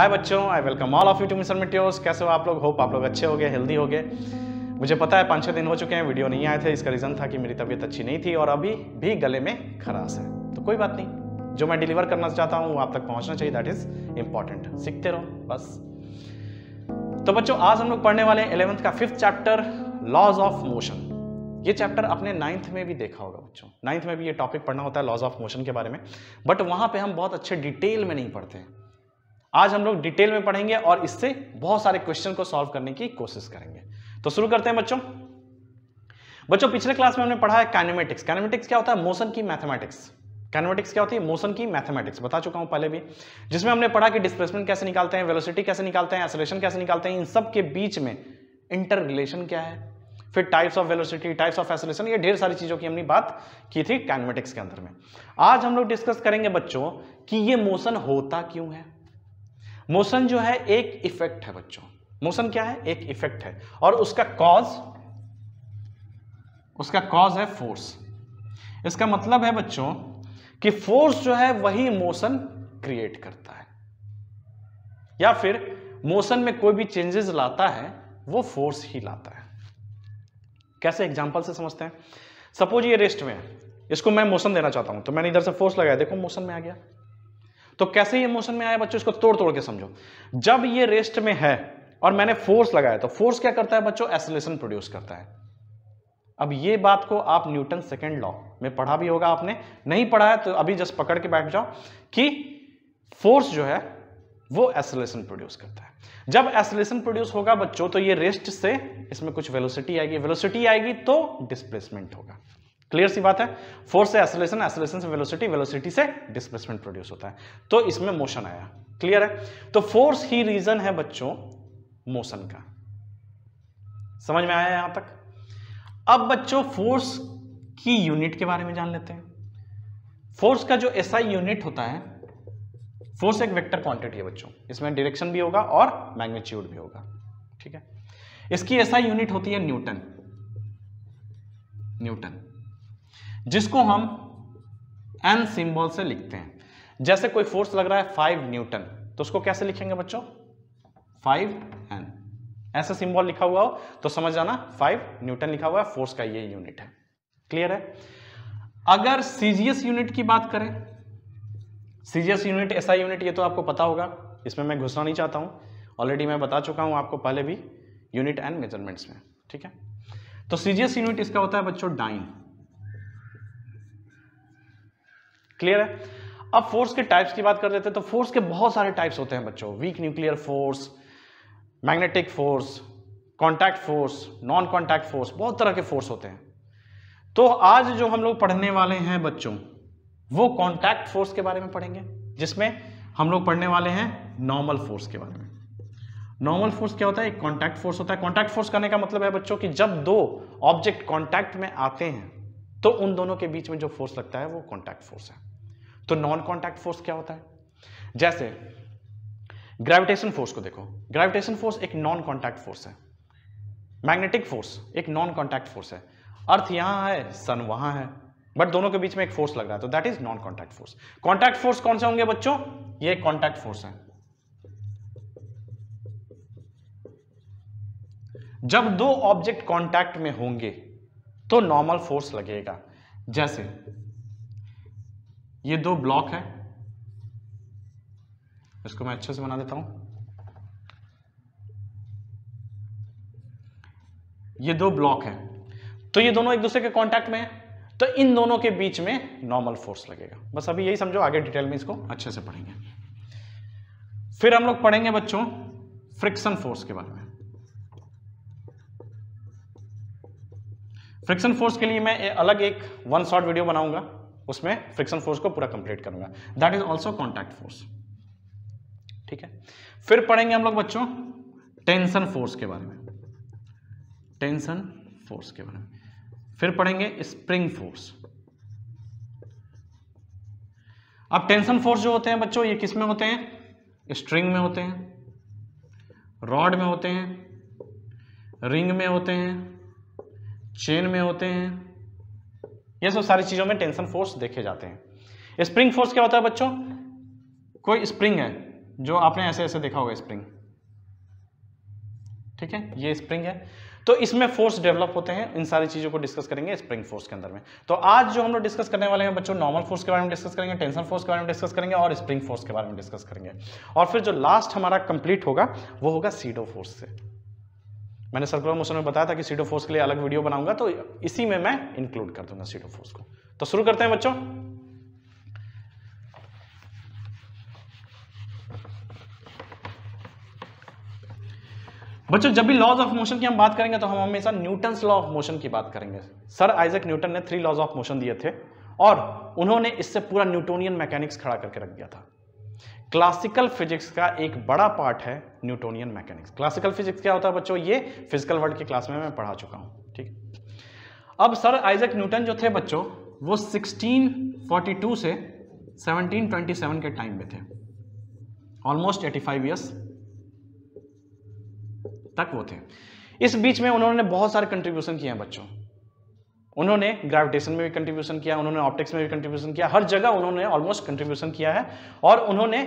हाय बच्चों I welcome all of you to मिसर मिट्योस कैसे हो आप लोग होप आप लोग अच्छे हो गए हेल्दी हो गए मुझे पता है पाँच छः दिन हो चुके हैं वीडियो नहीं आए थे इसका रीज़न था कि मेरी तबीयत अच्छी नहीं थी और अभी भी गले में खराश है तो कोई बात नहीं जो मैं डिलीवर करना चाहता हूँ वो आप तक पहुँचना चाहिए दैट इज़ इम्पॉर्टेंट सीखते रहो बस तो बच्चों आज हम लोग पढ़ने वाले हैं एलेवंथ का fifth chapter laws of motion ये चैप्टर अपने नाइन्थ में भी देखा होगा बच्चों नाइन्थ में भी ये टॉपिक पढ़ना होता है लॉज ऑफ मोशन के बारे में बट वहाँ पे हम बहुत अच्छे डिटेल में नहीं पढ़ते हैं आज हम लोग डिटेल में पढ़ेंगे और इससे बहुत सारे क्वेश्चन को सॉल्व करने की कोशिश करेंगे तो शुरू करते हैं बच्चों बच्चों पिछले क्लास में हमने पढ़ा है कैनमेटिक्स कैनमेटिक्स क्या होता है मोशन की मैथमेटिक्स कैनमेटिक्स क्या होती है मोशन की मैथमेटिक्स बता चुका हूं पहले भी जिसमें हमने पढ़ा कि डिस्प्लेसमेंट कैसे निकालते हैं वेलोसिटी कैसे निकालते हैं एसोलेशन कैसे निकालते हैं इन सब के बीच में इंटर रिलेशन क्या है फिर types of velocity types of acceleration ये ढेर सारी चीज़ों की हमने बात की थी कैनमेटिक्स के अंदर में आज हम लोग डिस्कस करेंगे बच्चों कि ये मोशन होता क्यों है मोशन जो है एक इफेक्ट है बच्चों मोशन क्या है एक इफेक्ट है और उसका कॉज उसका कॉज है फोर्स इसका मतलब है बच्चों कि फोर्स जो है वही मोशन क्रिएट करता है या फिर मोशन में कोई भी चेंजेस लाता है वो फोर्स ही लाता है कैसे एग्जाम्पल से समझते हैं सपोज ये रेस्ट में है इसको मैं मोशन देना चाहता हूं तो मैंने इधर से फोर्स लगाया देखो मोशन में आ गया तो कैसे ये मोशन में आया बच्चों इसको तोड़ तोड़ के समझो जब ये रेस्ट में है और मैंने फोर्स लगाया तो फोर्स क्या करता है बच्चों एसलेशन प्रोड्यूस करता है अब ये बात को आप न्यूटन सेकेंड लॉ में पढ़ा भी होगा आपने नहीं पढ़ा है तो अभी जस्ट पकड़ के बैठ जाओ कि फोर्स जो है वो एसलेशन प्रोड्यूस करता है जब एसलेशन प्रोड्यूस होगा बच्चों तो ये रेस्ट से इसमें कुछ वेलोसिटी आएगी वेलोसिटी आएगी तो डिस्प्लेसमेंट होगा क्लियर सी बात है फोर्स से एसलेशन एसलेशन से वेलोसिटी वेलोसिटी से डिस्प्लेसमेंट प्रोड्यूस होता है तो इसमें मोशन आया क्लियर है तो फोर्स ही रीजन है बच्चों मोशन का समझ में आया यहां तक अब बच्चों फोर्स की यूनिट के बारे में जान लेते हैं फोर्स का जो एसआई SI यूनिट होता है फोर्स एक वेक्टर क्वांटिटी है बच्चों इसमें डायरेक्शन भी होगा और मैग्नीट्यूड भी होगा ठीक है इसकी एसआई SI यूनिट होती है न्यूटन न्यूटन जिसको हम एन सिंबल से लिखते हैं जैसे कोई फोर्स लग रहा है फाइव न्यूटन तो उसको कैसे लिखेंगे बच्चों फाइव एन ऐसा सिंबल लिखा हुआ हो तो समझ जाना फाइव न्यूटन लिखा हुआ है फोर्स का ये यूनिट है क्लियर है अगर सीजीएस यूनिट की बात करें सीजीएस यूनिट ऐसा यूनिट ये तो आपको पता होगा इसमें मैं घुसना नहीं चाहता हूं ऑलरेडी मैं बता चुका हूं आपको पहले भी यूनिट एंड मेजरमेंट्स में ठीक है तो सीजीएस यूनिट इसका होता है बच्चों डाइन क्लियर है अब फोर्स के टाइप्स की बात कर लेते हैं तो फोर्स के बहुत सारे टाइप्स होते हैं बच्चों weak nuclear force magnetic force contact force non contact force बहुत तरह के फोर्स होते हैं तो आज जो हम लोग पढ़ने वाले हैं बच्चों वो कॉन्टैक्ट फोर्स के बारे में पढ़ेंगे जिसमें हम लोग पढ़ने वाले हैं नॉर्मल फोर्स के बारे में नॉर्मल फोर्स क्या होता है एक कॉन्टैक्ट फोर्स होता है कॉन्टैक्ट फोर्स करने का मतलब है बच्चों कि जब दो ऑब्जेक्ट कॉन्टैक्ट में आते हैं तो उन दोनों के बीच में जो फोर्स लगता है वो कॉन्टैक्ट फोर्स है तो नॉन कॉन्टैक्ट फोर्स क्या होता है जैसे ग्रेविटेशन फोर्स को देखो ग्रेविटेशन फोर्स एक नॉन कॉन्टैक्ट फोर्स है मैग्नेटिक फोर्स एक नॉन कॉन्टैक्ट फोर्स है अर्थ यहां है सन वहां है बट दोनों के बीच में एक फोर्स लग रहा है तो that is non contact force contact force कौन से होंगे बच्चों ये कॉन्टैक्ट फोर्स है जब दो ऑब्जेक्ट कॉन्टैक्ट में होंगे तो नॉर्मल फोर्स लगेगा जैसे ये दो ब्लॉक है इसको मैं अच्छे से बना देता हूं ये दो ब्लॉक है तो ये दोनों एक दूसरे के कांटेक्ट में है तो इन दोनों के बीच में नॉर्मल फोर्स लगेगा बस अभी यही समझो आगे डिटेल में इसको अच्छे से पढ़ेंगे फिर हम लोग पढ़ेंगे बच्चों फ्रिक्शन फोर्स के बारे में फ्रिक्शन फोर्स के लिए मैं अलग एक वन शॉट वीडियो बनाऊंगा उसमें फ्रिक्शन फोर्स को पूरा कंप्लीट करूंगा that is also contact force ठीक है फिर पढ़ेंगे हम लोग बच्चों टेंशन फोर्स के बारे में टेंशन फोर्स के बारे में फिर पढ़ेंगे स्प्रिंग फोर्स अब टेंशन फोर्स जो होते हैं बच्चों ये किस में होते हैं स्ट्रिंग में होते हैं रॉड में होते हैं रिंग में होते हैं चेन में होते हैं ये सब सारी चीज़ों में टेंशन फोर्स देखे जाते हैं स्प्रिंग फोर्स क्या होता है बच्चों कोई स्प्रिंग है जो आपने ऐसे ऐसे देखा होगा स्प्रिंग ठीक है ये स्प्रिंग है तो इसमें फोर्स डेवलप होते हैं इन सारी चीज़ों को डिस्कस करेंगे स्प्रिंग फोर्स के अंदर में तो आज जो हम लोग डिस्कस करने वाले हैं बच्चों नॉर्मल फोर्स के बारे में डिस्कस करेंगे टेंशन फोर्स के बारे में डिस्कस करेंगे और स्प्रिंग फोर्स के बारे में डिस्कस करेंगे और फिर जो लास्ट हमारा कंप्लीट होगा वो होगा सीडो फोर्स से मैंने सर्कुलर मोशन में बताया था कि सीटो फोर्स के लिए अलग वीडियो बनाऊंगा तो इसी में मैं इंक्लूड कर दूंगा सीटो फोर्स को तो शुरू करते हैं बच्चों बच्चों जब भी लॉज ऑफ मोशन की हम बात करेंगे तो हम हमेशा न्यूटन लॉ ऑफ मोशन की बात करेंगे सर आइजक न्यूटन ने थ्री लॉज ऑफ मोशन दिए थे और उन्होंने इससे पूरा न्यूटोनियन मैकेनिक्स खड़ा करके रख दिया था क्लासिकल फिजिक्स का एक बड़ा पार्ट है न्यूटोनियन मैकेनिक्स क्लासिकल फिजिक्स क्या होता है बच्चों ये फिजिकल वर्ल्ड की क्लास में मैं पढ़ा चुका हूँ ठीक अब सर आइजक न्यूटन जो थे बच्चों वो 1642 से 1727 के टाइम में थे ऑलमोस्ट 85 फाइव ईयर्स तक वो थे इस बीच में उन्होंने बहुत सारे कंट्रीब्यूशन किए हैं बच्चों उन्होंने ग्रेविटेशन में भी कंट्रीब्यूशन किया उन्होंने ऑप्टिक्स में भी कंट्रीब्यूशन किया हर जगह उन्होंने ऑलमोस्ट कंट्रीब्यूशन किया है और उन्होंने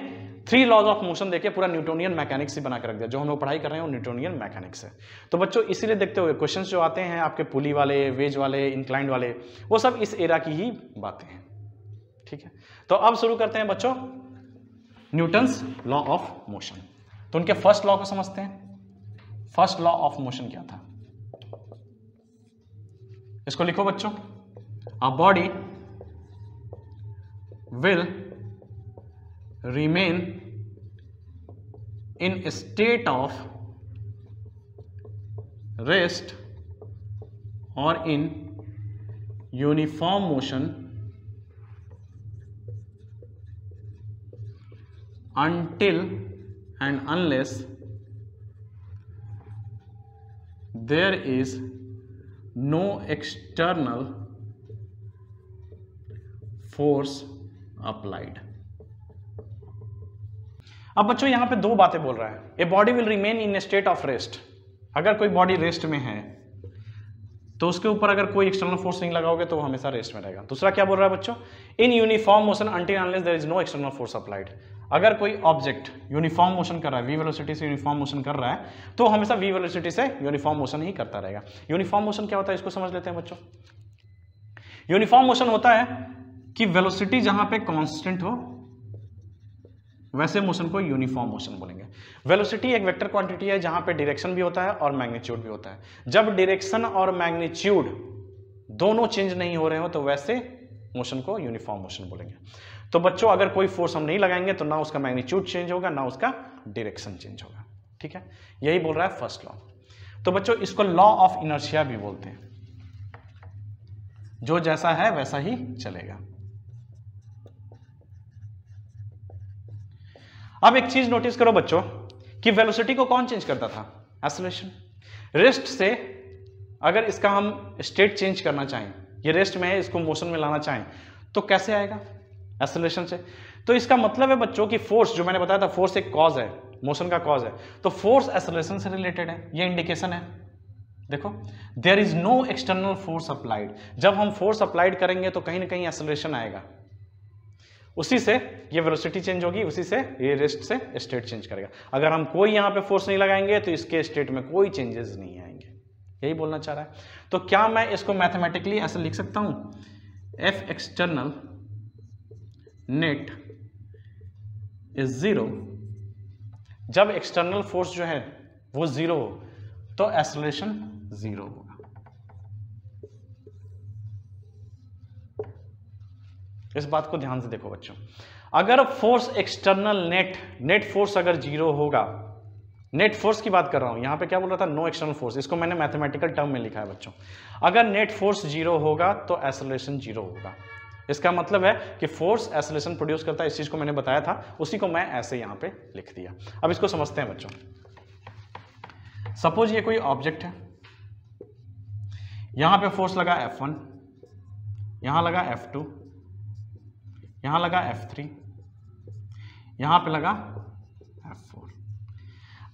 थ्री लॉज ऑफ मोशन देके पूरा न्यूटोनियन मैकेनिक्स ही बनाकर रख दिया जो हम लोग पढ़ाई कर रहे हैं वो न्यूटोनियन मैकेनिक्स है तो बच्चों इसीलिए देखते हुए क्वेश्चन जो आते हैं आपके पुली वाले वेज वाले इंक्लाइंड वाले वो सब इस एरा की ही बातें हैं ठीक है तो अब शुरू करते हैं बच्चों न्यूटन्स लॉ ऑफ मोशन तो उनके फर्स्ट लॉ को समझते हैं फर्स्ट लॉ ऑफ मोशन क्या था इसको लिखो बच्चों a body will remain in state of rest और in uniform motion until and unless there is no external force applied अब बच्चों यहां पे दो बातें बोल रहा है a body will remain in a state of rest अगर कोई बॉडी रेस्ट में है तो उसके ऊपर अगर कोई एक्सटर्नल फोर्स नहीं लगाओगे तो वो हमेशा रेस्ट में रहेगा दूसरा क्या बोल रहा है बच्चों in uniform motion until unless there is no external force applied अगर कोई ऑब्जेक्ट यूनिफॉर्म मोशन कर रहा है वी वेलोसिटी से यूनिफॉर्म मोशन कर रहा है तो हमेशा वी वेलोसिटी से यूनिफॉर्म मोशन ही करता रहेगा यूनिफॉर्म मोशन क्या होता है इसको समझ लेते हैं बच्चों यूनिफॉर्म मोशन होता है कि वेलोसिटी जहां पे कांस्टेंट हो वैसे मोशन को यूनिफॉर्म मोशन बोलेंगे वेलोसिटी एक वेक्टर क्वांटिटी है जहां पे डायरेक्शन भी होता है और मैग्नीट्यूड भी होता है जब डायरेक्शन और मैग्नीट्यूड दोनों चेंज नहीं हो रहे हो तो वैसे मोशन को यूनिफॉर्म मोशन बोलेंगे तो बच्चों अगर कोई फोर्स हम नहीं लगाएंगे तो ना उसका मैग्नीट्यूड चेंज होगा ना उसका डिरेक्शन चेंज होगा ठीक है यही बोल रहा है फर्स्ट लॉ तो बच्चों इसको लॉ ऑफ इनर्शिया भी बोलते हैं जो जैसा है वैसा ही चलेगा अब एक चीज नोटिस करो बच्चों कि वेलोसिटी को कौन चेंज करता था एसोलेशन रेस्ट से अगर इसका हम स्टेट चेंज करना चाहें ये रेस्ट में है इसको मोशन में लाना चाहें तो कैसे आएगा एसोलेशन से तो इसका मतलब है बच्चों की फोर्स जो मैंने बताया था फोर्स एक कॉज है मोशन का कॉज है तो फोर्स एसोलेशन से रिलेटेड है ये इंडिकेशन है देखो there is no external force applied जब हम फोर्स अप्लाइड करेंगे तो कहीं ना कहीं एसोलेशन आएगा उसी से ये वेलोसिटी चेंज होगी उसी से ये रेस्ट से स्टेट चेंज करेगा अगर हम कोई यहाँ पे फोर्स नहीं लगाएंगे तो इसके स्टेट में कोई चेंजेस नहीं आएंगे यही बोलना चाह रहा है तो क्या मैं इसको मैथमेटिकली ऐसे लिख सकता हूँ F external net is zero जब एक्सटर्नल फोर्स जो है वो ज़ीरो हो तो एसोलेशन ज़ीरो हो इस बात को ध्यान से देखो बच्चों अगर force external net net force अगर जीरो होगा नेट फोर्स की बात कर रहा हूं यहां पे क्या बोल रहा था नो एक्सटर्नल फोर्स इसको मैंने मैथमेटिकल टर्म में लिखा है बच्चों अगर नेट फोर्स जीरो होगा तो एसोलेशन जीरो होगा इसका मतलब है कि फोर्स एसोलेशन प्रोड्यूस करता है इस चीज को मैंने बताया था उसी को मैं ऐसे यहां पर लिख दिया अब इसको समझते हैं बच्चों सपोज ये कोई ऑब्जेक्ट है यहां पर फोर्स लगा एफ यहां लगा एफ यहां लगा F3 यहां पे लगा F4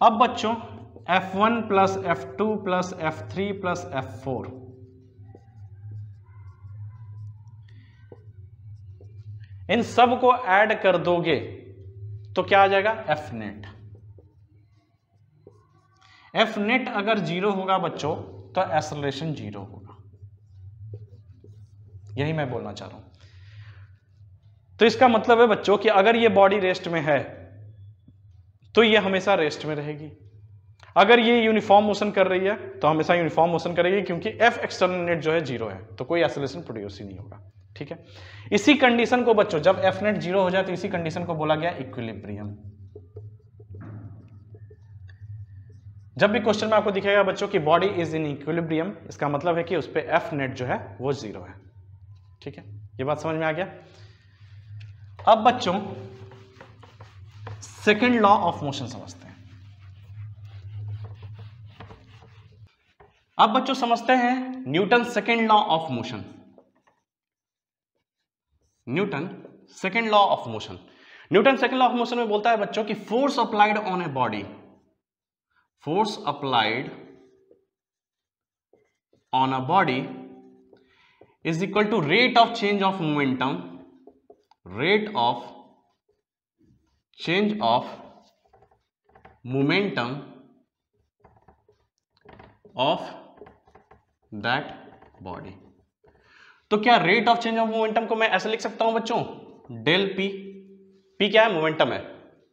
अब बच्चों F1 one plus F two plus F three plus F four इन सब को ऐड कर दोगे तो क्या आ जाएगा एफ नेट एफ नेट अगर जीरो होगा बच्चों तो एसलेशन जीरो होगा यही मैं बोलना चाह रहा हूं तो इसका मतलब है बच्चों कि अगर ये बॉडी रेस्ट में है तो ये हमेशा रेस्ट में रहेगी अगर ये यूनिफॉर्म मोशन कर रही है तो हमेशा यूनिफॉर्म मोशन करेगी क्योंकि एफ एक्सटर्नल नेट जो है जीरो है तो कोई एसोलेशन प्रोड्यूस ही नहीं होगा ठीक है इसी कंडीशन को बच्चों जब एफ नेट जीरो हो जाए तो इसी कंडीशन को बोला गया इक्विलिब्रियम जब भी क्वेश्चन में आपको दिखेगा बच्चों की बॉडी इज इन इक्विलिब्रियम इसका मतलब है कि उस पर एफ नेट जो है वो जीरो है ठीक है ये बात समझ में आ गया अब बच्चों सेकेंड लॉ ऑफ मोशन समझते हैं अब बच्चों समझते हैं Newton second law of motion Newton second law of motion Newton second law of motion में बोलता है बच्चों की force applied on a body force applied on a body is equal to rate of change of momentum rate of change of momentum of that body तो क्या rate of change of momentum को मैं ऐसे लिख सकता हूं बच्चों del P P क्या है मोमेंटम है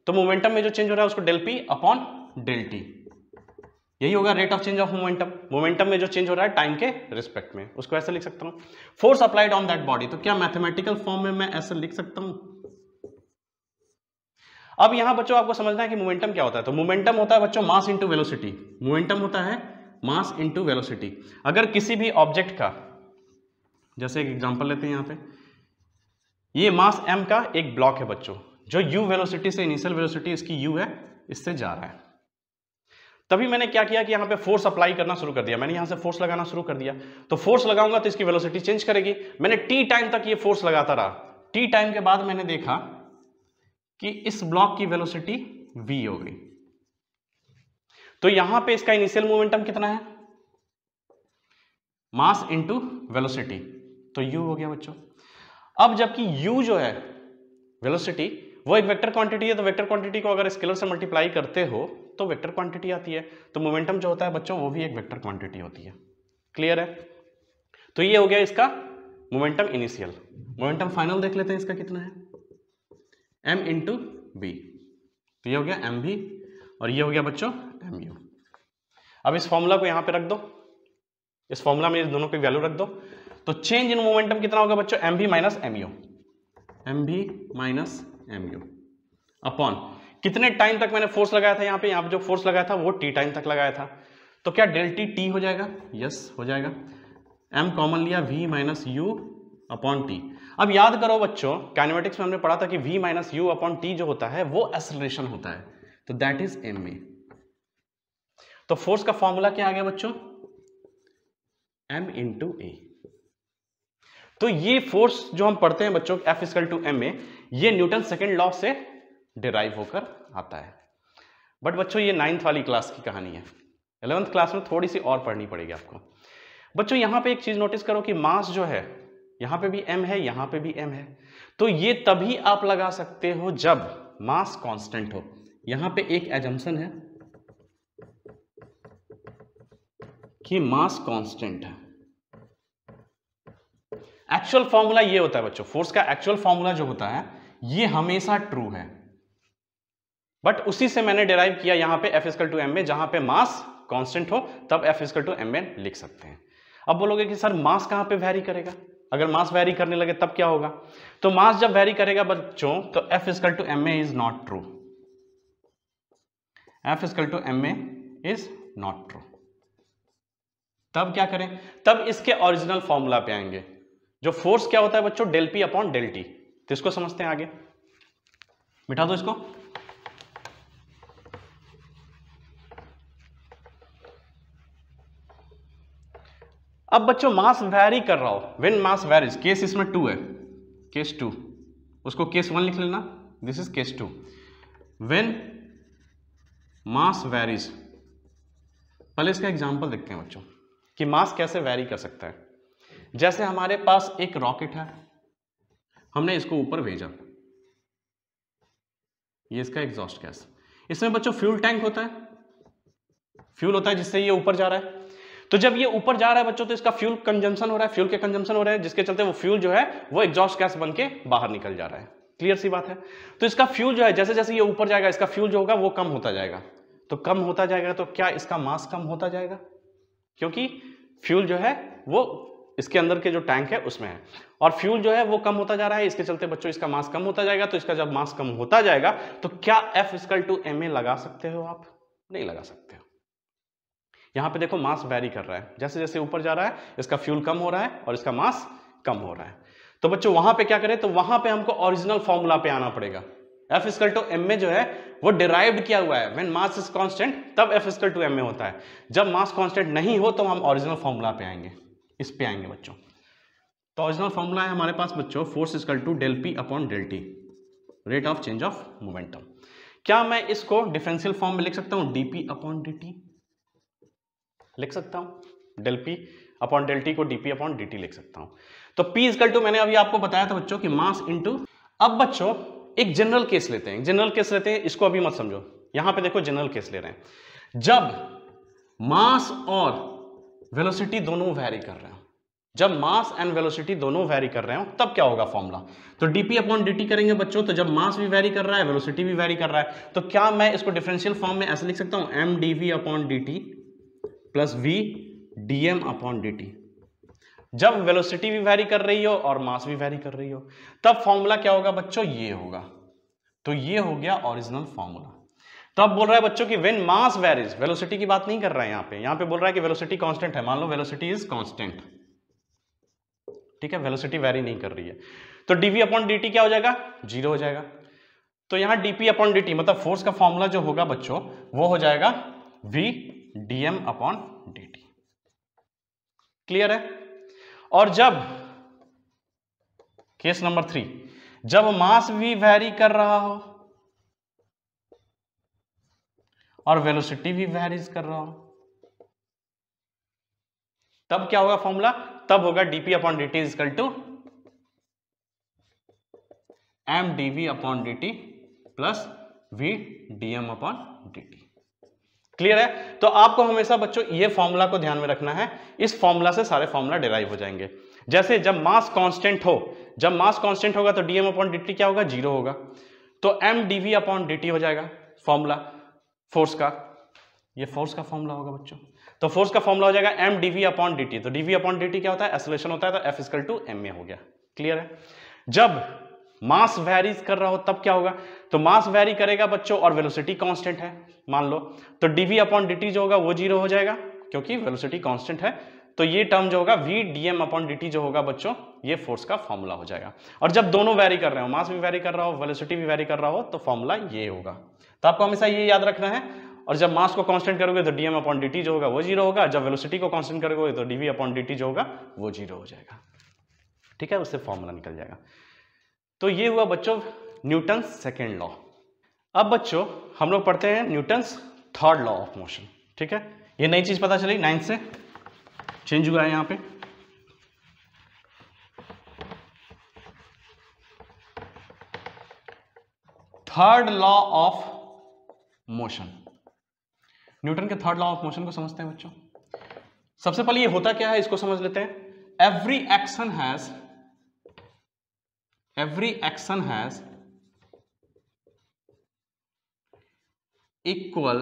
तो मोमेंटम में जो चेंज हो रहा है उसको del P upon del t यही होगा rate of change of momentum momentum में जो चेंज हो रहा है टाइम के रिस्पेक्ट में उसको ऐसे लिख सकता हूँ force applied on that body तो क्या मैथमेटिकल फॉर्म में मैं ऐसे लिख सकता हूँ अब यहां बच्चों आपको समझना है कि मोमेंटम क्या होता है तो मोमेंटम होता है बच्चों मास इंटू वेलोसिटी मोमेंटम होता है मास इंटू वेलोसिटी अगर किसी भी ऑब्जेक्ट का जैसे एक एग्जाम्पल लेते हैं यहां पे ये मास एम का एक ब्लॉक है बच्चों जो यू वेलोसिटी से इनिशियल वेलोसिटी इसकी यू है इससे जा रहा है तभी मैंने क्या किया कि यहाँ पे फोर्स अप्लाई करना शुरू कर दिया मैंने यहाँ से फोर्स लगाना शुरू कर दिया तो फोर्स लगाऊंगा तो इसकी वेलोसिटी चेंज करेगी मैंने टी टाइम तक ये फोर्स लगाता रहा टी टाइम के बाद मैंने देखा कि इस ब्लॉक की वेलोसिटी वी हो गई तो यहां पे इसका इनिशियल मोमेंटम कितना है मास इंटू वेलोसिटी तो यू हो गया बच्चों अब जबकि यू जो है वेलोसिटी वो एक वेक्टर क्वांटिटी है तो वेक्टर क्वांटिटी को अगर स्केलर से मल्टीप्लाई करते हो तो वेक्टर क्वांटिटी आती है तो मोमेंटम जो होता है बच्चों वो भी एक वेक्टर क्वांटिटी होती है क्लियर है तो ये हो गया इसका मोमेंटम इनिशियल मोमेंटम फाइनल देख लेते हैं इसका कितना है एम इंटू बी तो ये हो गया एम बी और ये हो गया बच्चों एम यू अब इस फॉर्मूला को यहाँ पर रख दो इस फॉर्मूला में इस दोनों की वैल्यू रख दो तो चेंज इन मोमेंटम कितना होगा बच्चों m v minus m u m v minus m u upon कितने टाइम तक मैंने फोर्स लगाया था यहाँ पे यहाँ पे जो फोर्स लगाया था वो टी टाइम तक लगाया था तो क्या डेल्टी टी हो जाएगा यस हो जाएगा एम कॉमन लिया v minus u upon t अब याद करो बच्चों काइनेमेटिक्स में हमने पढ़ा था कि v minus u upon t जो होता है वो एसलेशन होता है तो दैट इज एम ए तो फोर्स का फॉर्मूला क्या आ गया बच्चों एम टू ए तो ये फोर्स जो हम पढ़ते हैं बच्चों F is equal to M A ये न्यूटन सेकेंड लॉ से डिराइव होकर आता है बट बच्चों ये नाइन्थ वाली क्लास की कहानी है एलेवंथ क्लास में थोड़ी सी और पढ़नी पड़ेगी आपको बच्चों यहाँ पे एक चीज़ नोटिस करो कि मास जो है यहाँ पे भी m है यहाँ पे भी m है तो ये तभी आप लगा सकते हो जब मास कांस्टेंट हो यहाँ पे एक एजम्सन है कि मास कांस्टेंट है एक्चुअल फॉर्मूला ये होता है बच्चों फोर्स का एक्चुअल फॉर्मूला जो होता है ये हमेशा ट्रू है बट उसी से मैंने डिराइव किया यहां पे F is equal to M A जहां पे मास कांस्टेंट हो तब F is equal to M A लिख सकते हैं अब बोलोगे कि सर मास कहां पे वैरी करेगा अगर मास वैरी करने लगे तब क्या होगा तो मास जब वैरी करेगा बच्चों तो F is equal to M A is not true F is equal to M A is not true तब क्या करें तब इसके ओरिजिनल फॉर्मूला पे आएंगे जो फोर्स क्या होता है बच्चों del P upon del T तो इसको समझते हैं आगे मिठा दो इसको अब बच्चों मास वैरी कर रहा हो वेन मास वैरीज केस इसमें टू है केस टू उसको केस वन लिख लेना this is case two when mass varies पहले इसका एग्जाम्पल देखते हैं बच्चों कि मास कैसे वैरी कर सकता है जैसे हमारे पास एक रॉकेट है हमने इसको ऊपर भेजा ये इसका एग्जॉस्ट गैस इसमें बच्चों फ्यूल टैंक होता है फ्यूल होता है जिससे ये ऊपर जा रहा है तो जब ये ऊपर जा रहा है बच्चों तो इसका फ्यूल कंजम्पशन हो रहा है फ्यूल के कंजम्पशन हो रहा है जिसके चलते वो फ्यूल जो है वो एग्जॉस्ट गैस बन के बाहर निकल जा रहा है क्लियर सी बात है तो इसका फ्यूल जो है जैसे जैसे ये ऊपर जाएगा इसका फ्यूल जो होगा वो कम होता जाएगा तो कम होता जाएगा तो क्या इसका मास कम होता जाएगा क्योंकि फ्यूल जो है वो इसके अंदर के जो टैंक है उसमें है और फ्यूल जो है वो कम होता जा रहा है इसके चलते बच्चों इसका मास कम होता जाएगा तो इसका जब मास कम होता जाएगा तो क्या एफ स्कल टू एम लगा सकते हो आप नहीं लगा सकते हो यहाँ पे देखो मास बैरी कर रहा है जैसे जैसे ऊपर जा रहा है इसका फ्यूल कम हो रहा है और इसका मास कम हो रहा है तो बच्चों वहां पे क्या करें तो वहां पे हमको ओरिजिनल फॉर्मूला पे आना पड़ेगा F is equal to M A जो है वो डिराइव किया हुआ है वेन मास इज कॉन्स्टेंट तब F is equal to M A होता है जब मास कॉन्स्टेंट नहीं हो तो हम ऑरिजिनल फॉर्मूला पे आएंगे इस पे आएंगे बच्चों तो ऑरिजिनल फॉर्मूला है हमारे पास बच्चों force is equal to del P upon del T rate of change of momentum क्या मैं इसको डिफरेंशियल फॉर्म में लिख सकता हूँ डीपी अपॉन डी लिख सकता हूँ del P upon del T को D P upon D T लिख सकता हूँ तो पी इजकल टू मैंने अभी आपको बताया था बच्चों कि मास इंटू अब बच्चों एक जनरल केस लेते हैं जनरल केस लेते हैं इसको अभी मत समझो यहां पे देखो जनरल केस ले रहे हैं जब मास और वेलोसिटी दोनों वैरी कर रहे हैं जब मास एंड वेलोसिटी दोनों वैरी कर रहे हो तब क्या होगा फॉर्मूला तो डीपी अपॉन डीटी करेंगे बच्चों तो जब मास भी वैरी कर रहा है वेलोसिटी भी वैरी कर रहा है तो क्या मैं इसको डिफरेंशियल फॉर्म में ऐसे लिख सकता हूं M D V upon D T plus V D M upon D T जब वेलोसिटी भी वैरी कर रही हो और मास भी वैरी कर रही हो तब फॉर्मूला क्या होगा बच्चों ये होगा तो ये हो गया ओरिजिनल फॉर्मूला तो अब बोल रहा है बच्चों कि व्हेन मास वेरीज वेलोसिटी की बात नहीं कर रहा है यहां पे यहां पे बोल रहा है कि वेलोसिटी कांस्टेंट है मान लो वेलोसिटी इज कांस्टेंट ठीक है वेलोसिटी वेरी नहीं कर रही है तो डीवी अपॉन डी क्या हो जाएगा जीरो हो जाएगा तो यहां डीपी अपॉन डी मतलब फोर्स का फॉर्मूला जो होगा बच्चों वो हो जाएगा V D upon quantity clear है और जब केस नंबर थ्री जब मास भी वैरी कर रहा हो और वेलोसिटी भी वैरीज कर रहा हो तब क्या होगा फॉर्मूला तब होगा D P upon D T is equal to M D V upon D T plus V D M upon clear है तो आपको हमेशा बच्चों ये फॉर्मूला को ध्यान में रखना है इस फॉर्मूला से सारे फॉर्मूला डिराइव हो जाएंगे जैसे जब मास कांस्टेंट हो जब मास कांस्टेंट होगा तो डीएम अपॉन डी क्या होगा जीरो होगा तो M D V upon D हो जाएगा फॉर्मूला फोर्स का ये फोर्स का फॉर्मूला होगा बच्चों तो फोर्स का फॉर्मूला हो जाएगा M D V upon D तो डीवी अपॉन डी क्या होता है एसोलेशन होता है तो F is equal to M A हो गया क्लियर है जब मास वेरीज कर रहा हो तब क्या होगा तो मास वेरी करेगा बच्चों और वेलोसिटी कांस्टेंट है मान लो तो डी वी अपॉन डी जो होगा वो जीरो हो जाएगा क्योंकि वेलोसिटी कांस्टेंट है तो ये टर्म जो होगा V D M upon D जो होगा बच्चों ये फोर्स का फॉर्मूला हो जाएगा और जब दोनों वेरी कर रहे हो मास भी वेरी कर रहा हो वेलोसिटी भी वेरी कर रहा हो तो फॉर्मूला ये होगा तो आपको हमेशा ये याद रखना है और जब मास को कांस्टेंट करोगे तो डीएम अपॉन डी जो होगा वो जीरो होगा जब वेलोसिटी को कांस्टेंट करोगे तो डीवी अपॉन डी जो होगा वो जीरो हो जाएगा ठीक है उससे फॉर्मूला निकल जाएगा तो ये हुआ बच्चों न्यूटन सेकेंड लॉ अब बच्चों हम लोग पढ़ते हैं Newton's third law of motion ठीक है ये नई चीज़ पता चली नाइन्थ से चेंज हुआ है यहाँ पे third law of motion Newton के थर्ड लॉ ऑफ मोशन को समझते हैं बच्चों सबसे पहले ये होता क्या है इसको समझ लेते हैं every action has every action has equal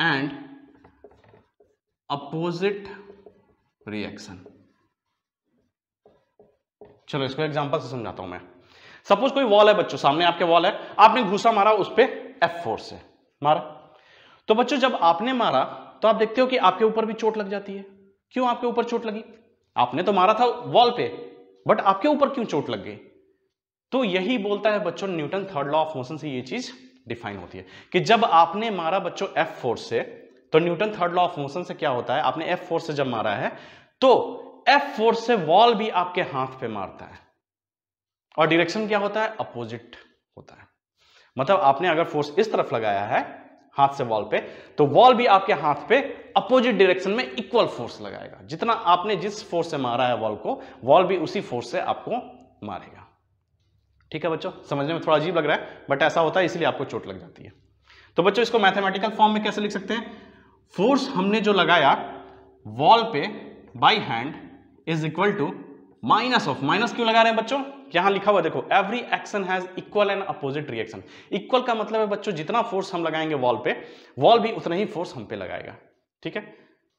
and opposite reaction चलो इसको एग्जांपल से समझाता हूं मैं सपोज कोई वॉल है बच्चों सामने आपके वॉल है आपने घुसा मारा उस पर एफ फोर से मारा तो बच्चों जब आपने मारा तो आप देखते हो कि आपके ऊपर भी चोट लग जाती है क्यों आपके ऊपर चोट लगी आपने तो मारा था वॉल पे बट आपके ऊपर क्यों चोट लग गई तो यही बोलता है बच्चों Newton third law of motion से ये चीज डिफाइन होती है कि जब आपने मारा बच्चों एफ फोर्स से तो Newton third law of motion से क्या होता है आपने एफ फोर्स से जब मारा है तो एफ फोर्स से वॉल भी आपके हाथ पे मारता है और डिरेक्शन क्या होता है अपोजिट होता है मतलब आपने अगर फोर्स इस तरफ लगाया है हाथ से वॉल पे तो वॉल भी आपके हाथ पे अपोजिट डायरेक्शन में इक्वल फोर्स लगाएगा जितना आपने जिस फोर्स से मारा है वॉल को वॉल भी उसी फोर्स से आपको मारेगा ठीक है बच्चों समझने में थोड़ा अजीब लग रहा है बट ऐसा होता है इसलिए आपको चोट लग जाती है तो बच्चों इसको मैथमेटिकल फॉर्म में कैसे लिख सकते हैं फोर्स हमने जो लगाया वॉल पे by hand is equal to minus of minus क्यों लगा रहे हैं बच्चों यहां लिखा हुआ देखो every action has equal and opposite reaction equal का मतलब है बच्चों जितना फोर्स हम लगाएंगे वॉल पे वॉल भी उतना ही फोर्स हम पे लगाएगा ठीक है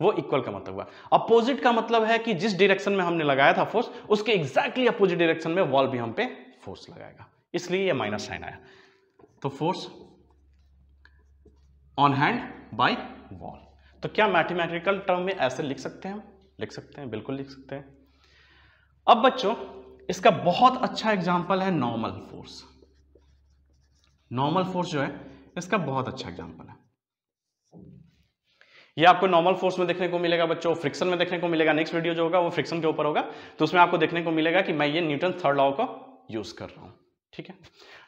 वो इक्वल का मतलब हुआ अपोजिट का मतलब है कि जिस डायरेक्शन में हमने लगाया था फोर्स उसके एग्जैक्टली अपोजिट डायरेक्शन में वॉल भी हम पे फोर्स लगाएगा इसलिए ये माइनस साइन आया तो force on hand by wall तो क्या मैथमेटिकल टर्म में ऐसे लिख सकते हैं लिख सकते हैं बिल्कुल लिख सकते हैं अब बच्चों इसका बहुत अच्छा एग्जाम्पल है नॉर्मल फोर्स नॉर्मल फोर्स जो है इसका बहुत अच्छा एग्जाम्पल है ये आपको नॉर्मल फोर्स में देखने को मिलेगा बच्चों फ्रिक्शन में देखने को मिलेगा नेक्स्ट वीडियो जो होगा वो फ्रिक्शन के ऊपर होगा तो उसमें आपको देखने को मिलेगा कि मैं ये न्यूटन थर्ड लॉ को यूज कर रहा हूं ठीक है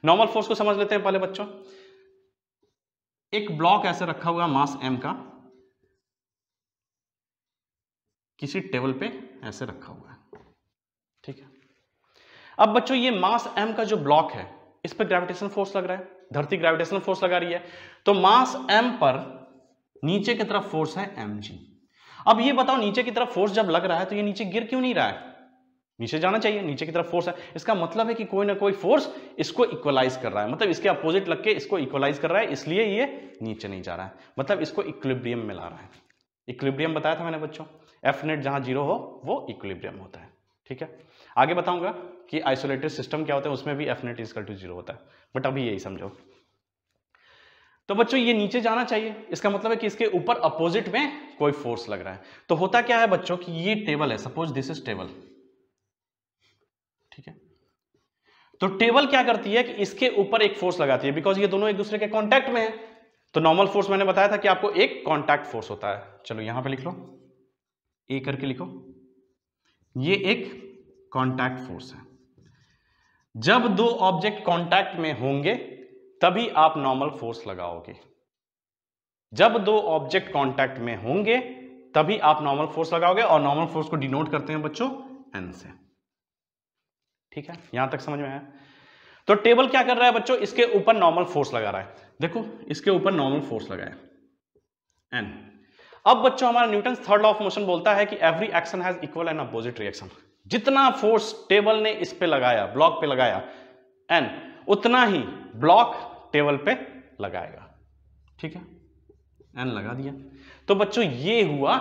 नॉर्मल फोर्स को समझ लेते हैं पहले बच्चों एक ब्लॉक ऐसे रखा हुआ मास एम का किसी टेबल पे ऐसे रखा हुआ है ठीक है अब बच्चों ये मास एम का जो ब्लॉक है इस पर ग्रेविटेशन फोर्स लग रहा है धरती ग्रेविटेशन फोर्स लगा रही है तो मास एम पर नीचे की तरफ फोर्स है एम जी अब ये बताओ नीचे की तरफ फोर्स जब लग रहा है तो ये नीचे गिर क्यों नहीं रहा है नीचे जाना चाहिए नीचे की तरफ फोर्स है इसका मतलब है कि कोई ना कोई फोर्स इसको इक्वलाइज कर रहा है मतलब इसके अपोजिट लग के इसको इक्वलाइज कर रहा है इसलिए ये नीचे नहीं जा रहा है मतलब इसको इक्विब्रियम में ला रहा है इक्विब्रियम बताया था मैंने बच्चों एफ नेट जहां जीरो हो वो इक्विब्रियम होता है ठीक है आगे बताऊंगा कि आइसोलेटेड सिस्टम क्या होता है उसमें भी F net is equal to zero होता है बट अभी यही समझो तो बच्चों ये नीचे जाना चाहिए इसका मतलब है कि इसके ऊपर अपोजिट में कोई फोर्स लग रहा है तो होता क्या है बच्चों कि ये टेबल है सपोज दिस इज टेबल ठीक है तो टेबल क्या करती है कि इसके ऊपर एक फोर्स लगाती है बिकॉज ये दोनों एक दूसरे के कॉन्टैक्ट में है तो नॉर्मल फोर्स मैंने बताया था कि आपको एक कॉन्टैक्ट फोर्स होता है चलो यहां पे लिख लो ए करके लिखो ये एक कॉन्टैक्ट फोर्स है जब दो ऑब्जेक्ट कॉन्टैक्ट में होंगे तभी आप नॉर्मल फोर्स लगाओगे जब दो ऑब्जेक्ट कॉन्टैक्ट में होंगे तभी आप नॉर्मल फोर्स लगाओगे और नॉर्मल फोर्स को डिनोट करते हैं बच्चों एन से ठीक है यहां तक समझ में आया तो टेबल क्या कर रहा है बच्चों इसके ऊपर नॉर्मल फोर्स लगा रहा है देखो इसके ऊपर नॉर्मल फोर्स लगाया एन अब बच्चों हमारा Newton third law of motion बोलता है कि every action has equal and opposite reaction जितना फोर्स टेबल ने इस पे लगाया ब्लॉक पे लगाया एन उतना ही ब्लॉक टेबल पे लगाएगा ठीक है एन लगा दिया तो बच्चों ये हुआ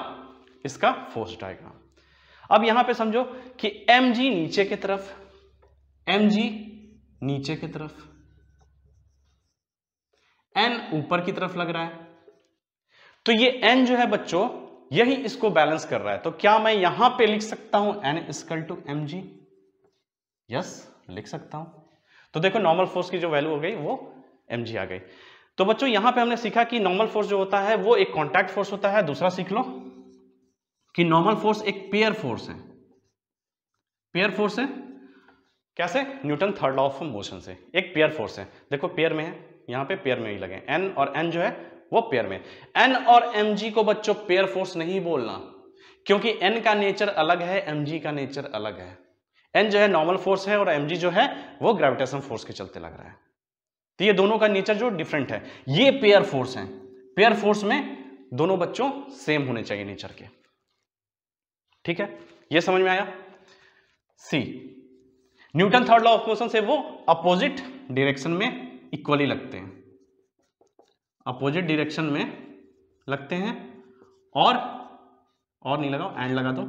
इसका फोर्स डायग्राम अब यहां पे समझो कि एम जी नीचे की तरफ एम जी नीचे की तरफ एन ऊपर की तरफ लग रहा है तो ये एन जो है बच्चों यही इसको बैलेंस कर रहा है तो क्या मैं यहां पे लिख सकता हूं N is equal to M G yes लिख सकता हूं तो देखो नॉर्मल फोर्स की जो वैल्यू हो गई वो एम जी आ गई तो बच्चों यहां पे हमने सीखा कि नॉर्मल फोर्स जो होता है वो एक कॉन्टैक्ट फोर्स होता है दूसरा सीख लो कि नॉर्मल फोर्स एक पेयर फोर्स है पेयर फोर्स है कैसे Newton third law of motion से एक पेयर फोर्स है देखो पेयर में है यहाँ पे पेयर में ही लगे एन और एन जो है वो पेयर में एन और एम को बच्चों पेयर फोर्स नहीं बोलना क्योंकि एन का नेचर अलग है एम का नेचर अलग है एन जो है नॉर्मल फोर्स है और एम जो है वो ग्रेविटेशन फोर्स के चलते लग रहा है तो ये दोनों का नेचर जो डिफरेंट है ये पेयर फोर्स है पेयर फोर्स में दोनों बच्चों सेम होने चाहिए नेचर के ठीक है ये समझ में आया see Newton third law of motion से वो अपोजिट डायरेक्शन में इक्वली लगते हैं अपोजिट डायरेक्शन में लगते हैं और और नहीं लगाओ एंड लगा दो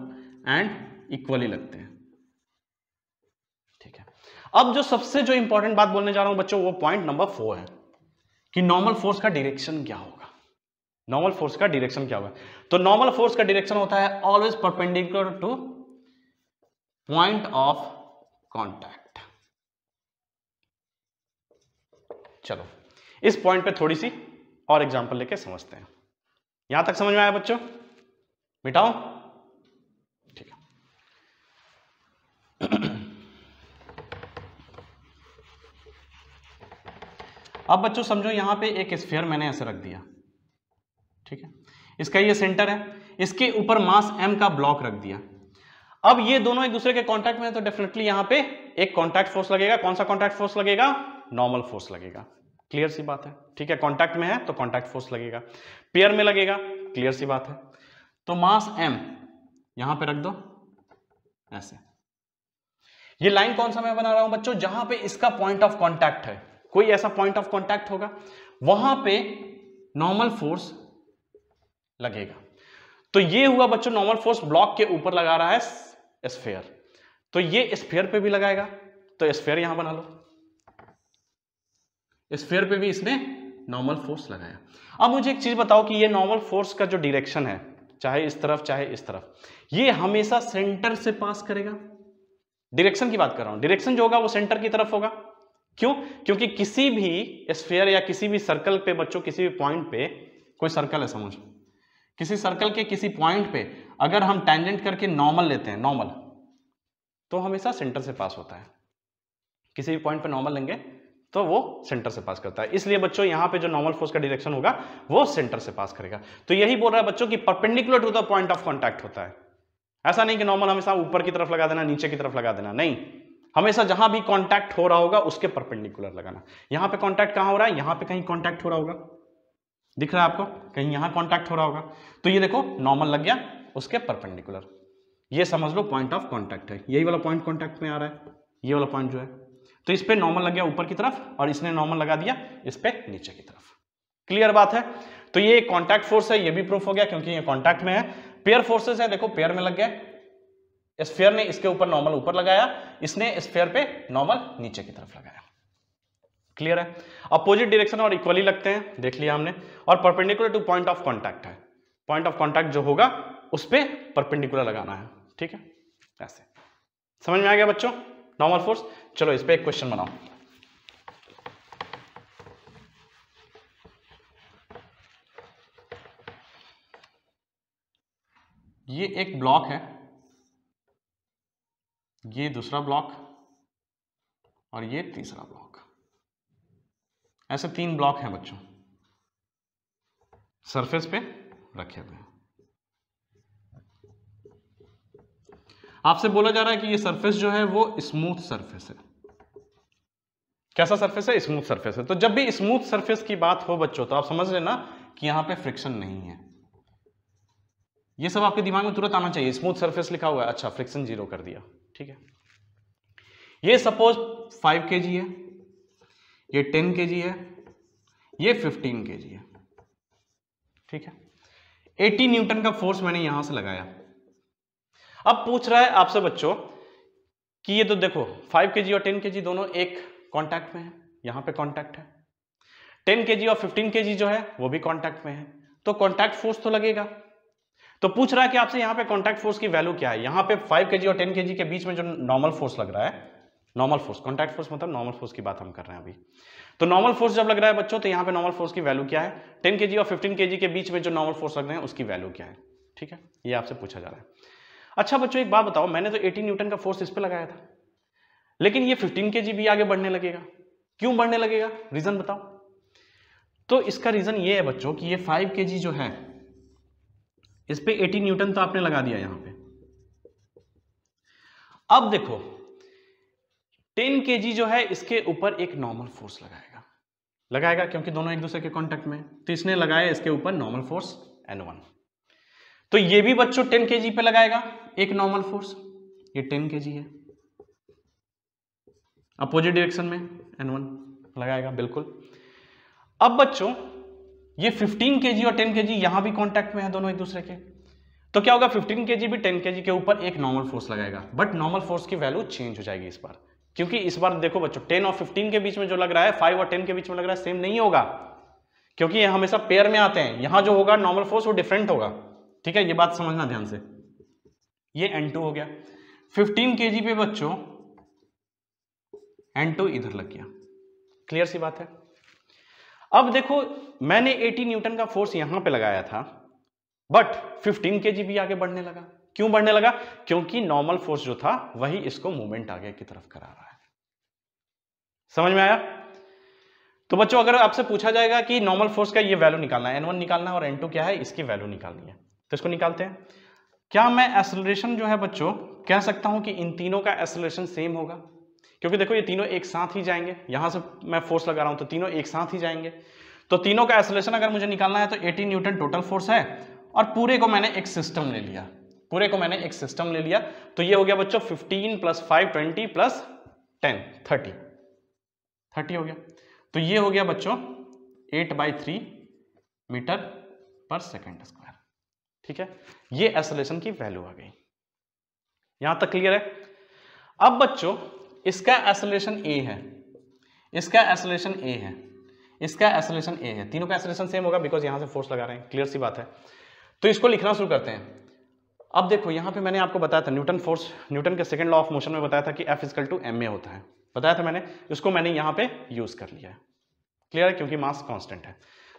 एंड इक्वली लगते हैं ठीक है अब जो सबसे जो इंपॉर्टेंट बात बोलने जा रहा हूं बच्चों वो पॉइंट नंबर फोर है कि नॉर्मल फोर्स का डायरेक्शन क्या होगा नॉर्मल फोर्स का डायरेक्शन क्या होगा तो नॉर्मल फोर्स का डायरेक्शन होता है always perpendicular to point of contact चलो इस पॉइंट पे थोड़ी सी और एग्जांपल लेके समझते हैं यहां तक समझ में आया बच्चों मिटाओ ठीक है अब बच्चों समझो यहां पे एक स्फेयर मैंने ऐसे रख दिया ठीक है इसका ये सेंटर है इसके ऊपर मास एम का ब्लॉक रख दिया अब ये दोनों एक दूसरे के कॉन्टैक्ट में है तो डेफिनेटली यहां पे एक कॉन्टैक्ट फोर्स लगेगा कौन सा कॉन्टैक्ट फोर्स लगेगा नॉर्मल फोर्स लगेगा क्लियर सी बात है ठीक है कॉन्टैक्ट में है तो कॉन्टैक्ट फोर्स लगेगा पेयर में लगेगा क्लियर सी बात है तो मास एम यहां पर रख दो ऐसे ये लाइन कौन सा मैं बना रहा हूं बच्चों जहां पे इसका पॉइंट ऑफ कॉन्टैक्ट है कोई ऐसा पॉइंट ऑफ कॉन्टैक्ट होगा वहां पे नॉर्मल फोर्स लगेगा तो ये हुआ बच्चों नॉर्मल फोर्स ब्लॉक के ऊपर लगा रहा है स्फेयर तो ये स्फेयर पे भी लगाएगा तो स्फेयर यहां बना लो स्फेयर पे भी इसने नॉर्मल फोर्स लगाया अब मुझे एक चीज बताओ कि ये नॉर्मल फोर्स का जो डिरेक्शन है चाहे इस तरफ चाहे इस तरफ ये हमेशा सेंटर से पास करेगा डिरेक्शन की बात कर रहा हूं डिरेक्शन जो होगा वो सेंटर की तरफ होगा क्यों क्योंकि किसी भी स्फेयर या किसी भी सर्कल पे बच्चों किसी भी पॉइंट पे कोई सर्कल है समझ किसी सर्कल के किसी पॉइंट पे अगर हम टेंजेंट करके नॉर्मल लेते हैं नॉर्मल तो हमेशा सेंटर से पास होता है किसी भी पॉइंट पर नॉर्मल लेंगे तो वो सेंटर से पास करता है इसलिए बच्चों यहां पे जो नॉर्मल फोर्स का डिरेक्शन होगा वो सेंटर से पास करेगा तो यही बोल रहा है बच्चों की perpendicular to the point of contact होता है ऐसा नहीं कि नॉर्मल हमेशा ऊपर की तरफ लगा देना नीचे की तरफ लगा देना नहीं हमेशा जहां भी कॉन्टैक्ट हो रहा होगा उसके परपेंडिकुलर लगाना यहां पर कॉन्टैक्ट कहां हो रहा है यहां पर कहीं कॉन्टैक्ट हो रहा होगा दिख रहा है आपको कहीं यहां कॉन्टैक्ट हो रहा होगा तो ये देखो नॉर्मल लग गया उसके परपेंडिकुलर ये समझ लो पॉइंट ऑफ कॉन्टैक्ट है यही वाला पॉइंट कॉन्टैक्ट में आ रहा है ये वाला पॉइंट जो है तो इस पर नॉर्मल लग गया ऊपर की तरफ और इसने नॉर्मल लगा दिया इस पर नीचे की तरफ क्लियर बात है तो ये कॉन्टैक्ट फोर्स है ये भी प्रूफ हो गया क्योंकि ये कॉन्टैक्ट में है पेयर फोर्सेस है देखो पेयर में लग गया स्फेयर ने इसके ऊपर नॉर्मल ऊपर लगाया इसने स्फेयर पे नॉर्मल नीचे की तरफ लगाया क्लियर है अपोजिट डिरेक्शन और इक्वली लगते हैं देख लिया हमने और perpendicular to point of contact है पॉइंट ऑफ कॉन्टैक्ट जो होगा उस पर परपेंडिकुलर लगाना है ठीक है ऐसे समझ में आ गया बच्चों नॉर्मल फोर्स चलो इस पर एक क्वेश्चन बनाओ ये एक ब्लॉक है ये दूसरा ब्लॉक और ये तीसरा ब्लॉक ऐसे तीन ब्लॉक हैं बच्चों सरफेस पे रखे हुए हैं आपसे बोला जा रहा है कि ये सरफेस जो है वो स्मूथ सरफेस है कैसा सरफेस है स्मूथ सरफेस है तो जब भी स्मूथ सरफेस की बात हो बच्चों तो आप समझ लेना कि यहां पे फ्रिक्शन नहीं है ये सब आपके दिमाग में तुरंत आना चाहिए स्मूथ सरफेस लिखा हुआ है अच्छा फ्रिक्शन जीरो कर दिया ठीक है ये सपोज फाइव के है ये टेन के है ये फिफ्टीन के है ठीक है एटी न्यूटन का फोर्स मैंने यहां से लगाया अब पूछ रहा है आपसे बच्चों कि ये तो देखो 5 के और 10 के दोनों एक कांटेक्ट में है यहाँ पे कांटेक्ट है 10 के और 15 के जो है वो भी कांटेक्ट में है तो कांटेक्ट फोर्स तो लगेगा तो पूछ रहा है कि आपसे यहाँ पे कांटेक्ट फोर्स की वैल्यू क्या है यहाँ पे 5 के और 10 के के बीच में जो नॉर्मल फोर्स लग रहा है नॉर्मल फोर्स कॉन्टैक्ट फोर्स मतलब नॉर्मल फोर्स की बात हम कर रहे हैं अभी तो नॉर्मल फोर्स जब लग रहा है बच्चों तो यहाँ पे नॉर्मल फोर्स की वैल्यू क्या है टेन के और फिफ्टीन के के बीच में जो नॉर्मल फोर्स लग रहे हैं उसकी वैल्यू क्या है ठीक है ये आपसे पूछा जा रहा है अच्छा बच्चों एक बात बताओ मैंने तो 18 न्यूटन का फोर्स इस पर लगाया था लेकिन ये 15 के भी आगे बढ़ने लगेगा क्यों बढ़ने लगेगा रीजन बताओ तो इसका रीजन ये है बच्चों कि ये 5 के जो है इस पर एटीन न्यूटन तो आपने लगा दिया यहां पे अब देखो टेन के जो है इसके ऊपर एक नॉर्मल फोर्स लगाएगा लगाएगा क्योंकि दोनों एक दूसरे के कांटेक्ट में तो इसने लगाया इसके ऊपर नॉर्मल फोर्स एन वन तो ये भी बच्चों टेन के पे लगाएगा एक नॉर्मल फोर्स ये टेन के है अपोजिट डायरेक्शन में एन वन लगाएगा बिल्कुल अब बच्चों ये 15 के और 10 केजी यहां भी कांटेक्ट में है दोनों एक दूसरे के तो क्या होगा 15 के भी 10 केजी के ऊपर एक नॉर्मल फोर्स लगाएगा बट नॉर्मल फोर्स की वैल्यू चेंज हो जाएगी इस बार क्योंकि इस बार देखो बच्चों 10 और 15 के बीच में जो लग रहा है 5 और 10 के बीच में लग रहा है सेम नहीं होगा क्योंकि ये हमेशा पेयर में आते हैं यहां जो होगा नॉर्मल फोर्स वो डिफरेंट होगा ठीक है ये बात समझना ध्यान से ये N2 हो गया 15 के पे बच्चों N2 इधर लग गया क्लियर सी बात है अब देखो मैंने 80 न्यूटन का फोर्स यहां पे लगाया था बट 15 के भी आगे बढ़ने लगा क्यों बढ़ने लगा क्योंकि नॉर्मल फोर्स जो था वही इसको मूवमेंट आगे की तरफ करा रहा है समझ में आया तो बच्चों अगर आपसे पूछा जाएगा कि नॉर्मल फोर्स का ये वैल्यू निकालना है एन निकालना है और एन क्या है इसकी वैल्यू निकालनी है तो इसको निकालते हैं क्या मैं एसलेशन जो है बच्चों कह सकता हूं कि इन तीनों का एसलेशन सेम होगा क्योंकि देखो ये तीनों एक साथ ही जाएंगे यहां से मैं फोर्स लगा रहा हूं तो तीनों एक साथ ही जाएंगे तो तीनों का एसलेशन अगर मुझे निकालना है तो 18 न्यूटन टोटल फोर्स है और पूरे को मैंने एक सिस्टम ले लिया पूरे को मैंने एक सिस्टम ले लिया तो ये हो गया बच्चों 15 plus five twenty plus ten thirty thirty हो गया तो ये हो गया बच्चों eight by three metre per second square ठीक है ये एसोलेशन की वैल्यू आ गई यहां तक क्लियर है अब बच्चों इसका एसोलेशन ए है इसका एसोलेशन ए है इसका एसोलेशन ए है तीनों का एसोलेशन सेम होगा बिकॉज यहां से फोर्स लगा रहे हैं क्लियर सी बात है तो इसको लिखना शुरू करते हैं अब देखो यहां पे मैंने आपको बताया था न्यूटन फोर्स न्यूटन के सेकंड लॉ ऑफ मोशन में बताया था कि F is equal to M A होता है बताया था मैंने इसको मैंने यहाँ पे यूज कर लिया है क्लियर है क्योंकि मास कांस्टेंट है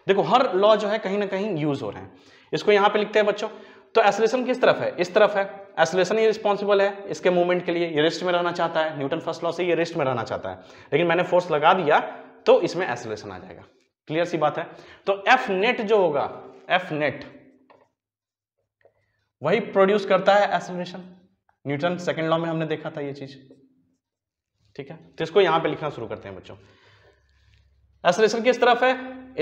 देखो हर लॉ जो है कहीं ना कहीं यूज हो रहे हैं इसको यहाँ पे लिखते हैं बच्चों तो एसलेशन किस तरफ है इस तरफ है एसलेशन ये रिस्पॉन्सिबल है इसके मूवमेंट के लिए ये रिस्ट में रहना चाहता है न्यूटन फर्स्ट लॉ से ये रिस्ट में रहना चाहता है लेकिन मैंने फोर्स लगा दिया तो इसमें एसलेशन आ जाएगा क्लियर सी बात है तो एफ नेट जो होगा एफ नेट वही प्रोड्यूस करता है एसलेशन न्यूटन सेकेंड लॉ में हमने देखा था ये चीज ठीक है तो इसको यहां पे लिखना शुरू करते हैं बच्चों एसलेशन किस तरफ है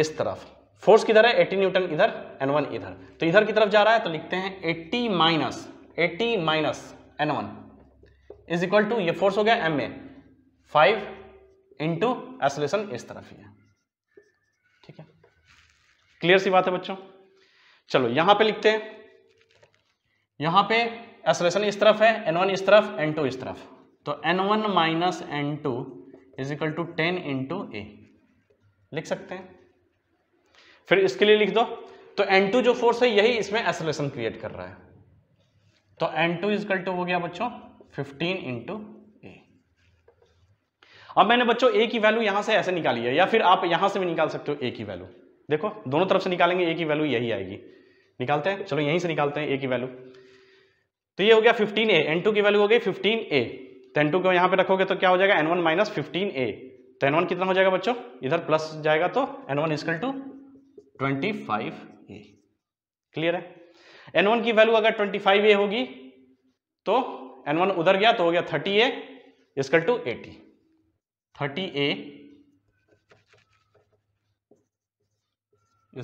इस तरफ फोर्स किधर है एटी न्यूटन इधर एन वन इधर तो इधर की तरफ जा रहा है तो लिखते हैं eighty minus eighty minus N one is equal to ये फोर्स हो गया M A five into acceleration इस तरफ ही है ठीक है क्लियर सी बात है बच्चों चलो यहां पे लिखते हैं यहां पे एसोलेशन इस तरफ है एन वन इस तरफ एन टू इस तरफ तो N one minus N two is equal to ten into A लिख सकते हैं फिर इसके लिए लिख दो तो N2 जो फोर्स है यही इसमें एसोलेशन क्रिएट कर रहा है तो N2 टू इजकल टू हो गया बच्चों 15 इंटू ए अब मैंने बच्चों ए की वैल्यू यहां से ऐसे निकाली है या फिर आप यहां से भी निकाल सकते हो ए की वैल्यू देखो दोनों तरफ से निकालेंगे ए की वैल्यू यही आएगी निकालते हैं चलो यहीं से निकालते हैं ए की वैल्यू तो ये हो गया फिफ्टीन ए एन टू की वैल्यू हो गई फिफ्टीन ए तो एन टू को यहां पे रखोगे तो क्या हो जाएगा N one minus fifteen A तो एन वन कितना हो जाएगा बच्चों इधर प्लस जाएगा तो N one is equal to twenty five A clear है एन वन की वैल्यू अगर ट्वेंटी फाइव ए होगी तो एन वन उधर गया तो हो गया thirty A is equal to eighty thirty A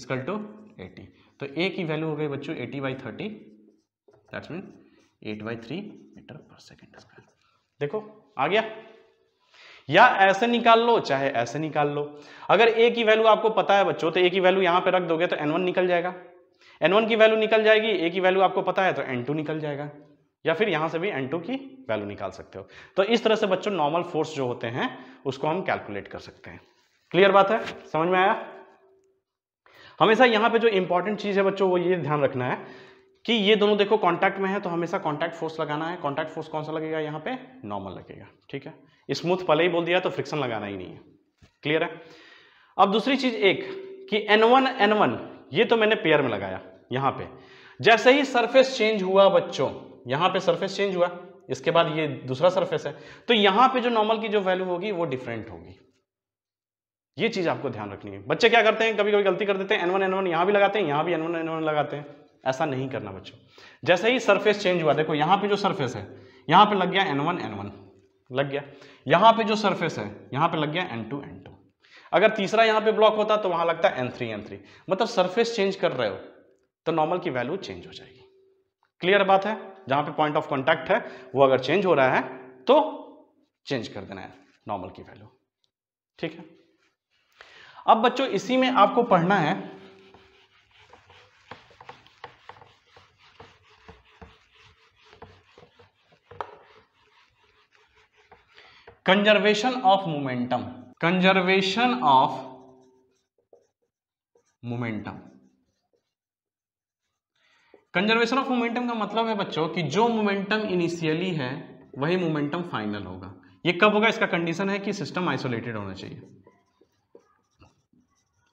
is equal to eighty तो ए की वैल्यू हो गई बच्चों eighty by thirty that's mean eight by three metre per second square देखो आ गया या ऐसे निकाल लो चाहे ऐसे निकाल लो अगर ए की वैल्यू आपको पता है बच्चों तो ए की वैल्यू यहां पे रख दोगे तो एन वन निकल जाएगा एन वन की वैल्यू निकल जाएगी ए की वैल्यू आपको पता है तो एन टू निकल जाएगा या फिर यहां से भी एन टू की वैल्यू निकाल सकते हो तो इस तरह से बच्चों नॉर्मल फोर्स जो होते हैं उसको हम कैलकुलेट कर सकते हैं क्लियर बात है समझ में आया हमेशा यहाँ पे जो इंपॉर्टेंट चीज है बच्चों वो ये ध्यान रखना है कि ये दोनों देखो कॉन्टैक्ट में है तो हमेशा कॉन्टैक्ट फोर्स लगाना है कॉन्टैक्ट फोर्स कौन सा लगेगा यहाँ पे नॉर्मल लगेगा ठीक है स्मूथ पहले ही बोल दिया तो फ्रिक्शन लगाना ही नहीं है क्लियर है अब दूसरी चीज एक कि एन वन एन वन ये तो मैंने पेयर में लगाया यहां पे जैसे ही सरफेस चेंज हुआ बच्चों यहां पे सरफेस चेंज हुआ इसके बाद ये दूसरा सरफेस है तो यहां पे जो नॉर्मल की जो वैल्यू होगी वो डिफरेंट होगी ये चीज आपको ध्यान रखनी है बच्चे क्या करते हैं कभी कभी गलती कर देते हैं एन वन यहां भी लगाते हैं यहां भी एन वन लगाते हैं ऐसा नहीं करना बच्चों जैसे ही सरफेस चेंज हुआ देखो यहां पे जो सर्फेस है यहां पे लग गया एन वन लग गया यहां पे जो सरफेस है यहां पे लग गया एन टू एन टू अगर तीसरा यहां पे ब्लॉक होता तो वहां लगता एन थ्री एन थ्री मतलब सरफेस चेंज कर रहे हो तो नॉर्मल की वैल्यू चेंज हो जाएगी क्लियर बात है जहां पे पॉइंट ऑफ कॉन्टैक्ट है वो अगर चेंज हो रहा है तो चेंज कर देना है नॉर्मल की वैल्यू ठीक है अब बच्चों इसी में आपको पढ़ना है conservation of momentum conservation of momentum conservation of momentum का मतलब है बच्चों कि जो मोमेंटम इनिशियली है वही मोमेंटम फाइनल होगा ये कब होगा इसका कंडीशन है कि सिस्टम आइसोलेटेड होना चाहिए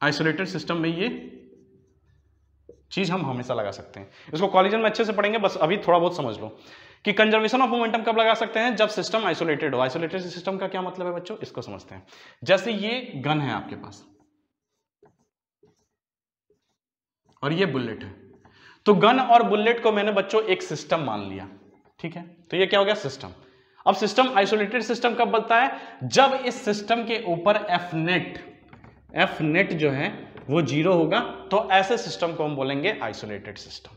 आइसोलेटेड सिस्टम में ये चीज हम हमेशा लगा सकते हैं इसको कॉलेज में अच्छे से पढ़ेंगे बस अभी थोड़ा बहुत समझ लो कि कंजर्वेशन ऑफ मोमेंटम कब लगा सकते हैं जब सिस्टम आइसोलेटेड हो आइसोलेटेड सिस्टम का क्या मतलब है बच्चों इसको समझते हैं जैसे ये गन है आपके पास और ये बुलेट है तो गन और बुलेट को मैंने बच्चों एक सिस्टम मान लिया ठीक है तो ये क्या हो गया सिस्टम अब सिस्टम आइसोलेटेड सिस्टम कब बनता है जब इस सिस्टम के ऊपर एफ नेट एफ नेट जो है वो जीरो होगा तो ऐसे सिस्टम को हम बोलेंगे आइसोलेटेड सिस्टम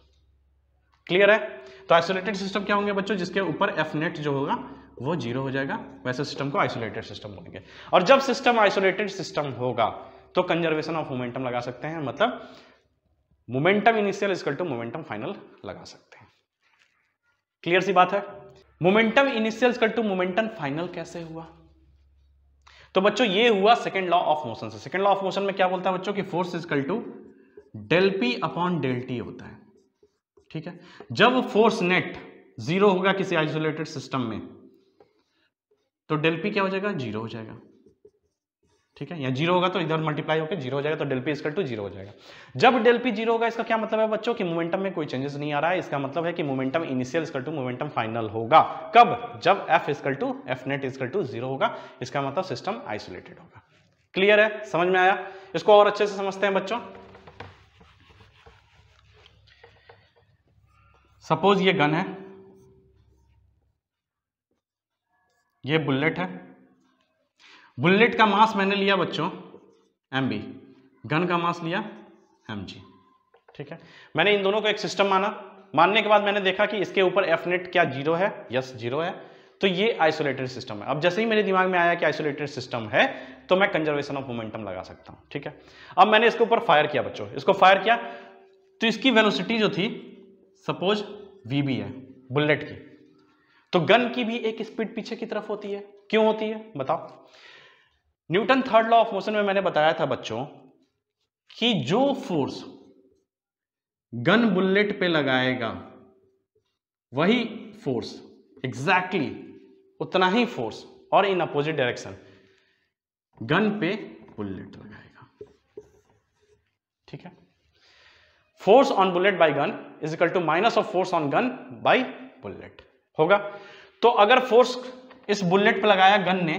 क्लियर है तो आइसोलेटेड सिस्टम क्या होंगे बच्चों जिसके ऊपर एफ नेट जो होगा वो जीरो हो जाएगा वैसे सिस्टम को आइसोलेटेड सिस्टम बोलेंगे और जब सिस्टम आइसोलेटेड सिस्टम होगा तो कंजर्वेशन ऑफ मोमेंटम लगा सकते हैं मतलब momentum initial is equal to momentum final लगा सकते हैं क्लियर सी बात है momentum initial to momentum final कैसे हुआ तो बच्चों ये हुआ सेकेंड लॉ ऑफ मोशन से सेकेंड लॉ ऑफ मोशन में क्या बोलता है बच्चों की force is equal to del P upon del T होता है ठीक है जब फोर्स नेट जीरो होगा किसी आइसोलेटेड सिस्टम में तो डेल्पी क्या हो जाएगा जीरो हो जाएगा ठीक है या जीरो होगा तो इधर मल्टीप्लाई होकर जीरो हो जाएगा तो डेल्पी इसका टू जीरो हो जाएगा जब डेल्पी जीरो होगा इसका क्या मतलब है बच्चों कि मोमेंटम में कोई चेंजेस नहीं आ रहा है इसका मतलब है कि momentum initial is equal to momentum final होगा कब जब F is equal to F net is equal to zero होगा इसका मतलब सिस्टम आइसोलेटेड होगा क्लियर है समझ में आया इसको और अच्छे से समझते हैं बच्चों सपोज ये गन है ये बुलेट है बुलेट का मास मैंने लिया बच्चों एम बी गन का मास लिया एम जी ठीक है मैंने इन दोनों को एक सिस्टम माना मानने के बाद मैंने देखा कि इसके ऊपर एफ नेट क्या जीरो है यस जीरो है तो ये आइसोलेटेड सिस्टम है अब जैसे ही मेरे दिमाग में आया कि आइसोलेटेड सिस्टम है तो मैं कंजर्वेशन ऑफ मोमेंटम लगा सकता हूँ ठीक है अब मैंने इसके ऊपर फायर किया बच्चों इसको फायर किया तो इसकी वेलोसिटी जो थी सपोज वी है बुलेट की तो गन की भी एक स्पीड पीछे की तरफ होती है क्यों होती है बताओ Newton third law of motion में मैंने बताया था बच्चों कि जो फोर्स गन बुलेट पे लगाएगा वही फोर्स एग्जैक्टली exactly, उतना ही फोर्स और इन अपोजिट डायरेक्शन गन पे बुलेट लगाएगा ठीक है force on bullet by gun is equal to minus of force on gun by bullet होगा तो अगर फोर्स इस बुलेट पर लगाया गन ने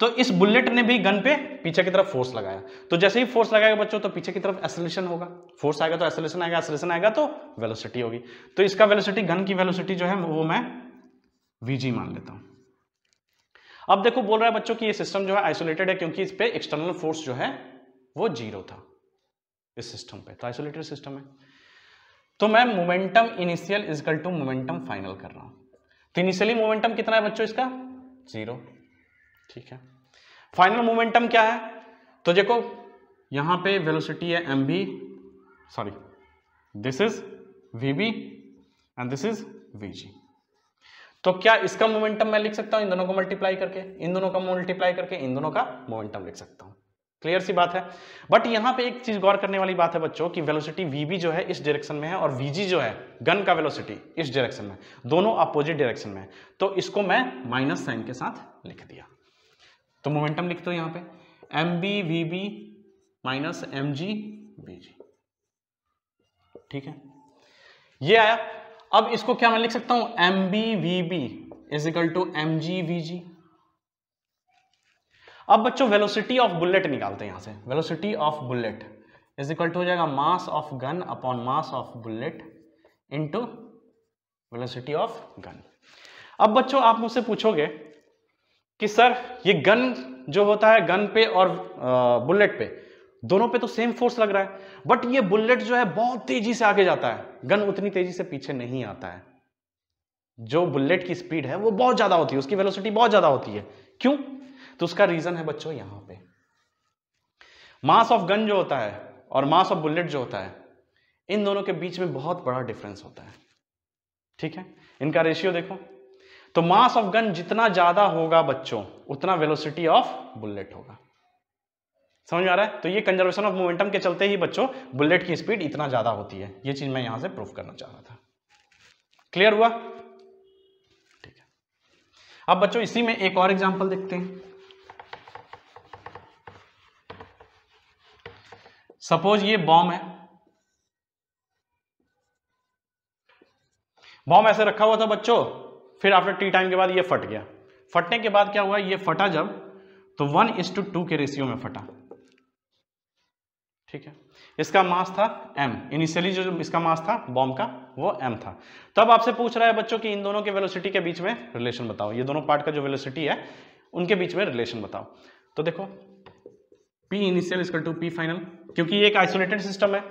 तो इस बुलेट ने भी गन पे पीछे की तरफ फोर्स लगाया तो जैसे ही फोर्स लगाएगा बच्चों तो पीछे की तरफ एसोलेशन होगा फोर्स आएगा तो एसोलेशन आएगा एसोलेशन आएगा तो वेलोसिटी होगी तो इसका वेलोसिटी गन की वेलोसिटी जो है वो मैं वीजी मान लेता हूं अब देखो बोल रहा है बच्चों कि ये सिस्टम जो है आइसोलेटेड है क्योंकि इस पर एक्सटर्नल फोर्स जो है वो जीरो था इस सिस्टम पे तो आइसोलेटेड सिस्टम है तो मैं momentum initial is equal to momentum final कर रहा हूं तो इनिशियली मोमेंटम कितना है बच्चों इसका जीरो ठीक है फाइनल मोमेंटम क्या है तो देखो यहां पे वेलोसिटी है M B sorry this is V B and this is V G तो क्या इसका मोमेंटम मैं लिख सकता हूं इन दोनों को मल्टीप्लाई करके इन दोनों का मल्टीप्लाई करके इन दोनों का मोमेंटम लिख सकता हूं क्लियर सी बात है बट यहाँ पे एक चीज गौर करने वाली बात है बच्चों कि वेलोसिटी वीबी जो है इस डायरेक्शन में है और वीजी जो है गन का वेलोसिटी इस डायरेक्शन में दोनों अपोजिट डायरेक्शन में है तो इसको मैं माइनस साइन के साथ लिख दिया तो मोमेंटम लिख दो यहाँ पे M B V B minus M G B G ठीक है ये आया अब इसको क्या मैं लिख सकता हूं M B V B is equal to M G V G अब बच्चों वेलोसिटी ऑफ बुलेट निकालते हैं यहाँ से velocity of bullet is equal to हो जाएगा mass of gun upon mass of bullet into velocity of gun अब बच्चों आप मुझसे पूछोगे कि सर ये गन जो होता है गन पे और बुलेट पे दोनों पे तो सेम फोर्स लग रहा है बट ये बुलेट जो है बहुत तेजी से आगे जाता है गन उतनी तेजी से पीछे नहीं आता है जो बुलेट की स्पीड है वो बहुत ज्यादा होती है उसकी वेलोसिटी बहुत ज्यादा होती है क्यों तो उसका रीजन है बच्चों यहां पे मास ऑफ गन जो होता है और मास ऑफ बुलेट जो होता है इन दोनों के बीच में बहुत बड़ा डिफरेंस होता है ठीक है इनका रेशियो देखो तो मास ऑफ गन जितना ज्यादा होगा बच्चों उतना वेलोसिटी ऑफ बुलेट होगा समझ में आ रहा है तो ये कंजर्वेशन ऑफ मोमेंटम के चलते ही बच्चों बुलेट की स्पीड इतना ज्यादा होती है ये चीज मैं यहां से प्रूफ करना चाह रहा था क्लियर हुआ ठीक है अब बच्चों इसी में एक और एग्जाम्पल देखते हैं सपोज ये बॉम है बॉम ऐसे रखा हुआ था बच्चों फिर आफ्टर टी टाइम के बाद ये फट गया फटने के बाद क्या हुआ ये फटा जब तो वन इज टू टू के रेशियो में फटा ठीक है इसका मास था m इनिशियली जो इसका मास था बॉम्ब का वो m था तो अब आपसे पूछ रहा है बच्चों कि इन दोनों के वेलोसिटी के बीच में रिलेशन बताओ ये दोनों पार्ट का जो वेलोसिटी है उनके बीच में रिलेशन बताओ तो देखो P initial is equal to P final क्योंकि ये एक आइसोलेटेड सिस्टम है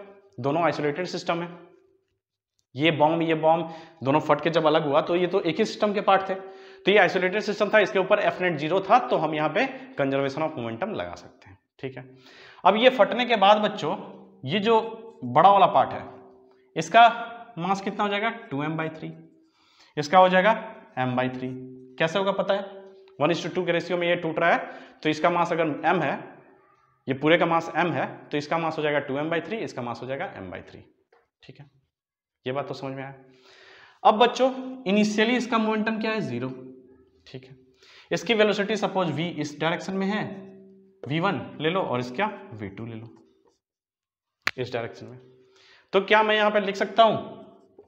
दोनों आइसोलेटेड सिस्टम है ये बॉम्ब ये बॉम्ब दोनों फट के जब अलग हुआ तो ये तो एक ही सिस्टम के पार्ट थे तो ये आइसोलेटेड सिस्टम था इसके ऊपर एफ नेट जीरो था तो हम यहाँ पे कंजर्वेशन ऑफ मोमेंटम लगा सकते हैं ठीक है अब ये फटने के बाद बच्चों ये जो बड़ा वाला पार्ट है इसका मास कितना हो जाएगा टू एम बाई थ्री इसका हो जाएगा एम बाई थ्री कैसे होगा पता है वन इंस टू के रेशियो में ये टूट रहा है तो इसका मास अगर एम है ये पूरे का मास m है तो इसका मास हो जाएगा टू एम बाई थ्री इसका मास हो जाएगा m बाई थ्री ठीक है ये बात तो समझ में आया अब बच्चों इनिशियली इसका मोमेंटम क्या है जीरो ठीक है इसकी वेलोसिटी सपोज v इस डायरेक्शन में है v1 ले लो और इसका v2 ले लो इस डायरेक्शन में तो क्या मैं यहां पर लिख सकता हूं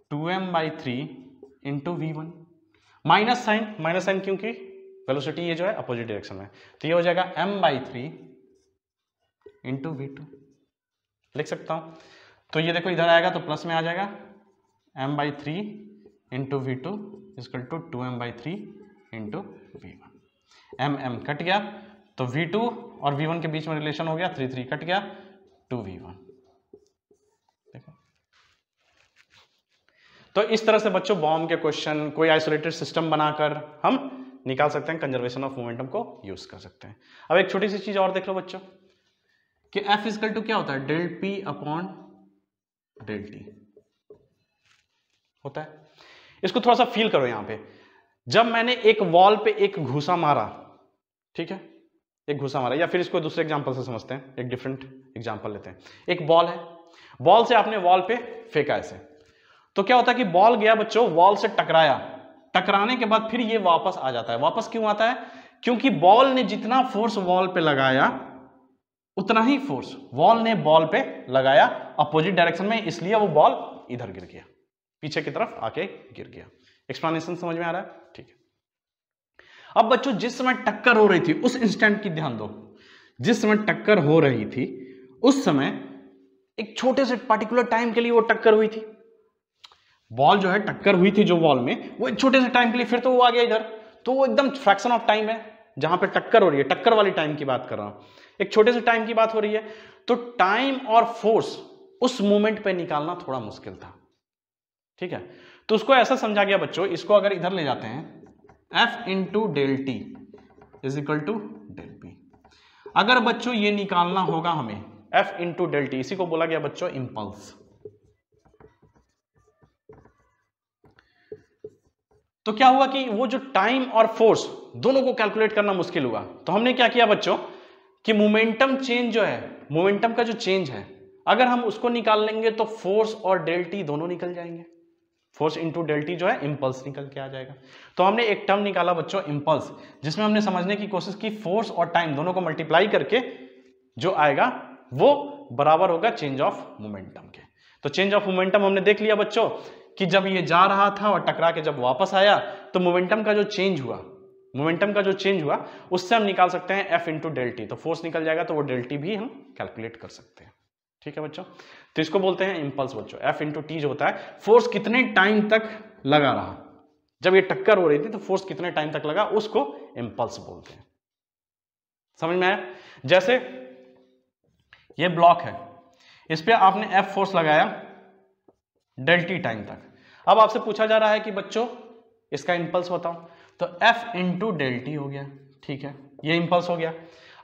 two m by three into v one minus sign minus sign क्योंकि वेलोसिटी ये जो है अपोजिट डायरेक्शन में तो ये हो जाएगा m by three into v two लिख सकता हूँ तो ये देखो इधर आएगा तो प्लस में आ जाएगा m by three into v two is equal to two m by three into v one m m cut गया तो वी टू और वी वन के बीच में रिलेशन हो गया three three cut two v one वन देखो तो इस तरह से बच्चों बॉम्ब के क्वेश्चन कोई आइसोलेटेड सिस्टम बनाकर हम निकाल सकते हैं कंजर्वेशन ऑफ मोमेंटम को यूज कर सकते हैं अब एक छोटी सी चीज और देख लो बच्चों कि एफ इजकल टू क्या होता है del P upon del T होता है इसको थोड़ा सा फील करो यहां पे जब मैंने एक वॉल पे एक घूसा मारा ठीक है एक घुसा मारा या फिर इसको दूसरे एग्जाम्पल से समझते हैं एक डिफरेंट एग्जाम्पल लेते हैं एक बॉल है बॉल से आपने वॉल पे फेंका ऐसे तो क्या होता है कि बॉल गया बच्चों वॉल से टकराया टकराने के बाद फिर ये वापस आ जाता है वापस क्यों आता है क्योंकि बॉल ने जितना फोर्स वॉल पे लगाया उतना ही फोर्स वॉल ने बॉल पे लगाया अपोजिट डायरेक्शन में इसलिए वो बॉल इधर गिर गया पीछे की तरफ आके गिर गया एक्सप्लेनेशन समझ में आ रहा है ठीक है अब बच्चों जिस समय टक्कर हो रही थी उस इंस्टेंट की ध्यान दो जिस समय टक्कर हो रही थी उस समय एक छोटे से पार्टिकुलर टाइम के लिए वो टक्कर हुई थी बॉल जो है टक्कर हुई थी जो वॉल में वो एक छोटे से टाइम के लिए फिर तो वो आ गया इधर तो वो एकदम फ्रैक्शन ऑफ टाइम है जहां पे टक्कर हो रही है टक्कर वाली टाइम की बात कर रहा हूं एक छोटे से टाइम की बात हो रही है तो टाइम और फोर्स उस मूवमेंट पे निकालना थोड़ा मुश्किल था ठीक है तो उसको ऐसा समझा गया बच्चों इसको अगर इधर ले जाते हैं f into del t is equal to del p अगर बच्चों ये निकालना होगा हमें एफ इंटू डेल टी इसी को बोला गया बच्चों इम्पल्स तो क्या हुआ कि वो जो टाइम और फोर्स दोनों को कैलकुलेट करना मुश्किल हुआ तो हमने क्या किया बच्चों कि मोमेंटम चेंज जो है मोमेंटम का जो चेंज है अगर हम उसको निकाल लेंगे तो फोर्स और डेल्टी दोनों निकल जाएंगे फोर्स इंटू डेल्टी जो है इम्पल्स निकल के आ जाएगा तो हमने एक टर्म निकाला बच्चों इम्पल्स जिसमें हमने समझने की कोशिश की फोर्स और टाइम दोनों को मल्टीप्लाई करके जो आएगा वो बराबर होगा चेंज ऑफ मोमेंटम के तो चेंज ऑफ मोमेंटम हमने देख लिया बच्चों कि जब ये जा रहा था और टकरा के जब वापस आया तो मोमेंटम का जो चेंज हुआ मोमेंटम का जो चेंज हुआ उससे हम निकाल सकते हैं एफ इंटू डेल्टी तो फोर्स निकल जाएगा तो वो डेल्टी भी हम कैलकुलेट कर सकते हैं ठीक है बच्चों तो इसको बोलते हैं इंपल्स बच्चों एफ इंटू टी जो होता है फोर्स कितने टाइम तक लगा रहा जब ये टक्कर हो रही थी तो फोर्स कितने टाइम तक लगा उसको इंपल्स बोलते हैं समझ में आया जैसे ये ब्लॉक है इस पर आपने एफ फोर्स लगाया डेल्टी टाइम तक अब आपसे पूछा जा रहा है कि बच्चों इसका इंपल्स बताओ तो एफ इंटू डेल टी हो गया ठीक है ये इम्पल्स हो गया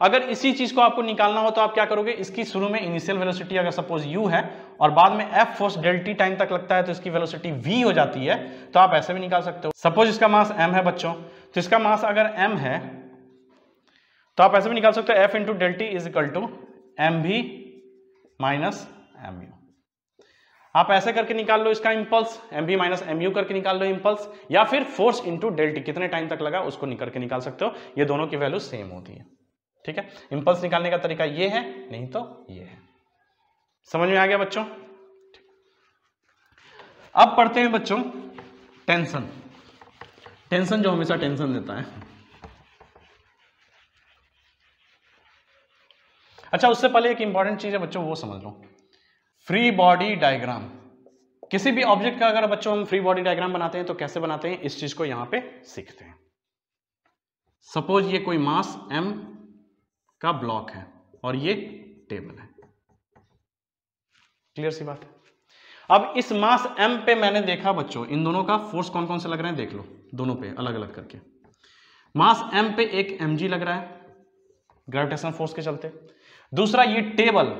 अगर इसी चीज को आपको निकालना हो तो आप क्या करोगे इसकी शुरू में इनिशियल वेलोसिटी अगर सपोज u है और बाद में f फोर्स डेल्टी टाइम तक लगता है तो इसकी वेलोसिटी v हो जाती है तो आप ऐसे भी निकाल सकते हो सपोज इसका मास m है बच्चों तो इसका मास अगर m है तो आप ऐसे भी निकाल सकते हो f into del t is equal to m v minus m u आप ऐसे करके निकाल लो इसका impulse m v minus m u करके निकाल लो इंपल्स या फिर फोर्स इंटू डेल्टी कितने टाइम तक लगा उसको निकल के निकाल सकते हो ये दोनों की वैल्यू सेम होती है ठीक है इंपल्स निकालने का तरीका ये है नहीं तो ये है समझ में आ गया बच्चों अब पढ़ते हैं बच्चों टेंशन टेंशन जो हमेशा टेंशन देता है अच्छा उससे पहले एक इंपॉर्टेंट चीज है बच्चों वो समझ लो फ्री बॉडी डायग्राम किसी भी ऑब्जेक्ट का अगर बच्चों हम फ्री बॉडी डायग्राम बनाते हैं तो कैसे बनाते हैं इस चीज को यहां पे सीखते हैं सपोज ये कोई मास एम का ब्लॉक है और ये टेबल है क्लियर सी बात है अब इस मास एम पे मैंने देखा बच्चों इन दोनों का फोर्स कौन कौन से लग रहे हैं देख लो दोनों पे अलग अलग करके मास एम पे एक एम लग रहा है ग्रेविटेशन फोर्स के चलते दूसरा ये टेबल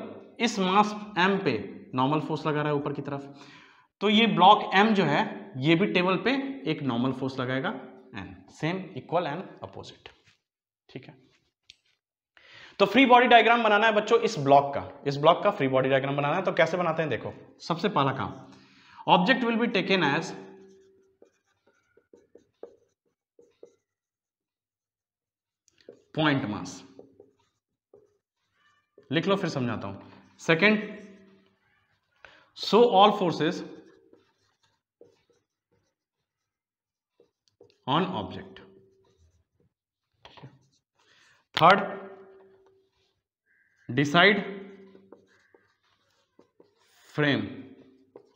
इस मास एम पे नॉर्मल फोर्स लगा रहा है ऊपर की तरफ तो ये ब्लॉक एम जो है ये भी टेबल पे एक नॉर्मल फोर्स लगाएगा n same equal and opposite ठीक है तो फ्री बॉडी डायग्राम बनाना है बच्चों इस ब्लॉक का इस ब्लॉक का फ्री बॉडी डायग्राम बनाना है तो कैसे बनाते हैं देखो सबसे पहला काम object will be taken as point mass लिख लो फिर समझाता हूं second so all forces on object third decide frame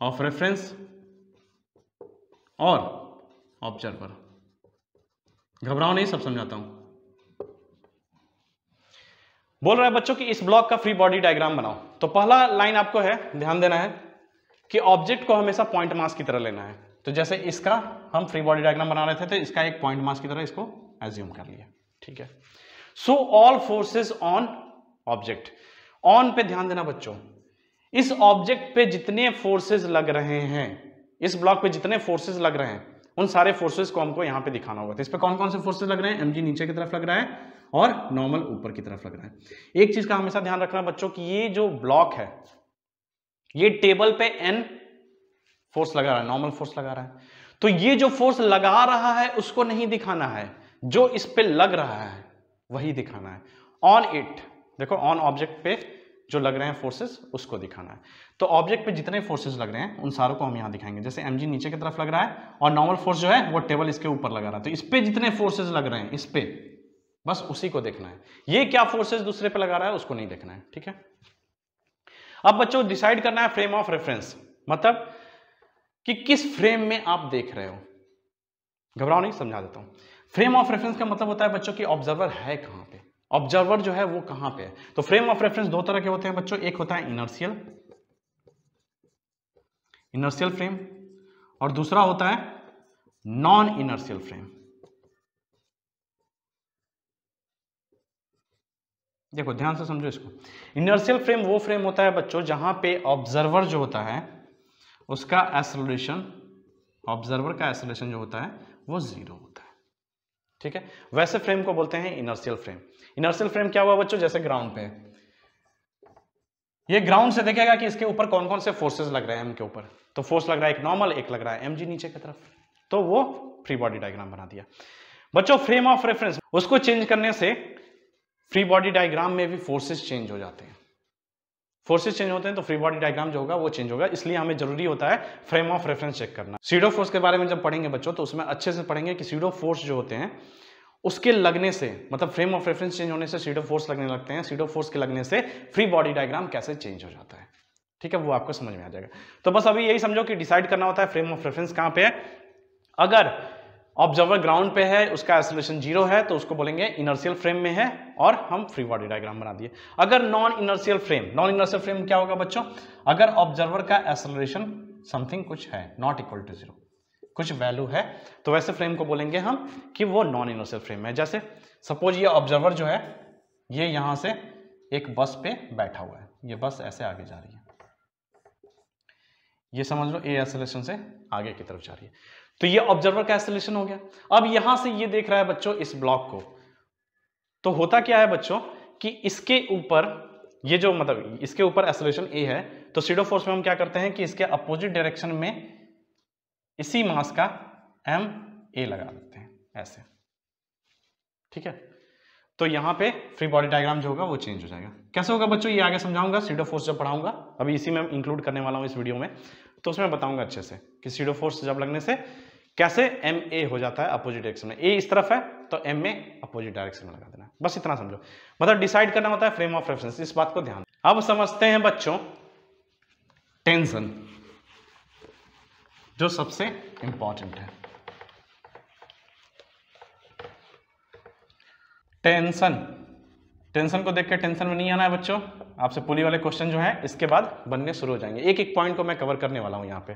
of reference और observer घबराओ नहीं सब समझाता हूं बोल रहा है बच्चों कि इस ब्लॉक का फ्री बॉडी डायग्राम बनाओ तो पहला लाइन आपको है ध्यान देना है कि ऑब्जेक्ट को हमेशा पॉइंट मास की तरह लेना है तो जैसे इसका हम फ्री बॉडी डायग्राम बना रहे थे तो इसका एक पॉइंट मास की तरह इसको एज्यूम कर लिया ठीक है so all forces on object on पे ध्यान देना बच्चों इस ऑब्जेक्ट पे जितने फोर्सेस लग रहे हैं इस ब्लॉक पे जितने फोर्सेस लग रहे हैं उन सारे फोर्सेस को हमको यहाँ पे दिखाना होगा तो इस पर कौन कौन से फोर्सेस लग रहे हैं एमजी नीचे की तरफ लग रहा है और नॉर्मल ऊपर की तरफ लग रहा है एक चीज का हमेशा ध्यान रखना बच्चों की ये जो ब्लॉक है ये टेबल पे एन फोर्स लगा रहा है नॉर्मल फोर्स लगा रहा है तो ये जो फोर्स लगा रहा है उसको नहीं दिखाना है जो इस पे लग रहा है वही दिखाना है ऑन इट देखो ऑन ऑब्जेक्ट पे जो लग रहे हैं फोर्सेस उसको दिखाना है तो ऑब्जेक्ट पे जितने फोर्सेस लग रहे हैं उन सारों को हम यहां दिखाएंगे जैसे एम नीचे की तरफ लग रहा है और नॉर्मल फोर्स जो है वो टेबल इसके ऊपर लगा रहा है तो इस पे जितने फोर्सेज लग रहे हैं इस पे बस उसी को देखना है ये क्या फोर्सेज दूसरे पे लगा रहा है उसको नहीं देखना है ठीक है अब बच्चों डिसाइड करना है फ्रेम ऑफ रेफरेंस मतलब कि किस फ्रेम में आप देख रहे हो घबराओ नहीं समझा देता हूं फ्रेम ऑफ रेफरेंस का मतलब होता है बच्चों की ऑब्जर्वर है कहां पे ऑब्जर्वर जो है वो कहां पे है तो फ्रेम ऑफ रेफरेंस दो तरह के होते हैं बच्चों एक होता है इनर्शियल इनर्शियल फ्रेम और दूसरा होता है नॉन इनर्शियल फ्रेम देखो ध्यान से समझो इसको इनर्शियल फ्रेम वो फ्रेम होता है बच्चों जहाँ पे ऑब्जर्वर जो होता है उसका एसोलेशन ऑब्जर्वर का एसोलेशन जो होता है वो जीरो होता है ठीक है वैसे फ्रेम को बोलते हैं इनर्शियल फ्रेम इनर्शियल फ्रेम क्या हुआ बच्चों जैसे ग्राउंड पे ये ग्राउंड से देखेगा कि इसके ऊपर कौन कौन से फोर्सेस लग रहे हैं एम के ऊपर तो फोर्स लग रहा है एक नॉर्मल एक लग रहा है एम नीचे की तरफ तो वो फ्री बॉडी डायग्राम बना दिया बच्चों फ्रेम ऑफ रेफरेंस उसको चेंज करने से फ्री बॉडी डायग्राम में भी फोर्सेस चेंज हो जाते हैं फोर्सेस चेंज होते हैं तो फ्री बॉडी डायग्राम जो होगा वो चेंज होगा इसलिए हमें जरूरी होता है फ्रेम ऑफ रेफरेंस चेक करना सीडो फोर्स के बारे में जब पढ़ेंगे बच्चों तो उसमें अच्छे से पढ़ेंगे कि सीडो फोर्स जो होते हैं उसके लगने से मतलब फ्रेम ऑफ रेफरेंस चेंज होने से सीडो फोर्स लगने लगते हैं सीडो फोर्स के लगने से फ्री बॉडी डायग्राम कैसे चेंज हो जाता है ठीक है वो आपको समझ में आ जाएगा तो बस अभी यही समझो कि डिसाइड करना होता है फ्रेम ऑफ रेफरेंस कहाँ पे है अगर ऑब्जर्वर ग्राउंड पे है उसका एसोलेशन जीरो है तो उसको बोलेंगे इनर्शियल फ्रेम में है और हम फ्री बॉडी डायग्राम बना दिए अगर non inertial frame non inertial frame क्या होगा बच्चों अगर ऑब्जर्वर का एसोलेशन समथिंग कुछ है नॉट इक्वल टू जीरो कुछ वैल्यू है तो वैसे फ्रेम को बोलेंगे हम कि वो नॉन इनर्शियल फ्रेम है जैसे सपोज ये ऑब्जर्वर जो है ये यहाँ से एक बस पे बैठा हुआ है ये बस ऐसे आगे जा रही है ये समझ लो ए एसोलेशन से आगे की तरफ जा रही है तो ये ऑब्जर्वर का एस्टिलेशन हो गया अब यहां से ये देख रहा है बच्चों इस ब्लॉक को तो होता क्या है बच्चों कि इसके ऊपर ये जो मतलब इसके ऊपर एसोलेशन ए है तो सीडो फोर्स में हम क्या करते हैं कि इसके अपोजिट डायरेक्शन में इसी मास का एम ए लगा देते हैं ऐसे ठीक है तो यहां पे फ्री बॉडी डायग्राम जो होगा वो चेंज हो जाएगा कैसे होगा बच्चों ये आगे समझाऊंगा सीडो फोर्स जब पढ़ाऊंगा अभी इसी में इंक्लूड करने वाला हूं इस वीडियो में तो उसमें बताऊंगा अच्छे से कि सीडो फोर्स जब लगने से कैसे एम ए हो जाता है अपोजिट डायरेक्शन में ए इस तरफ है तो एम ए अपोजिट डायरेक्शन में लगा देना बस इतना समझो मतलब डिसाइड करना होता है फ्रेम ऑफ रेफरेंस इस बात को ध्यान अब समझते हैं बच्चों टेंशन जो सबसे इंपॉर्टेंट है टेंशन टेंशन को देख के टेंशन में नहीं आना है बच्चों आपसे पुली वाले क्वेश्चन जो है इसके बाद बनने शुरू हो जाएंगे एक एक पॉइंट को मैं कवर करने वाला हूं यहां पे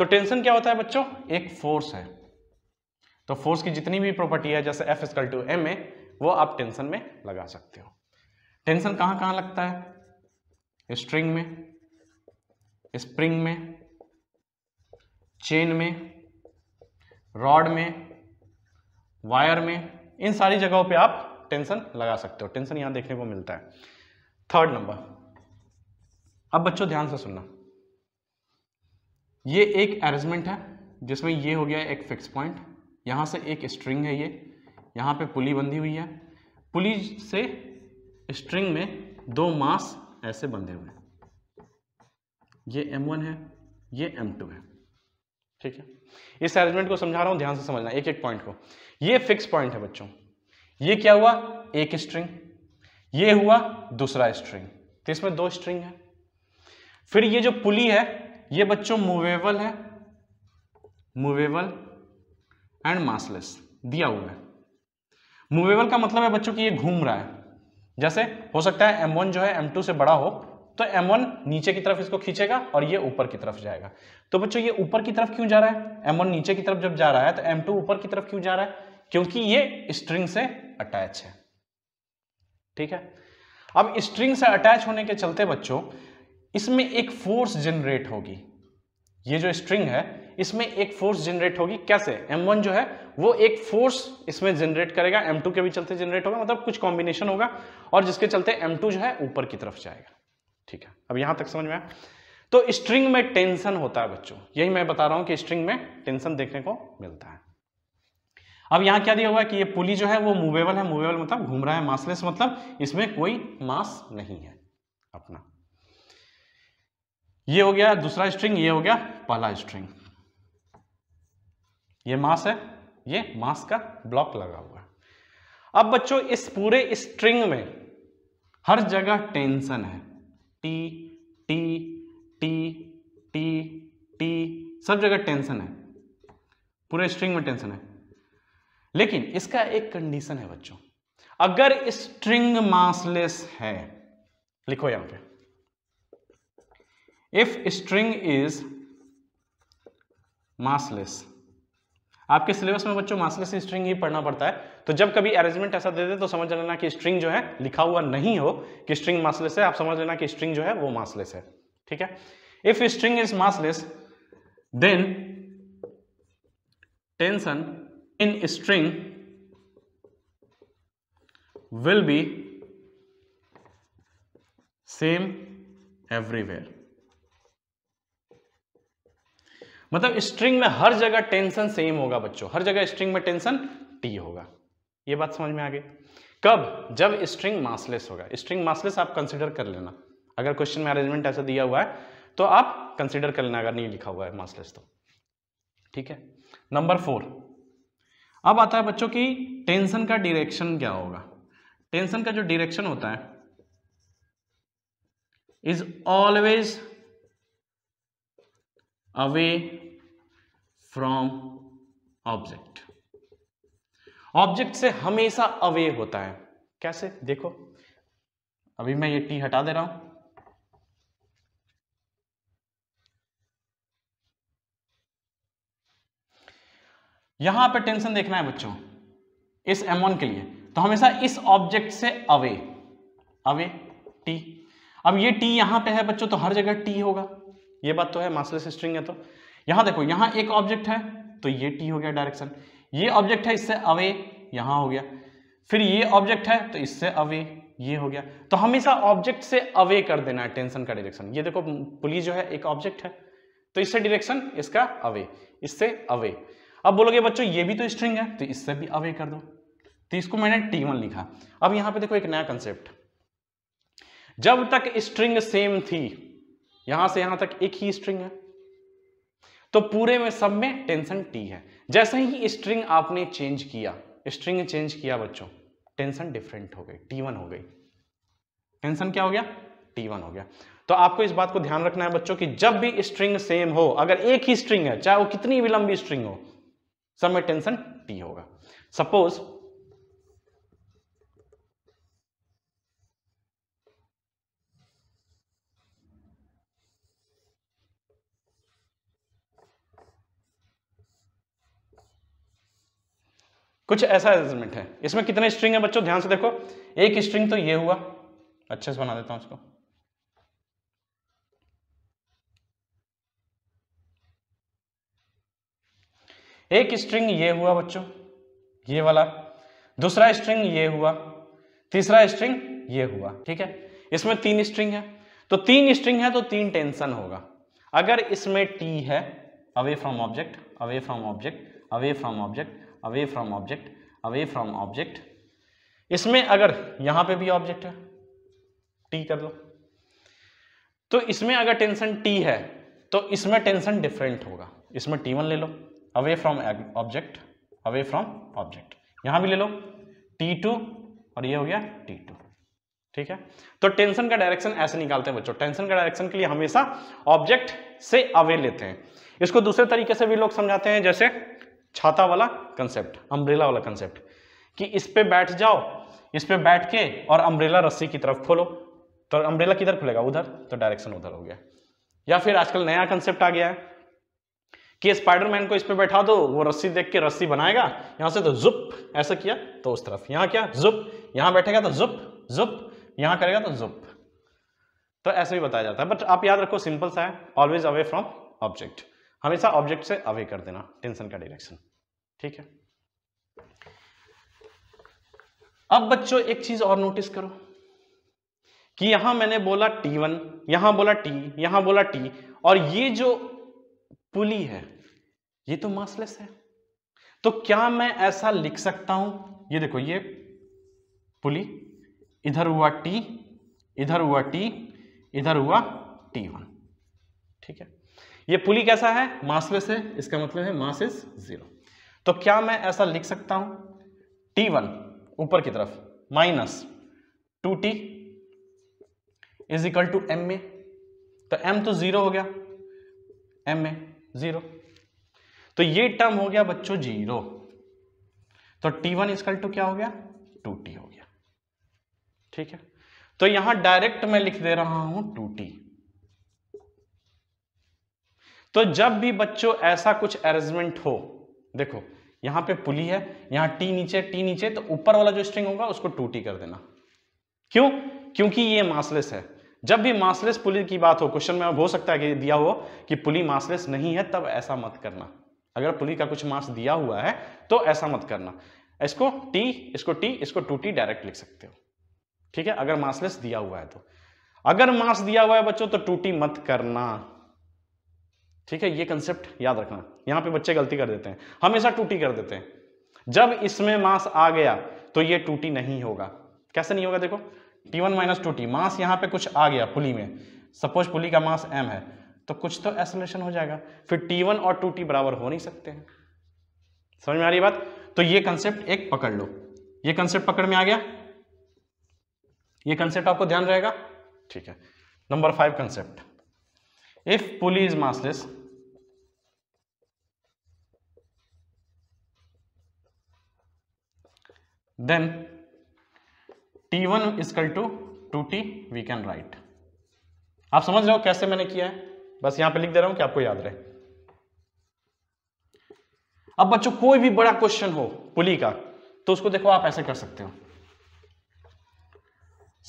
तो टेंशन क्या होता है बच्चों एक फोर्स है तो फोर्स की जितनी भी प्रॉपर्टी है जैसे f is equal to M a वो आप टेंशन में लगा सकते हो टेंशन कहां कहां लगता है स्ट्रिंग में स्प्रिंग में चेन में रॉड में वायर में इन सारी जगहों पे आप टेंशन लगा सकते हो टेंशन यहां देखने को मिलता है थर्ड नंबर अब बच्चों ध्यान से सुनना ये एक अरेंजमेंट है जिसमें ये हो गया एक फिक्स पॉइंट यहाँ से एक स्ट्रिंग है ये यहाँ पे पुली बंधी हुई है पुली से स्ट्रिंग में दो मास ऐसे बंधे हुए हैं ये M1 है ये M2 है ठीक है इस अरेंजमेंट को समझा रहा हूँ ध्यान से समझना एक एक पॉइंट को ये फिक्स पॉइंट है बच्चों ये क्या हुआ एक स्ट्रिंग ये हुआ दूसरा स्ट्रिंग तो इसमें दो स्ट्रिंग है फिर ये जो पुली है ये बच्चों मूवेबल है मूवेबल एंड मासलेस दिया हुआ है मूवेबल का मतलब है बच्चों कि ये घूम रहा है जैसे हो सकता है M1 जो है M2 से बड़ा हो तो M1 नीचे की तरफ इसको खींचेगा और ये ऊपर की तरफ जाएगा तो बच्चों ये ऊपर की तरफ क्यों जा रहा है M1 नीचे की तरफ जब जा रहा है तो M2 ऊपर की तरफ क्यों जा रहा है क्योंकि ये स्ट्रिंग से अटैच है ठीक है अब स्ट्रिंग से अटैच होने के चलते बच्चों इसमें एक फोर्स जनरेट होगी ये जो स्ट्रिंग है इसमें एक फोर्स जनरेट होगी कैसे M1 जो है वो एक फोर्स इसमें जनरेट करेगा M2 के भी चलते जनरेट होगा मतलब कुछ कॉम्बिनेशन होगा और जिसके चलते M2 जो है ऊपर की तरफ जाएगा ठीक है अब यहां तक समझ में आया तो स्ट्रिंग में टेंशन होता है बच्चों यही मैं बता रहा हूं कि स्ट्रिंग में टेंशन देखने को मिलता है अब यहां क्या दिया हुआ है कि ये पुली जो है वो मूवेबल है मूवेबल मतलब घूम रहा है मासलेस मतलब इसमें कोई मास नहीं है अपना ये हो गया दूसरा स्ट्रिंग ये हो गया पहला स्ट्रिंग ये मास है ये मास का ब्लॉक लगा हुआ है अब बच्चों इस पूरे स्ट्रिंग में हर जगह टेंशन है t t t t t सब जगह टेंशन है पूरे स्ट्रिंग में टेंशन है लेकिन इसका एक कंडीशन है बच्चों अगर स्ट्रिंग मासलेस है लिखो यहां पे इफ स्ट्रिंग इज मासलेस आपके सिलेबस में बच्चों मासलेस स्ट्रिंग ही पढ़ना पड़ता है तो जब कभी अरेंजमेंट ऐसा दे दे तो समझ लेना कि स्ट्रिंग जो है लिखा हुआ नहीं हो कि स्ट्रिंग मासलेस है आप समझ लेना कि स्ट्रिंग जो है वो मासलेस है ठीक है if string is massless then tension in string will be same everywhere मतलब स्ट्रिंग में हर जगह टेंशन सेम होगा बच्चों हर जगह स्ट्रिंग में टेंशन टी होगा ये बात समझ में आ गई कब जब स्ट्रिंग मासलेस होगा स्ट्रिंग मासलेस आप कंसिडर कर लेना अगर क्वेश्चन में अरेंजमेंट ऐसा दिया हुआ है तो आप कंसिडर कर लेना अगर नहीं लिखा हुआ है मासलेस तो ठीक है नंबर फोर अब आता है बच्चों की टेंशन का डिरेक्शन क्या होगा टेंशन का जो डिरेक्शन होता है is always away from object object से हमेशा अवे होता है कैसे देखो अभी मैं ये टी हटा दे रहा हूं यहां पे टेंशन देखना है बच्चों इस M1 के लिए तो हमेशा इस ऑब्जेक्ट से अवे अवे टी अब ये टी यहां पे है बच्चों तो हर जगह टी होगा ये बात तो है मासलेस स्ट्रिंग है तो यहां देखो यहां एक ऑब्जेक्ट है तो ये टी हो गया डायरेक्शन ये ऑब्जेक्ट है इससे अवे यहां हो गया फिर ये ऑब्जेक्ट है तो इससे अवे ये हो गया तो हमेशा ऑब्जेक्ट से अवे कर देना है टेंशन का डायरेक्शन ये देखो पुलिस जो है एक ऑब्जेक्ट है तो इससे डायरेक्शन इसका अवे इससे अवे अब बोलोगे बच्चों ये भी तो स्ट्रिंग है तो इससे भी अवे कर दो तो इसको मैंने टी वन लिखा अब यहां पे देखो एक नया कंसेप्ट जब तक स्ट्रिंग सेम थी यहां से यहां तक एक ही स्ट्रिंग है तो पूरे में सब में टेंशन टी है जैसे ही स्ट्रिंग आपने चेंज किया स्ट्रिंग चेंज किया बच्चों टेंशन डिफरेंट हो गई टी वन हो गई टेंशन क्या हो गया टी वन हो गया तो आपको इस बात को ध्यान रखना है बच्चों कि जब भी स्ट्रिंग सेम हो अगर एक ही स्ट्रिंग है चाहे वो कितनी भी लंबी स्ट्रिंग हो सब में टेंशन टी होगा सपोज कुछ ऐसा अरेंजमेंट है इसमें कितने स्ट्रिंग है बच्चों ध्यान से देखो एक स्ट्रिंग तो ये हुआ अच्छे से बना देता हूं इसको एक स्ट्रिंग ये हुआ बच्चों ये वाला दूसरा स्ट्रिंग ये हुआ तीसरा स्ट्रिंग ये हुआ ठीक है इसमें तीन स्ट्रिंग है तो तीन स्ट्रिंग है तो तीन टेंशन होगा अगर इसमें टी है away from object away from object away from object away from object away from object इसमें अगर यहां पे भी ऑब्जेक्ट है टी कर लो तो इसमें अगर टेंशन टी है तो इसमें टेंशन डिफरेंट होगा इसमें टी वन ले लो away from object away from object यहां भी ले लो टी टू और ये हो गया टी टू ठीक है तो टेंशन का डायरेक्शन ऐसे निकालते हैं बच्चों टेंशन का डायरेक्शन के लिए हमेशा ऑब्जेक्ट से अवे लेते हैं इसको दूसरे तरीके से भी लोग समझाते हैं जैसे छाता वाला कंसेप्ट अम्ब्रेला वाला कंसेप्ट कि इस पे बैठ जाओ इस पे बैठ के और अम्ब्रेला रस्सी की तरफ खोलो तो अम्ब्रेला किधर खुलेगा उधर तो डायरेक्शन उधर हो गया या फिर आजकल नया कंसेप्ट आ गया है कि स्पाइडरमैन को इस पे बैठा दो वो रस्सी देख के रस्सी बनाएगा यहां से तो जुप ऐसा किया तो उस तरफ यहां क्या जुप यहां बैठेगा तो जुप जुप यहां करेगा तो जुप तो ऐसे भी बताया जाता है बट आप याद रखो सिंपल सा है ऑलवेज अवे फ्रॉम ऑब्जेक्ट हमेशा ऑब्जेक्ट से अवे कर देना टेंशन का डायरेक्शन ठीक है अब बच्चों एक चीज और नोटिस करो कि यहां मैंने बोला टी वन यहां बोला टी यहां बोला टी और ये जो पुली है ये तो मासलेस है तो क्या मैं ऐसा लिख सकता हूं ये देखो ये पुली इधर हुआ टी इधर हुआ टी इधर हुआ टी वन ठीक है ये पुली कैसा है मासलेस है इसका मतलब है मास इज जीरो तो क्या मैं ऐसा लिख सकता हूं टी वन ऊपर की तरफ minus two t is equal to M A तो एम तो जीरो हो गया एम ए जीरो तो ये टर्म हो गया बच्चों जीरो तो टी वन इजकल टू क्या हो गया टू टी हो गया ठीक है तो यहां डायरेक्ट मैं लिख दे रहा हूं टू टी तो जब भी बच्चों ऐसा कुछ अरेंजमेंट हो देखो यहां पे पुली है यहां टी नीचे टी नीचे तो ऊपर वाला जो स्ट्रिंग होगा उसको टू टी कर देना क्यों क्योंकि ये मासलेस है जब भी मासलेस पुली की बात हो क्वेश्चन में अब हो सकता है कि दिया हो कि पुली मासलेस नहीं है तब ऐसा मत करना अगर पुली का कुछ मास दिया हुआ है तो ऐसा मत करना इसको टी इसको टी इसको टू टी डायरेक्ट लिख सकते हो ठीक है अगर मासलेस दिया हुआ है तो अगर मास दिया हुआ है बच्चों तो टूटी मत करना ठीक है ये कंसेप्ट याद रखना यहां पे बच्चे गलती कर देते हैं हमेशा टूटी कर देते हैं जब इसमें मास आ गया तो ये टूटी नहीं होगा कैसे नहीं होगा देखो T1 one minus to mass यहाँ पे कुछ आ गया पुली में सपोज पुली का मास m है तो कुछ तो एसोलेशन हो जाएगा फिर T1 और टू बराबर हो नहीं सकते हैं समझ में आ रही बात तो ये कंसेप्ट एक पकड़ लो ये कंसेप्ट पकड़ में आ गया ये कंसेप्ट आपको ध्यान रहेगा ठीक है number five concept if pulley is massless then t1 is equal to two t we can write आप समझ रहे हो कैसे मैंने किया है बस यहां पे लिख दे रहा हूं कि आपको याद रहे अब बच्चों कोई भी बड़ा क्वेश्चन हो पुली का तो उसको देखो आप ऐसे कर सकते हो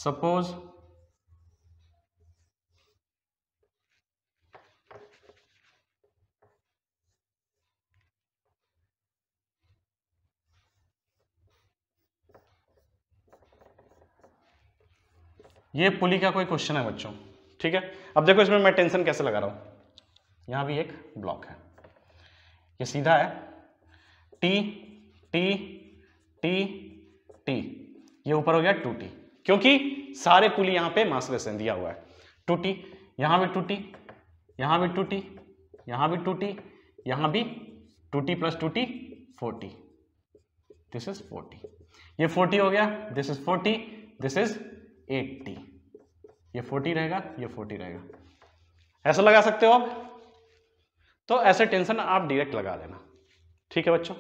सपोज ये पुली का कोई क्वेश्चन है बच्चों ठीक है अब देखो इसमें मैं टेंशन कैसे लगा रहा हूँ यहाँ भी एक ब्लॉक है ये सीधा है टी टी टी टी ये ऊपर हो गया टू टी क्योंकि सारे पुली यहाँ पे मास हैं दिया हुआ है टू टी यहाँ भी टू टी यहाँ भी टू टी यहाँ भी टू टी यहाँ भी two T plus two t forty this is forty ये फोर्टी हो गया this is forty this is eighty ये फोर्टी रहेगा ये फोर्टी रहेगा ऐसा लगा सकते हो आप तो ऐसे टेंशन आप डायरेक्ट लगा लेना ठीक है बच्चों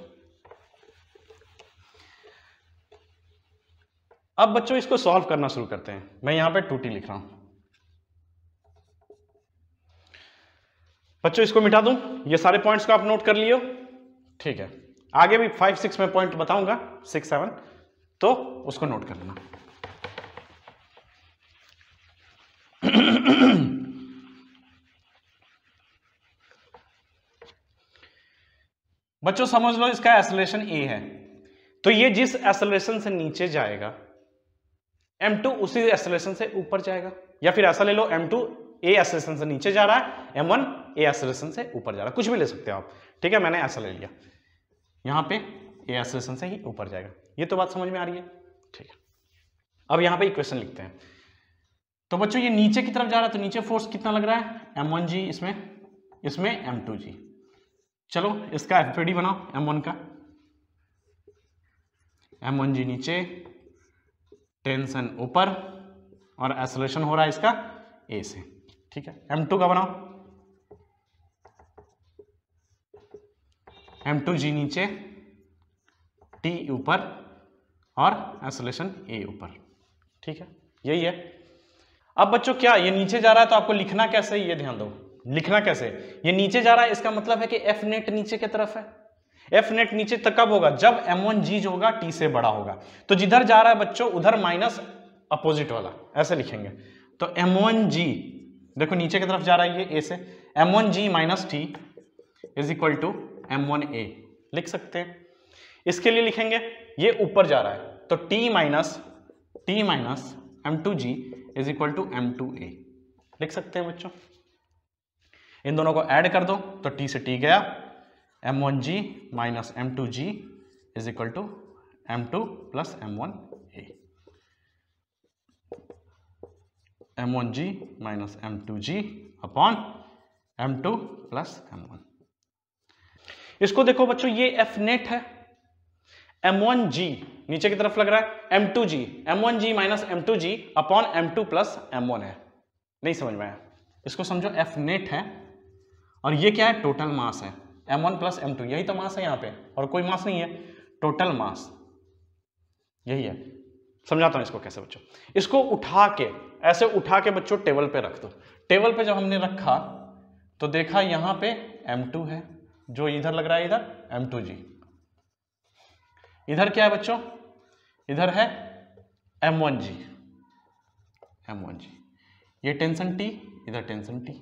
अब बच्चों इसको सॉल्व करना शुरू करते हैं मैं यहां पे टूटी लिख रहा हूं बच्चों इसको मिटा दूं ये सारे पॉइंट्स को आप नोट कर लियो ठीक है आगे भी फाइव सिक्स में पॉइंट बताऊंगा सिक्स सेवन तो उसको नोट कर लेना बच्चों समझ लो इसका एसोलेशन ए है तो ये जिस एसोलेशन से नीचे जाएगा M2 उसी एसोलेशन से ऊपर जाएगा या फिर ऐसा ले लो M2 ए एसोलेशन से नीचे जा रहा है M1 ए एसोलेशन से ऊपर जा रहा है कुछ भी ले सकते हो आप ठीक है मैंने ऐसा ले लिया यहां पे ए एसोलेशन से ही ऊपर जाएगा ये तो बात समझ में आ रही है ठीक है अब यहां पे इक्वेशन लिखते हैं तो बच्चों ये नीचे की तरफ जा रहा है तो नीचे फोर्स कितना लग रहा है एम वन जी इसमें इसमें एम टू जी चलो इसका एफ थ्री बनाओ एम वन का एम वन जी नीचे टेंशन ऊपर और एसोलेशन हो रहा है इसका ए से ठीक है एम टू का बनाओ एम टू जी नीचे टी ऊपर और एसोलेशन ए ऊपर ठीक है यही है अब बच्चों क्या ये नीचे जा रहा है तो आपको लिखना कैसे ये ध्यान दो लिखना कैसे ये नीचे जा रहा है इसका मतलब है कि एफ नेट नीचे की तरफ है एफ नेट नीचे तक कब होगा जब एम वन जी जो होगा टी से बड़ा होगा तो जिधर जा रहा है बच्चों उधर माइनस अपोजिट वाला ऐसे लिखेंगे तो एम वन जी देखो नीचे की तरफ जा रहा है ये ए से m one g minus t is equal to m one a लिख सकते हैं इसके लिए लिखेंगे ये ऊपर जा रहा है तो t minus t minus m two g is equal to m two a लिख सकते हैं बच्चों इन दोनों को ऐड कर दो तो टी से टी गया m one g minus m two g is equal to m two plus m one a m one g minus m two g upon m two plus m one इसको देखो बच्चों ये f net है m one g नीचे की तरफ लग रहा है m two g m one g minus m two g upon m two plus m one है नहीं समझ में आया इसको समझो एफ नेट है और ये क्या है टोटल मास है m one plus m two यही तो मास है यहाँ पे और कोई मास नहीं है टोटल मास यही है समझाता हूँ इसको कैसे बच्चों इसको उठा के ऐसे उठा के बच्चों टेबल पे रख दो टेबल पे जब हमने रखा तो देखा यहाँ पे M2 है जो इधर लग रहा है इधर जी इधर क्या है बच्चों इधर है वन जी ये टेंशन टी इधर टेंशन टी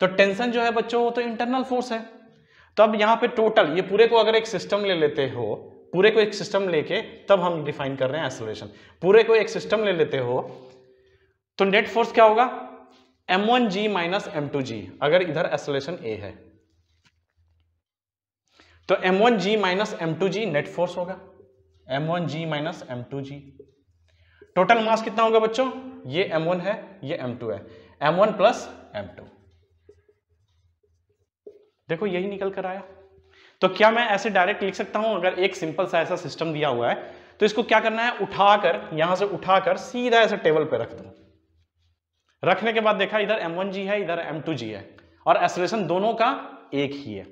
तो टेंशन जो है बच्चों वो तो इंटरनल फोर्स है तो अब यहाँ पे टोटल ये पूरे को अगर एक सिस्टम ले लेते हो पूरे को एक सिस्टम लेके तब हम डिफाइन कर रहे हैं एसोलेशन पूरे को एक सिस्टम ले लेते हो तो नेट फोर्स क्या होगा m one g minus m two g अगर इधर एसोलेशन ए है तो m one g minus m two g net force होगा m one g minus m two g total mass कितना होगा बच्चों ये एम वन है ये एम टू है m one plus m two देखो यही निकल कर आया तो क्या मैं ऐसे डायरेक्ट लिख सकता हूं अगर एक सिंपल सा ऐसा सिस्टम दिया हुआ है तो इसको क्या करना है उठाकर यहां से उठाकर सीधा ऐसे टेबल पर रख दो रखने के बाद देखा इधर एम है इधर एम है और एसलेशन दोनों का एक ही है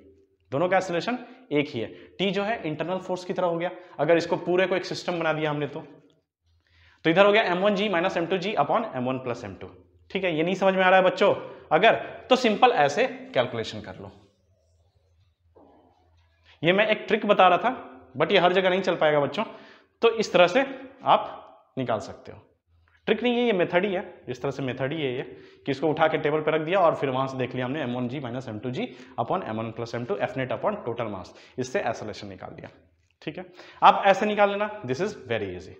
दोनों का एसलेशन एक ही है टी जो है इंटरनल फोर्स की तरह हो गया अगर इसको पूरे को एक सिस्टम बना दिया हमने तो तो इधर हो गया m one g minus m two g upon m one plus m two ठीक है ये नहीं समझ में आ रहा है बच्चों अगर तो सिंपल ऐसे कैलकुलेशन कर लो ये मैं एक ट्रिक बता रहा था बट ये हर जगह नहीं चल पाएगा बच्चों तो इस तरह से आप निकाल सकते हो ट्रिक नहीं है ये मेथड ही है इस तरह से मेथड ही है ये कि इसको उठा के टेबल पर रख दिया और फिर वहां से देख लिया हमने m one g minus m two g upon m one plus m two F net upon total mass इससे एसोलेशन निकाल दिया ठीक है आप ऐसे निकाल लेना दिस इज वेरी इजी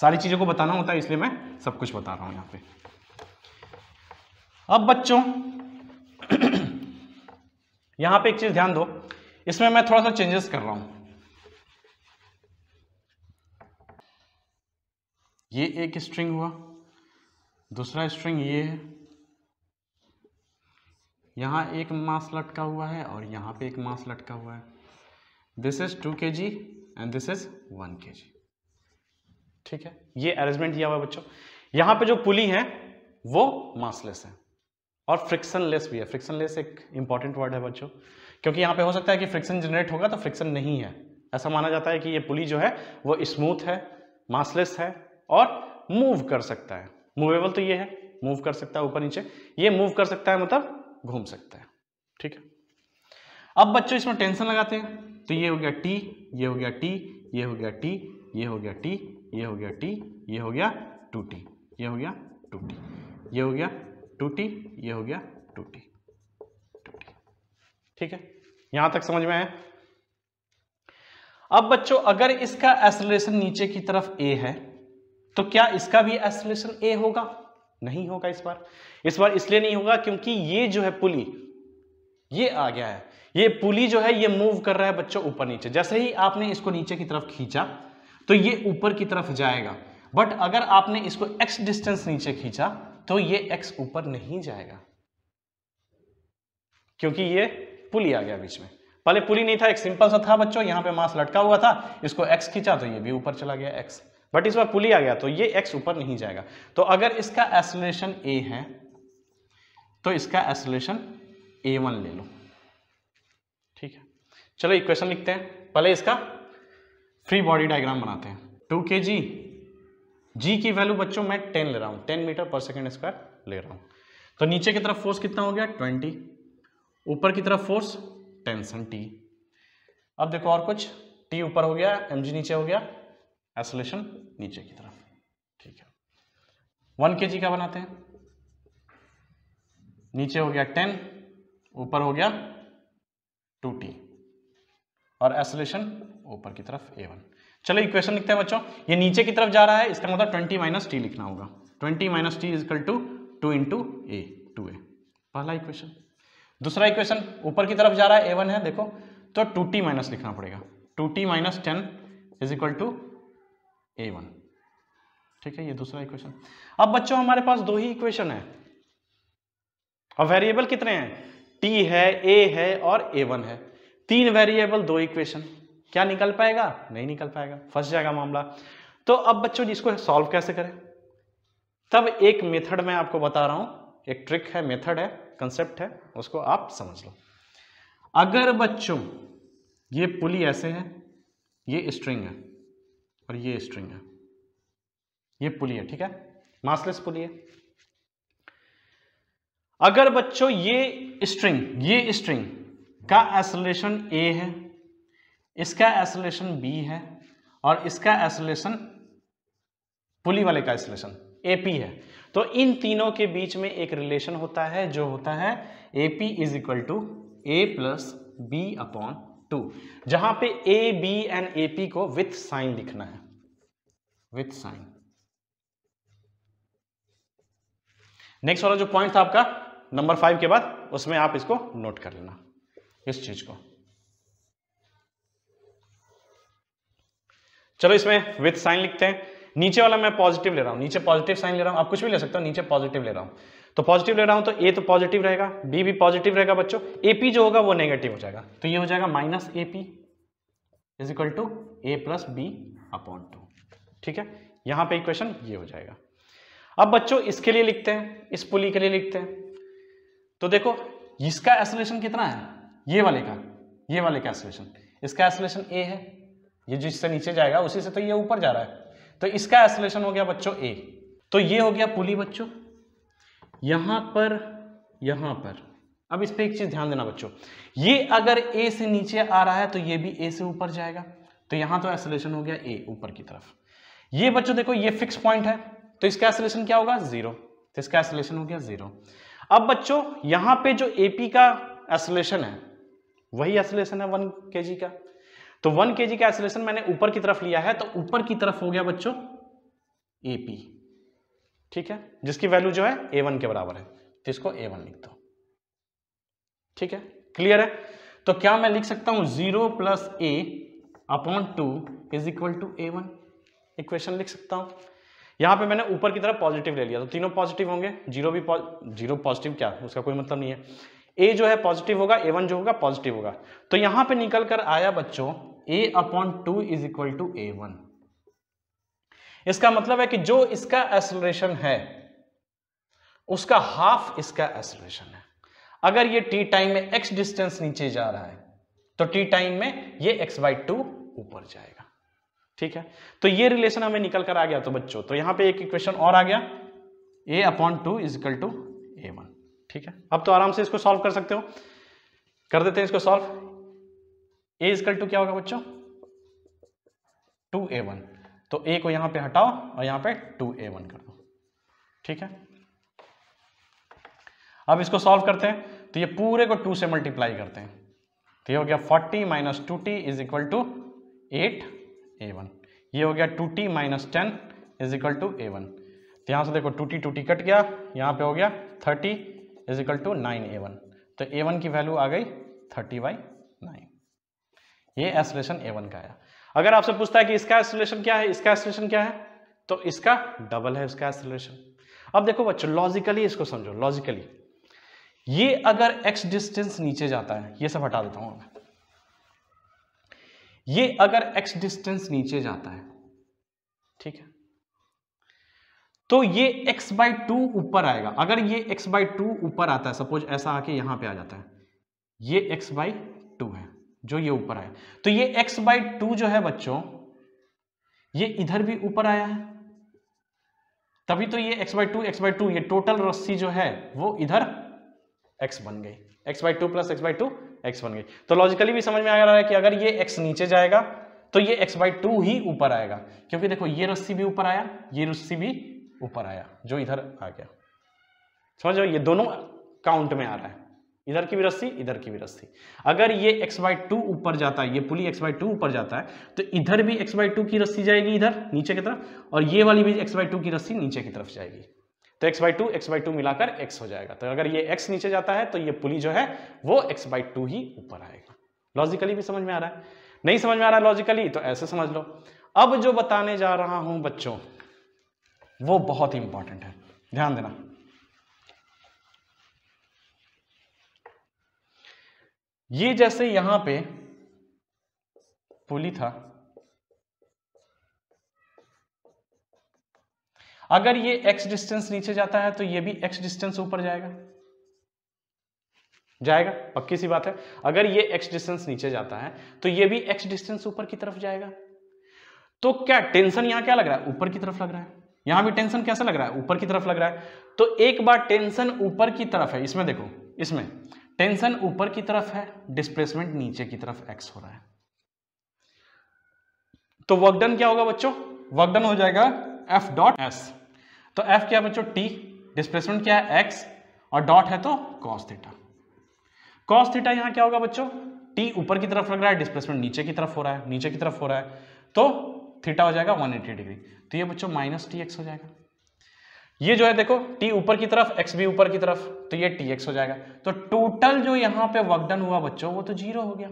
सारी चीज़ों को बताना होता है इसलिए मैं सब कुछ बता रहा हूं यहां पर अब बच्चों यहां पर एक चीज़ ध्यान दो इसमें मैं थोड़ा सा चेंजेस कर रहा हूं ये एक स्ट्रिंग हुआ दूसरा स्ट्रिंग ये है यहां एक मास लटका हुआ है और यहां पे एक मास लटका हुआ है this is two k g and this is one k g ठीक है ये अरेंजमेंट किया हुआ बच्चों यहां पे जो पुली है वो मासलेस है और फ्रिक्शनलेस भी है फ्रिक्शनलेस एक इंपॉर्टेंट वर्ड है बच्चों क्योंकि यहाँ पे हो सकता है कि फ्रिक्शन जनरेट होगा तो फ्रिक्शन नहीं है ऐसा माना जाता है कि ये पुली जो है वो स्मूथ है मासलेस है और मूव कर सकता है मूवेबल तो ये है मूव कर सकता है ऊपर नीचे ये मूव कर सकता है मतलब घूम सकता है ठीक है अब बच्चों इसमें टेंशन लगाते हैं तो ये हो गया टी ये हो गया टी ये हो गया टी ये हो गया टी ये हो गया टी ये हो गया टू टी ये हो गया टू टी ये हो गया टू टी ये हो गया टू टी ठीक है यहां तक समझ में आया अब बच्चों अगर इसका एसलेशन नीचे की तरफ ए है तो क्या इसका भी एसलेशन ए होगा नहीं होगा इस बार इस बार इसलिए नहीं होगा क्योंकि ये जो है पुली ये आ गया है ये पुली जो है ये मूव कर रहा है बच्चों ऊपर नीचे जैसे ही आपने इसको नीचे की तरफ खींचा तो ये ऊपर की तरफ जाएगा बट अगर आपने इसको एक्स डिस्टेंस नीचे खींचा तो ये एक्स ऊपर नहीं जाएगा क्योंकि ये पुली आ गया बीच में पहले पुली नहीं था एक सिंपल सा था बच्चों यहाँ पे मास लटका हुआ था इसको एक्स खींचा तो ये भी ऊपर चला गया एक्स बट इस बार पुली आ गया तो ये एक्स ऊपर नहीं जाएगा तो अगर इसका एसोलेशन ए है तो इसका एसोलेशन ए वन ले लो ठीक है चलो इक्वेशन लिखते हैं पहले इसका फ्री बॉडी डायग्राम बनाते हैं टू के जी जी की वैल्यू बच्चों मैं टेन ले रहा हूँ ten metre per second square ले रहा हूँ तो नीचे की तरफ फोर्स कितना हो गया ट्वेंटी ऊपर की तरफ फोर्स टेंशन टी अब देखो और कुछ टी ऊपर हो गया एम नीचे हो गया एसोलेशन नीचे की तरफ ठीक है वन के क्या बनाते हैं नीचे हो गया टेन ऊपर हो गया टू टी और एसोलेशन ऊपर की तरफ ए वन चलो इक्वेशन लिखते हैं बच्चों ये नीचे की तरफ जा रहा है इसका मतलब ट्वेंटी माइनस टी लिखना होगा twenty minus t is equal to two into a two a पहला इक्वेशन दूसरा इक्वेशन ऊपर की तरफ जा रहा है ए वन है देखो तो टू टी माइनस लिखना पड़ेगा two t minus ten is equal to A one ठीक है ये दूसरा इक्वेशन अब बच्चों हमारे पास दो ही इक्वेशन है और वेरिएबल कितने हैं टी है ए है और ए वन है तीन वेरिएबल दो इक्वेशन क्या निकल पाएगा नहीं निकल पाएगा फंस जाएगा मामला तो अब बच्चों जिसको सॉल्व कैसे करें तब एक मेथड मैं आपको बता रहा हूं एक ट्रिक है मेथड है कंसेप्ट है उसको आप समझ लो अगर बच्चों ये पुली ऐसे है ये स्ट्रिंग है और ये स्ट्रिंग है ये पुली है ठीक है मासलेस पुली है अगर बच्चों ये स्ट्रिंग ये स्ट्रिंग का एसोलेशन ए है इसका एसोलेशन बी है और इसका एसोलेशन पुली वाले का एसोलेशन एपी है तो इन तीनों के बीच में एक रिलेशन होता है जो होता है a P is equal to a plus b upon two जहां पे a b and a p को विथ साइन लिखना है विथ साइन नेक्स्ट वाला जो पॉइंट था आपका नंबर फाइव के बाद उसमें आप इसको नोट कर लेना इस चीज को चलो इसमें विथ साइन लिखते हैं नीचे वाला मैं पॉजिटिव ले रहा हूँ नीचे पॉजिटिव साइन ले रहा हूँ आप कुछ भी ले सकते हो नीचे पॉजिटिव ले रहा हूँ तो पॉजिटिव ले रहा हूँ तो ए तो पॉजिटिव रहेगा बी भी पॉजिटिव रहेगा बच्चों एपी जो होगा वो नेगेटिव हो जाएगा तो ये हो जाएगा minus a P is equal to a plus b upon two ठीक है यहाँ पे इक्वेशन ये हो जाएगा अब बच्चों इसके लिए लिखते हैं इस पुली के लिए लिखते हैं तो देखो इसका एसोलेशन कितना है ये वाले का ये वाले का एसोलेशन इसका एसोलेशन ए है ये जिससे नीचे जाएगा उसी से तो ये ऊपर जा रहा है तो इसका एसोलेशन हो गया बच्चों ए तो ये हो गया पुली बच्चों यहां पर यहां पर अब इस पर एक चीज ध्यान देना बच्चों ये अगर ए से नीचे आ रहा है तो ये भी ए से ऊपर जाएगा तो यहां तो एसोलेशन हो गया ए ऊपर की तरफ ये बच्चों देखो ये फिक्स पॉइंट है तो इसका एसोलेशन क्या होगा जीरो तो इसका एसोलेशन हो गया जीरो अब बच्चों यहां पे जो एपी का एसोलेशन है वही एसोलेशन है वन के का तो वन के का एसिलेशन मैंने ऊपर की तरफ लिया है तो ऊपर की तरफ हो गया बच्चों एपी ठीक है जिसकी वैल्यू जो है ए वन के बराबर है तो इसको ए वन लिख दो ठीक है क्लियर है तो क्या मैं लिख सकता हूं zero plus a upon two is equal to A one equation लिख सकता हूं यहां पे मैंने ऊपर की तरफ पॉजिटिव ले लिया तो तीनों पॉजिटिव होंगे जीरो भी जीरो पॉजिटिव क्या उसका कोई मतलब नहीं है ए जो है पॉजिटिव होगा ए वन जो होगा पॉजिटिव होगा तो यहां पे निकल कर आया बच्चों a upon two is equal to A one इसका मतलब है कि जो इसका एसलेशन है उसका हाफ इसका एसलेशन है अगर ये टी टाइम में एक्स डिस्टेंस नीचे जा रहा है तो टी टाइम में ये एक्स बाई टू ऊपर जाएगा ठीक है तो ये रिलेशन हमें निकल कर आ गया तो बच्चों तो यहां पे एक इक्वेशन और आ गया a upon two is equal to A one ठीक है अब तो आराम से इसको सॉल्व कर सकते हो कर देते हैं इसको सॉल्व ए इजकल टू क्या होगा बच्चों टू ए वन तो ए को यहां पे हटाओ और यहां पे टू ए वन कर दो ठीक है अब इसको सॉल्व करते हैं तो ये पूरे को टू से मल्टीप्लाई करते हैं तो ये हो गया forty minus two t is equal to eight a one ये हो गया two t minus ten is equal to A one तो यहां से देखो two T two t cut गया यहां पे हो गया thirty is equal to nine a one तो ए वन की वैल्यू आ गई थर्टी बाई ये एसोलेशन ए वन का आया अगर आपसे पूछता है कि इसका एसोलेशन क्या है इसका एसोलेशन क्या है तो इसका डबल है इसका एसोलेशन अब देखो बच्चों लॉजिकली इसको समझो लॉजिकली ये अगर एक्स डिस्टेंस नीचे जाता है ये सब हटा देता हूं मैं ये अगर एक्स डिस्टेंस नीचे जाता है ठीक है तो ये x बाई टू ऊपर आएगा अगर ये x बाई टू ऊपर आता है सपोज ऐसा आके यहां पे आ जाता है ये x बाई टू है जो ये ऊपर आया तो ये x बाई टू जो है बच्चों ये इधर भी ऊपर आया है तभी तो ये x by two x by two ये टोटल रस्सी जो है वो इधर x बन गई x by two plus x by two x बन गई तो लॉजिकली भी समझ में आ रहा है कि अगर ये x नीचे जाएगा तो ये x बाई टू ही ऊपर आएगा क्योंकि देखो ये रस्सी भी ऊपर आया ये रस्सी भी ऊपर आया जो इधर आ गया समझो ये दोनों काउंट में आ रहा है इधर की भी रस्सी इधर की भी रस्सी अगर ये एक्स बाई टू ऊपर जाता है ये पुली एक्स बाई टू ऊपर जाता है तो इधर भी एक्स बाई टू की रस्सी जाएगी इधर नीचे की तरफ और ये वाली भी एक्स बाई टू की रस्सी नीचे की तरफ जाएगी तो x by two x by two मिलाकर एक्स हो जाएगा तो अगर ये एक्स नीचे जाता है तो ये पुली जो है वो एक्स बाई टू ही ऊपर आएगा लॉजिकली भी समझ में आ रहा है नहीं समझ में आ रहा है लॉजिकली तो ऐसे समझ लो अब जो बताने जा रहा हूं बच्चों वो बहुत ही इंपॉर्टेंट है ध्यान देना ये जैसे यहां पे पुली था अगर ये x डिस्टेंस नीचे जाता है तो ये भी x डिस्टेंस ऊपर जाएगा जाएगा पक्की सी बात है अगर ये x डिस्टेंस नीचे जाता है तो ये भी x डिस्टेंस ऊपर की तरफ जाएगा तो क्या टेंशन यहां क्या लग रहा है ऊपर की तरफ लग रहा है यहां भी टेंशन कैसा लग रहा है ऊपर की तरफ लग रहा है तो एक बार टेंशन ऊपर की तरफ है इसमें देखो इसमें टेंशन ऊपर की तरफ है डिस्प्लेसमेंट नीचे की तरफ एक्स हो रहा है तो वर्कडन क्या होगा बच्चों वर्कडन हो जाएगा एफ डॉट एस तो एफ क्या है बच्चों टी डिस्प्लेसमेंट क्या है एक्स और डॉट है तो कॉस थीटा कॉस थीटा यहां क्या होगा बच्चों टी ऊपर की तरफ लग रहा है डिस्प्लेसमेंट नीचे की तरफ हो रहा है नीचे की तरफ हो रहा है तो थीटा हो जाएगा 180 डिग्री तो ये बच्चों माइनस टी एक्स हो जाएगा ये जो है देखो टी ऊपर की तरफ एक्स भी ऊपर की तरफ तो ये टी एक्स हो जाएगा तो टोटल जो यहां पे वर्क डन हुआ बच्चों वो तो जीरो हो गया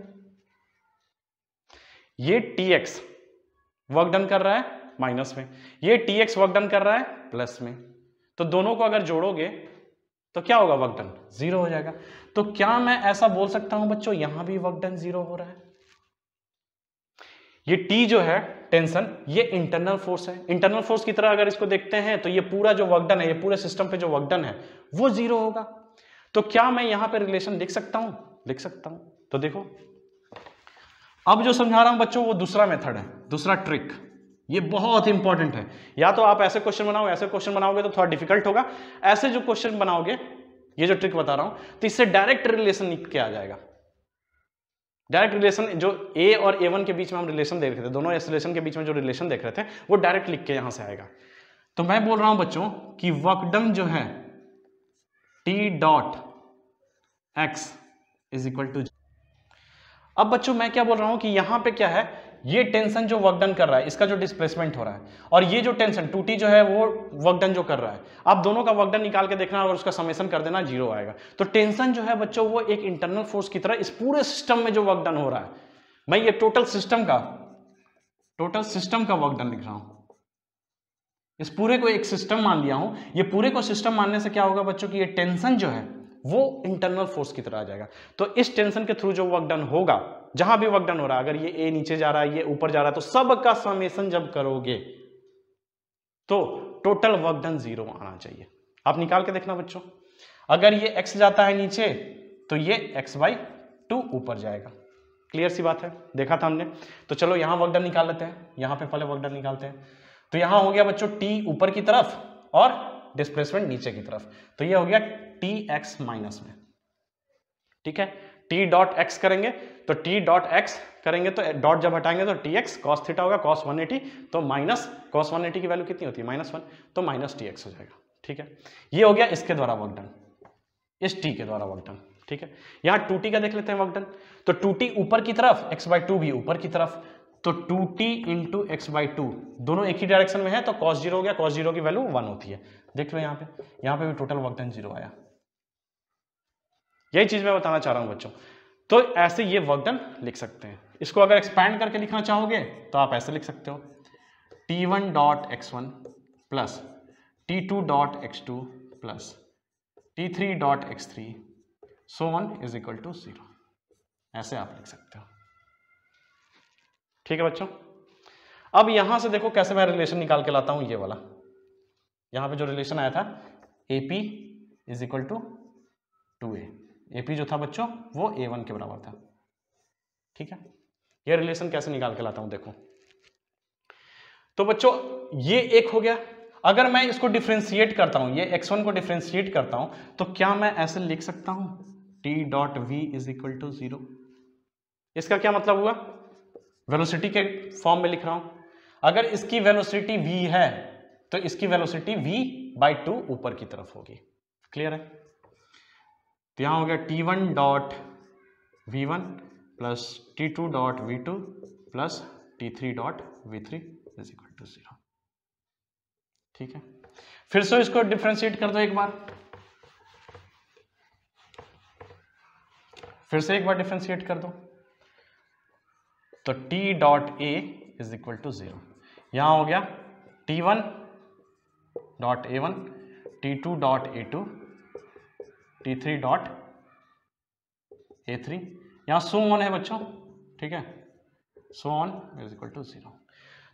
ये टी एक्स वर्क डन कर रहा है माइनस में ये टी एक्स वर्क डन कर रहा है प्लस में तो दोनों को अगर जोड़ोगे तो क्या होगा वर्क डन जीरो हो जाएगा तो क्या मैं ऐसा बोल सकता हूं बच्चों यहां भी वर्क डन जीरो हो रहा है ये टी जो है टेंशन ये इंटरनल फोर्स है इंटरनल फोर्स की तरह अगर इसको देखते हैं तो ये पूरा जो वर्कडन है ये पूरे सिस्टम पे जो वर्कडन है वो जीरो होगा तो क्या मैं यहां पे रिलेशन लिख सकता हूं लिख सकता हूं तो देखो अब जो समझा रहा हूं बच्चों वो दूसरा मेथड है दूसरा ट्रिक ये बहुत इंपॉर्टेंट है या तो आप ऐसे क्वेश्चन बनाओ ऐसे क्वेश्चन बनाओगे तो थोड़ा डिफिकल्ट होगा ऐसे जो क्वेश्चन बनाओगे ये जो ट्रिक बता रहा हूं तो इससे डायरेक्ट रिलेशन लिख के आ जाएगा डायरेक्ट रिलेशन जो ए और ए वन के बीच में हम रिलेशन देख रहे थे दोनों एसोलेशन के बीच में जो रिलेशन देख रहे थे वो डायरेक्ट लिख के यहां से आएगा तो मैं बोल रहा हूं बच्चों कि वकडम जो है t dot x is equal to अब बच्चों मैं क्या बोल रहा हूं कि यहां पे क्या है ये टेंशन जो वर्कडन कर रहा है इसका जो डिस्प्लेसमेंट हो रहा है और ये जो टेंशन टूटी जो है वो वर्कडन जो कर रहा है आप दोनों का वर्कडन निकाल के देखना और उसका समेसन कर देना जीरो आएगा तो टेंशन जो है बच्चों वो एक इंटरनल फोर्स की तरह इस पूरे सिस्टम में जो वर्कडन हो रहा है मैं ये टोटल सिस्टम का टोटल सिस्टम का वर्कडन लिख रहा हूं इस पूरे को एक सिस्टम मान लिया हूं ये पूरे को सिस्टम मानने से क्या होगा बच्चों की ये टेंशन जो है वो इंटरनल फोर्स की तरह आ जाएगा तो इस टेंशन के थ्रू जो वर्क डन होगा जहां भी वर्क डन हो रहा है अगर ये ए नीचे जा रहा है ये ऊपर जा रहा है तो सब का समेसन जब करोगे तो टोटल वर्क डन जीरो आना चाहिए आप निकाल के देखना बच्चों अगर ये एक्स जाता है नीचे तो ये एक्स बाई टू ऊपर जाएगा क्लियर सी बात है देखा था हमने तो चलो यहां वर्क डन निकाल लेते हैं यहां पे पहले वर्क डन निकालते हैं तो यहां हो गया बच्चों टी ऊपर की तरफ और डिस्प्लेसमेंट नीचे की तरफ तो ये हो गया टी एक्स माइनस में ठीक है टी डॉट एक्स करेंगे तो t डॉट एक्स करेंगे तो डॉट जब हटाएंगे तो टी एक्स कॉस थीटा होगा कॉस 180 तो माइनस कॉस 180 की वैल्यू कितनी होती है माइनस वन तो माइनस टी एक्स हो जाएगा ठीक है ये हो गया इसके द्वारा वर्क डन इस टी के द्वारा वर्क डन ठीक है यहाँ टू टी का देख लेते हैं वर्क डन तो टू टी ऊपर की तरफ एक्स बाई टू भी ऊपर की तरफ तो two T into X by two दोनों एक ही डायरेक्शन में है तो कॉस जीरो हो गया कॉस जीरो की वैल्यू वन होती है देख लो यहाँ पे यहाँ पे भी टोटल वर्क डन जीरो आया यही चीज मैं बताना चाह रहा हूँ बच्चों तो ऐसे ये वर्क डन लिख सकते हैं इसको अगर एक्सपैंड करके लिखना चाहोगे तो आप ऐसे लिख सकते हो T one dot X one plus T two dot X two plus T three dot X three so one is equal to zero ऐसे आप लिख सकते हो ठीक है बच्चों अब यहां से देखो कैसे मैं रिलेशन निकाल के लाता हूं ये वाला यहां पे जो रिलेशन आया था A P is equal to two A A P जो था बच्चों वो ए वन के बराबर था ठीक है ये रिलेशन कैसे निकाल के लाता हूं देखो तो बच्चों ये एक हो गया अगर मैं इसको डिफ्रेंशिएट करता हूं ये एक्स वन को डिफ्रेंशिएट करता हूं तो क्या मैं ऐसे लिख सकता हूं T dot V is equal to zero इसका क्या मतलब हुआ वेलोसिटी के फॉर्म में लिख रहा हूं अगर इसकी वेलोसिटी वी है तो इसकी वेलोसिटी वी बाई टू ऊपर की तरफ होगी क्लियर है तो यहाँ हो गया T one dot V one plus T two dot V two plus T three dot V three is equal to zero ठीक है फिर से इसको डिफ्रेंशिएट कर दो एक बार फिर से एक बार डिफ्रेंशिएट कर दो तो t dot A is equal to zero यहां हो गया t1 dot A one T two dot A two T three dot A three यहाँ सो ऑन है बच्चों ठीक है so on is equal to zero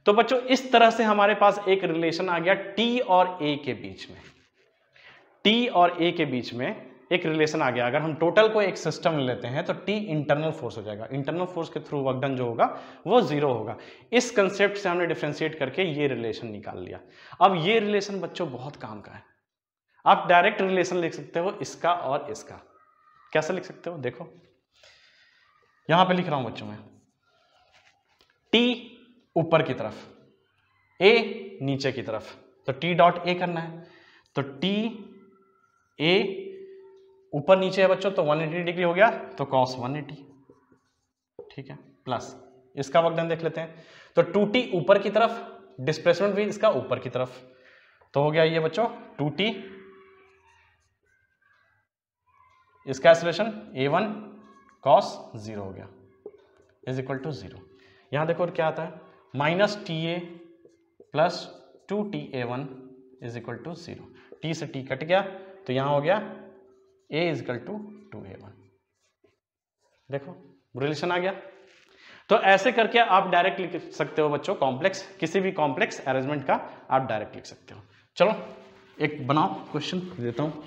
तो बच्चों इस तरह से हमारे पास एक रिलेशन आ गया टी और ए के बीच में टी और ए के बीच में एक रिलेशन आ गया अगर हम टोटल को एक सिस्टम लेते हैं तो टी इंटरनल फोर्स हो जाएगा इंटरनल फोर्स के थ्रू वर्कडन जो होगा वो जीरो होगा इस कंसेप्ट से हमने डिफ्रेंशिएट करके ये रिलेशन निकाल लिया अब ये रिलेशन बच्चों बहुत काम का है आप डायरेक्ट रिलेशन लिख सकते हो इसका और इसका कैसे लिख सकते हो देखो यहां पे लिख रहा हूं बच्चों में टी ऊपर की तरफ ए नीचे की तरफ तो टी डॉट ए करना है तो टी ए ऊपर नीचे है बच्चों तो 180 डिग्री हो गया तो कॉस 180 ठीक है प्लस इसका वक्त देख लेते हैं तो टू टी ऊपर की तरफ डिस्प्लेसमेंट भी इसका ऊपर की तरफ तो हो गया ये बच्चों टू टी इसका एसोलेशन ए वन कॉस ज़ीरो हो गया इज इक्वल टू ज़ीरो यहाँ देखो और क्या आता है minus T A plus two T A one is equal to zero T से टी कट गया तो यहाँ हो गया A is equal to two A one देखो रिलेशन आ गया तो ऐसे करके आप डायरेक्ट लिख सकते हो बच्चों कॉम्प्लेक्स किसी भी कॉम्प्लेक्स अरेंजमेंट का आप डायरेक्ट लिख सकते हो चलो एक बनाओ क्वेश्चन देता हूँ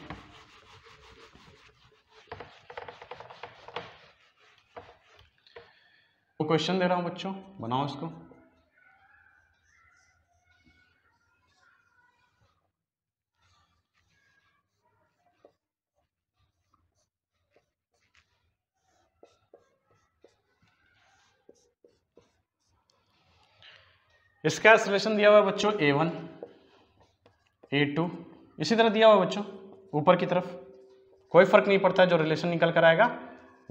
क्वेश्चन दे रहा हूँ बच्चों बनाओ इसको इसका सलेशन दिया हुआ है बच्चों ए वन ए टू इसी तरह दिया हुआ है बच्चों ऊपर की तरफ कोई फर्क नहीं पड़ता है जो रिलेशन निकल कर आएगा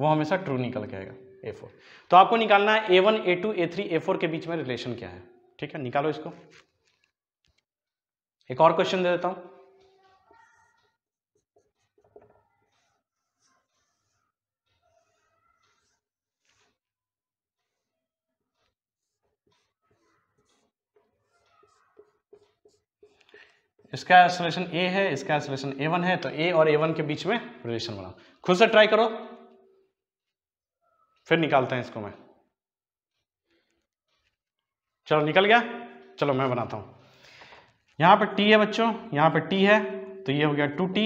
वो हमेशा ट्रू निकल के आएगा ए फोर तो आपको निकालना है A one A two A three A four के बीच में रिलेशन क्या है ठीक है निकालो इसको एक और क्वेश्चन दे देता हूं इसका एसोलेशन ए है इसका एसोलेशन ए वन है तो ए और ए वन के बीच में रिलेशन बनाओ खुद से ट्राई करो फिर निकालते हैं इसको मैं चलो निकल गया चलो मैं बनाता हूँ यहाँ पर टी है बच्चों यहाँ पर टी है तो ये हो गया टू टी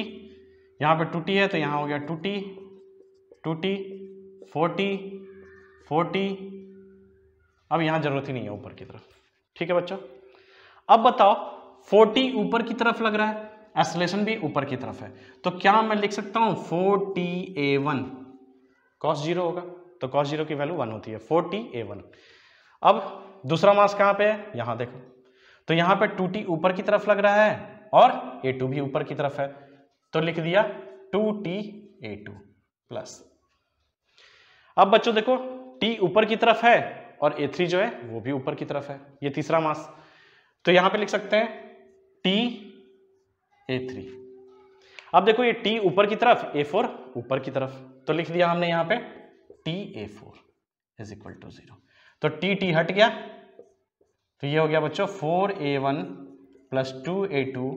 यहाँ पर टू टी है तो यहाँ हो गया two T two T four T four T अब यहाँ ज़रूरत ही नहीं है ऊपर की तरफ ठीक है बच्चों अब बताओ फोर्टी ऊपर की तरफ लग रहा है एसलेशन भी ऊपर की तरफ है तो क्या मैं लिख सकता हूँ four T A one cos zero होगा तो कॉस जीरो की वैल्यू वन होती है फोर टी ए वन अब दूसरा मास कहाँ पे है यहाँ देखो तो यहाँ पे टू टी ऊपर की तरफ लग रहा है और ए टू भी ऊपर की तरफ है तो लिख दिया two T A two plus अब बच्चों देखो टी ऊपर की तरफ है और ए थ्री जो है वो भी ऊपर की तरफ है ये तीसरा मास तो यहाँ पे लिख सकते हैं टी ए थ्री अब देखो ये टी ऊपर की तरफ ए फोर ऊपर की तरफ तो लिख दिया हमने यहाँ पे T A four is equal to zero तो टी टी हट गया तो ये हो गया बच्चों four A one plus two A two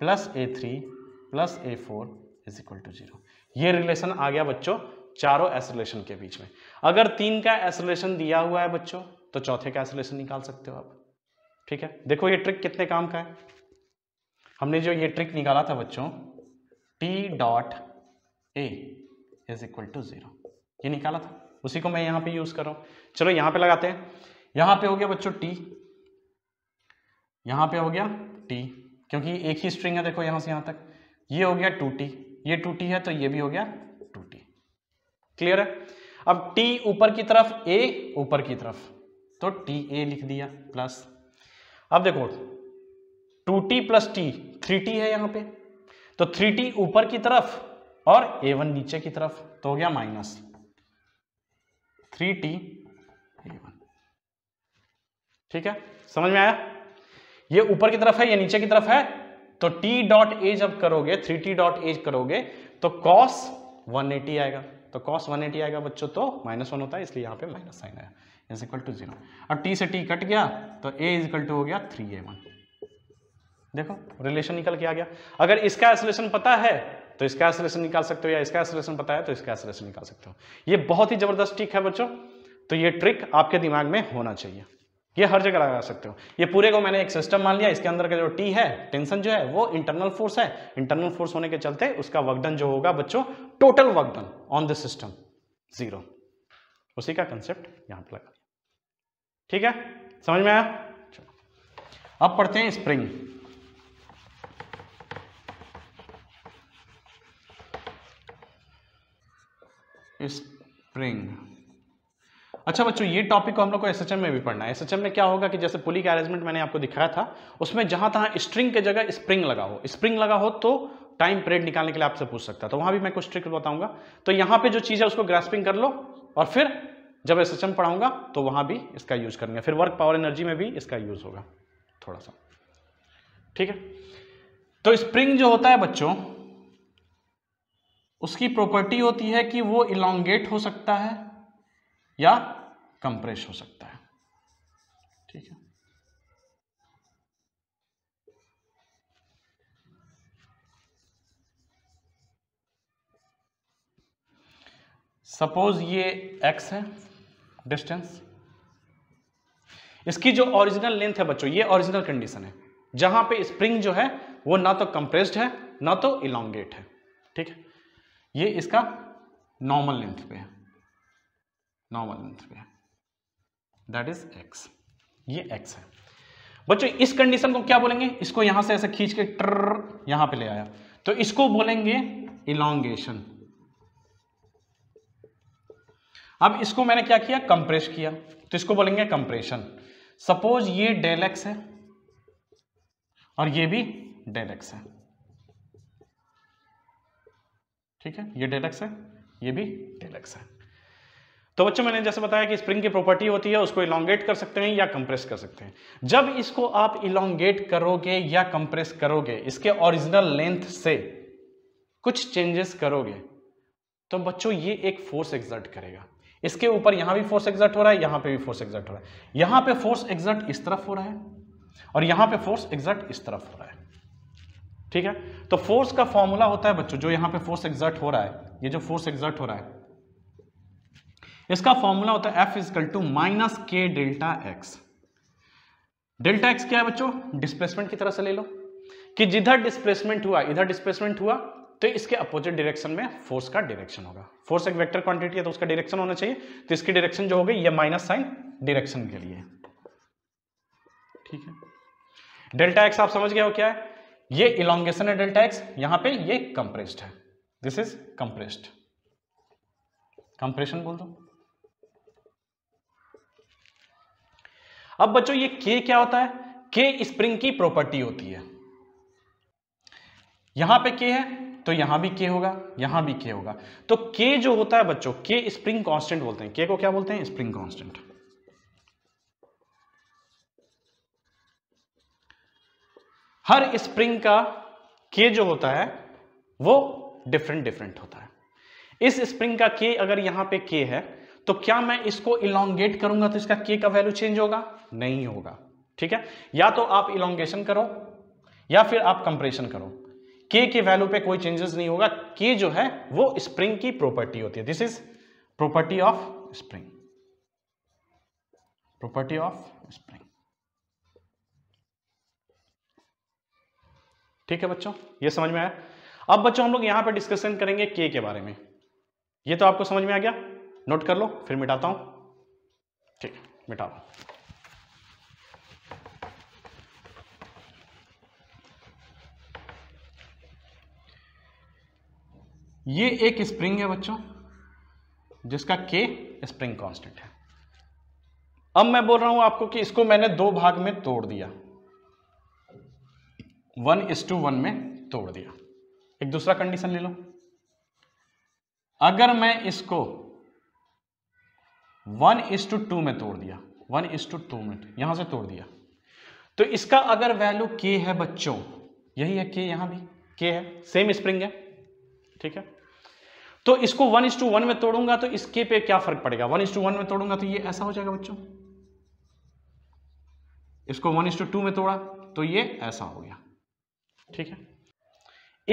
plus A three plus A four is equal to zero ये रिलेशन आ गया बच्चों चारों एसोलेशन के बीच में अगर तीन का एसोलेशन दिया हुआ है बच्चों तो चौथे का एसोलेशन निकाल सकते हो आप ठीक है देखो ये ट्रिक कितने काम का है हमने जो ये ट्रिक निकाला था बच्चों T dot A is equal to zero ये निकाला था उसी को मैं यहां पे यूज कर रहा हूं चलो यहां पे लगाते हैं यहां पे हो गया बच्चों टी यहां पे हो गया टी क्योंकि एक ही स्ट्रिंग है देखो यहां से यहां तक ये हो गया टू टी ये टू टी है तो ये भी हो गया टू टी क्लियर है अब टी ऊपर की तरफ ए ऊपर की तरफ तो टी ए लिख दिया प्लस अब देखो two T plus T three T है यहां पे तो थ्री टी ऊपर की तरफ और ए वन नीचे की तरफ तो हो गया माइनस थ्री टी ठीक है समझ में आया ये ऊपर की तरफ है ये नीचे की तरफ है तो t डॉट ए जब करोगे थ्री टी डॉट ए करोगे तो cos 180 आएगा तो cos 180 आएगा बच्चों तो माइनस वन होता है इसलिए यहां पे माइनस साइन आया इज इक्वल टू जीरो अब t से t कट गया तो a इज इक्वल टू हो गया थ्री ए वन देखो रिलेशन निकल के आ गया अगर इसका एसोलेशन पता है तो इसका एसोलेशन निकाल सकते हो या इसका एसोलेशन पता है तो इसका एसोलेशन निकाल सकते हो ये बहुत ही जबरदस्त ट्रिक है बच्चों तो ये ट्रिक आपके दिमाग में होना चाहिए ये हर जगह लगा सकते हो ये पूरे को मैंने एक सिस्टम मान लिया इसके अंदर का जो टी है टेंशन जो है वो इंटरनल फोर्स है इंटरनल फोर्स होने के चलते उसका वर्कडन जो होगा बच्चों total work done on the system zero उसी का कंसेप्ट यहां पर लगा ठीक है समझ में आया अब पढ़ते हैं स्प्रिंग स्प्रिंग अच्छा बच्चों ये टॉपिक को हम लोग को एसएचएम में भी पढ़ना है एसएचएम में क्या होगा कि जैसे पुली का अरेंजमेंट मैंने आपको दिखाया था उसमें जहां तहां स्ट्रिंग के जगह स्प्रिंग लगा हो स्प्रिंग लगा हो तो टाइम पीरियड निकालने के लिए आपसे पूछ सकता तो वहां भी मैं कुछ ट्रिक बताऊंगा तो यहां पर जो चीज़ है उसको ग्रेस्पिंग कर लो और फिर जब एस एच एम पढ़ाऊंगा तो वहां भी इसका यूज करेंगे फिर वर्क पावर एनर्जी में भी इसका यूज होगा थोड़ा सा ठीक है तो स्प्रिंग जो होता है बच्चों उसकी प्रॉपर्टी होती है कि वो इलांगेट हो सकता है या कंप्रेस हो सकता है ठीक है सपोज ये x है डिस्टेंस इसकी जो ओरिजिनल लेंथ है बच्चों ये ओरिजिनल कंडीशन है जहां पे स्प्रिंग जो है वो ना तो कंप्रेस्ड है ना तो इलांगेट है ठीक है ये इसका नॉर्मल लेंथ पे है नॉर्मल लेंथ पे है दैट इज एक्स ये एक्स है बच्चों इस कंडीशन को क्या बोलेंगे इसको यहां से ऐसे खींच के ट्र यहां पे ले आया तो इसको बोलेंगे इलोंगेशन अब इसको मैंने क्या किया कंप्रेस किया तो इसको बोलेंगे कंप्रेशन सपोज ये डेल एक्स है और ये भी डेल एक्स है ठीक है ये डेलेक्स है ये भी डेलेक्स है तो बच्चों मैंने जैसे बताया कि स्प्रिंग की प्रॉपर्टी होती है उसको इलांगेट कर सकते हैं या कंप्रेस कर सकते हैं जब इसको आप इलांगेट करोगे या कंप्रेस करोगे इसके ओरिजिनल लेंथ से कुछ चेंजेस करोगे तो बच्चों ये एक फोर्स एग्जर्ट करेगा इसके ऊपर यहां भी फोर्स एग्जर्ट हो रहा है यहां पर भी फोर्स एग्जर्ट हो रहा है यहां पर फोर्स एग्जर्ट इस तरफ हो रहा है और यहां पर फोर्स एग्जर्ट इस तरफ हो रहा है ठीक है तो फोर्स का फॉर्मूला होता है बच्चों जो यहां पे फोर्स एग्जर्ट हो रहा है ये जो फोर्स एग्जर्ट हो रहा है इसका फॉर्मूला होता है F is equal to minus K delta X delta X क्या है बच्चों डिस्प्लेसमेंट की तरह से ले लो कि जिधर डिस्प्लेसमेंट हुआ इधर डिस्प्लेसमेंट हुआ तो इसके अपोजिट डायरेक्शन में फोर्स का डायरेक्शन होगा फोर्स एक वेक्टर क्वांटिटी है तो उसका डायरेक्शन होना चाहिए तो इसकी डायरेक्शन जो होगी ये माइनस साइन डायरेक्शन के लिए ठीक है डेल्टा एक्स आप समझ गए हो क्या है ये इलोंगेशन है डेल्टा एक्स यहां पे ये कंप्रेस्ड है दिस इज कंप्रेस्ड कंप्रेशन बोल दो अब बच्चों ये के क्या होता है के स्प्रिंग की प्रॉपर्टी होती है यहां पे के है तो यहां भी के होगा यहां भी के होगा तो के जो होता है बच्चों के स्प्रिंग कांस्टेंट बोलते हैं के को क्या बोलते हैं स्प्रिंग कांस्टेंट हर स्प्रिंग का के जो होता है वो डिफरेंट डिफरेंट होता है इस स्प्रिंग का के अगर यहां पे के है तो क्या मैं इसको इलोंगेट करूंगा तो इसका के का वैल्यू चेंज होगा नहीं होगा ठीक है या तो आप इलोंगेशन करो या फिर आप कंप्रेशन करो के के वैल्यू पे कोई चेंजेस नहीं होगा के जो है वो स्प्रिंग की प्रॉपर्टी होती है this is property of spring property of spring ठीक है बच्चों ये समझ में आया अब बच्चों हम लोग यहां पर डिस्कशन करेंगे के के बारे में ये तो आपको समझ में आ गया नोट कर लो फिर मिटाता हूं ठीक मिटा लो ये एक स्प्रिंग है बच्चों जिसका के स्प्रिंग कांस्टेंट है अब मैं बोल रहा हूं आपको कि इसको मैंने दो भाग में तोड़ दिया वन इस टू वन में तोड़ दिया एक दूसरा कंडीशन ले लो अगर मैं इसको वन इस टू टू में तोड़ दिया वन इस टू टू में यहां से तोड़ दिया तो इसका अगर वैल्यू के है बच्चों यही है के यहां भी के है सेम स्प्रिंग है ठीक है तो इसको वन इस टू वन में तोड़ूंगा तो इसके पे क्या फर्क पड़ेगा वन इस टू वन में तोड़ूंगा तो ये ऐसा हो जाएगा बच्चों इसको वन इस टू टू में तोड़ा तो ये ऐसा हो गया ठीक है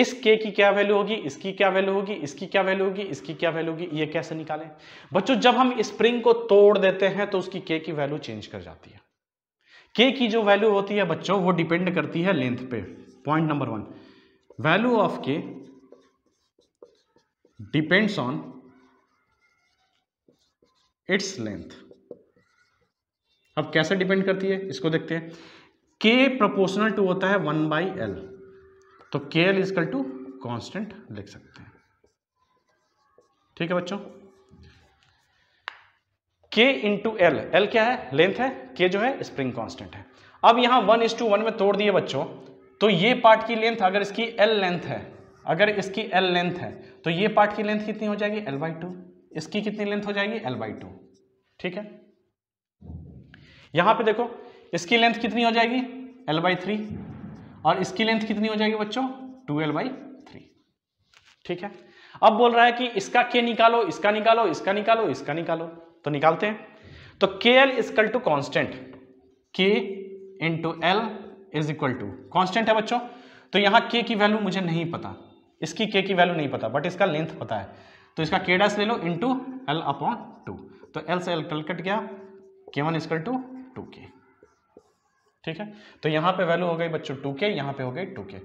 इस के की क्या वैल्यू होगी इसकी क्या वैल्यू होगी इसकी क्या वैल्यू होगी इसकी क्या वैल्यू होगी ये कैसे निकालें बच्चों जब हम स्प्रिंग को तोड़ देते हैं तो उसकी के की वैल्यू चेंज कर जाती है के की जो वैल्यू होती है बच्चों वो डिपेंड करती है लेंथ पे point number one value of K depends on its length अब कैसे डिपेंड करती है इसको देखते हैं के प्रोपोर्शनल टू होता है वन बाई एल तो के एल इजकल टू कॉन्स्टेंट लिख सकते हैं ठीक है बच्चों के इंटू एल एल क्या है लेंथ है के जो है स्प्रिंग कॉन्स्टेंट है अब यहां वन इज टू वन में तोड़ दिए बच्चों तो ये पार्ट की लेंथ अगर इसकी एल लेंथ है अगर इसकी एल लेंथ है तो ये पार्ट की लेंथ कितनी हो जाएगी एल बाई टू इसकी कितनी लेंथ हो जाएगी एल बाई टू ठीक है यहां पे देखो इसकी लेंथ कितनी हो जाएगी एल बाई थ्री और इसकी लेंथ कितनी हो जाएगी बच्चों एल बाई थ्री ठीक है अब बोल रहा है कि इसका के निकालो इसका निकालो इसका निकालो इसका निकालो तो निकालते हैं तो के L is equal to constant K into L is equal to constant है बच्चों तो यहाँ के की वैल्यू मुझे नहीं पता इसकी के की वैल्यू नहीं पता बट इसका लेंथ पता है तो इसका के डैश ले लो इंटू एल अपॉन टू तो एल से एल कल कट गया K one is equal to two के ठीक है तो यहां पे वैल्यू हो गई बच्चों टू के यहाँ पे हो गई टू के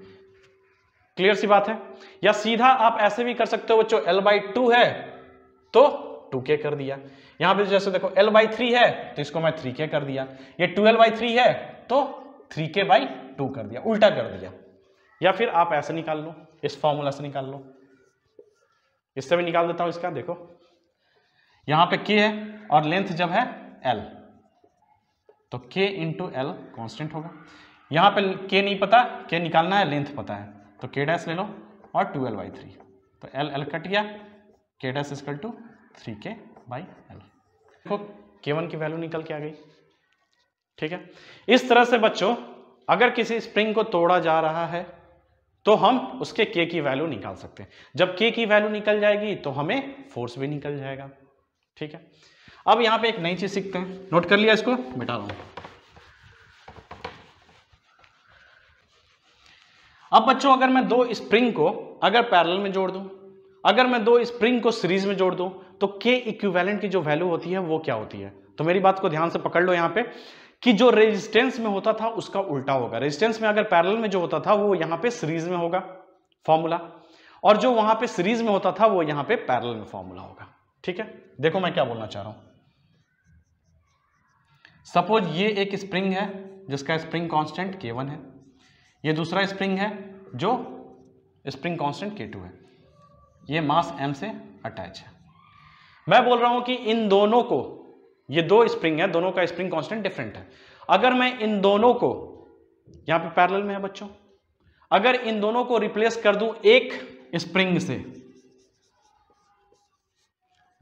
क्लियर सी बात है या सीधा आप ऐसे भी कर सकते हो बच्चों एल बाई टू है तो टू के कर दिया यहां पे जैसे देखो एल बाई थ्री है तो इसको मैं थ्री के कर दिया ये टू एल बाई थ्री है तो थ्री के बाई टू कर दिया उल्टा कर दिया या फिर आप ऐसे निकाल लो इस फॉर्मूला से निकाल लो इससे भी निकाल देता हूं इसका देखो यहां पे के है और लेंथ जब है एल तो k इंटू एल कॉन्स्टेंट होगा यहाँ पे k नहीं पता k निकालना है लेंथ पता है तो k डैस ले लो और टू एल बाई थ्री तो l l कट गया k dash is equal to three K by L देखो के वन की वैल्यू निकल के आ गई ठीक है इस तरह से बच्चों अगर किसी स्प्रिंग को तोड़ा जा रहा है तो हम उसके के की वैल्यू निकाल सकते हैं जब के की वैल्यू निकल जाएगी तो हमें फोर्स भी निकल जाएगा ठीक है अब यहां पे एक नई चीज़ सीखते हैं नोट कर लिया इसको मिटा रहा अब बच्चों अगर मैं दो स्प्रिंग को अगर पैरेलल में जोड़ दूं अगर मैं दो स्प्रिंग को सीरीज में जोड़ दूं तो के इक्विवेलेंट की जो वैल्यू होती है वो क्या होती है तो मेरी बात को ध्यान से पकड़ लो यहां पे कि जो रेजिस्टेंस में होता था उसका उल्टा होगा रेजिस्टेंस में अगर पैरल में जो होता था वो यहां पे सीरीज में होगा फॉर्मूला और जो वहां पे सीरीज में होता था वो यहां पे पैरेलल में फॉर्मूला होगा ठीक है देखो मैं क्या बोलना चाह रहा हूं सपोज ये एक स्प्रिंग है जिसका स्प्रिंग कांस्टेंट के वन है ये दूसरा स्प्रिंग है जो स्प्रिंग कांस्टेंट के टू है ये मास एम से अटैच है मैं बोल रहा हूं कि इन दोनों को ये दो स्प्रिंग है दोनों का स्प्रिंग कांस्टेंट डिफरेंट है अगर मैं इन दोनों को यहां पे पैरेलल में है बच्चों अगर इन दोनों को रिप्लेस कर दूं एक स्प्रिंग से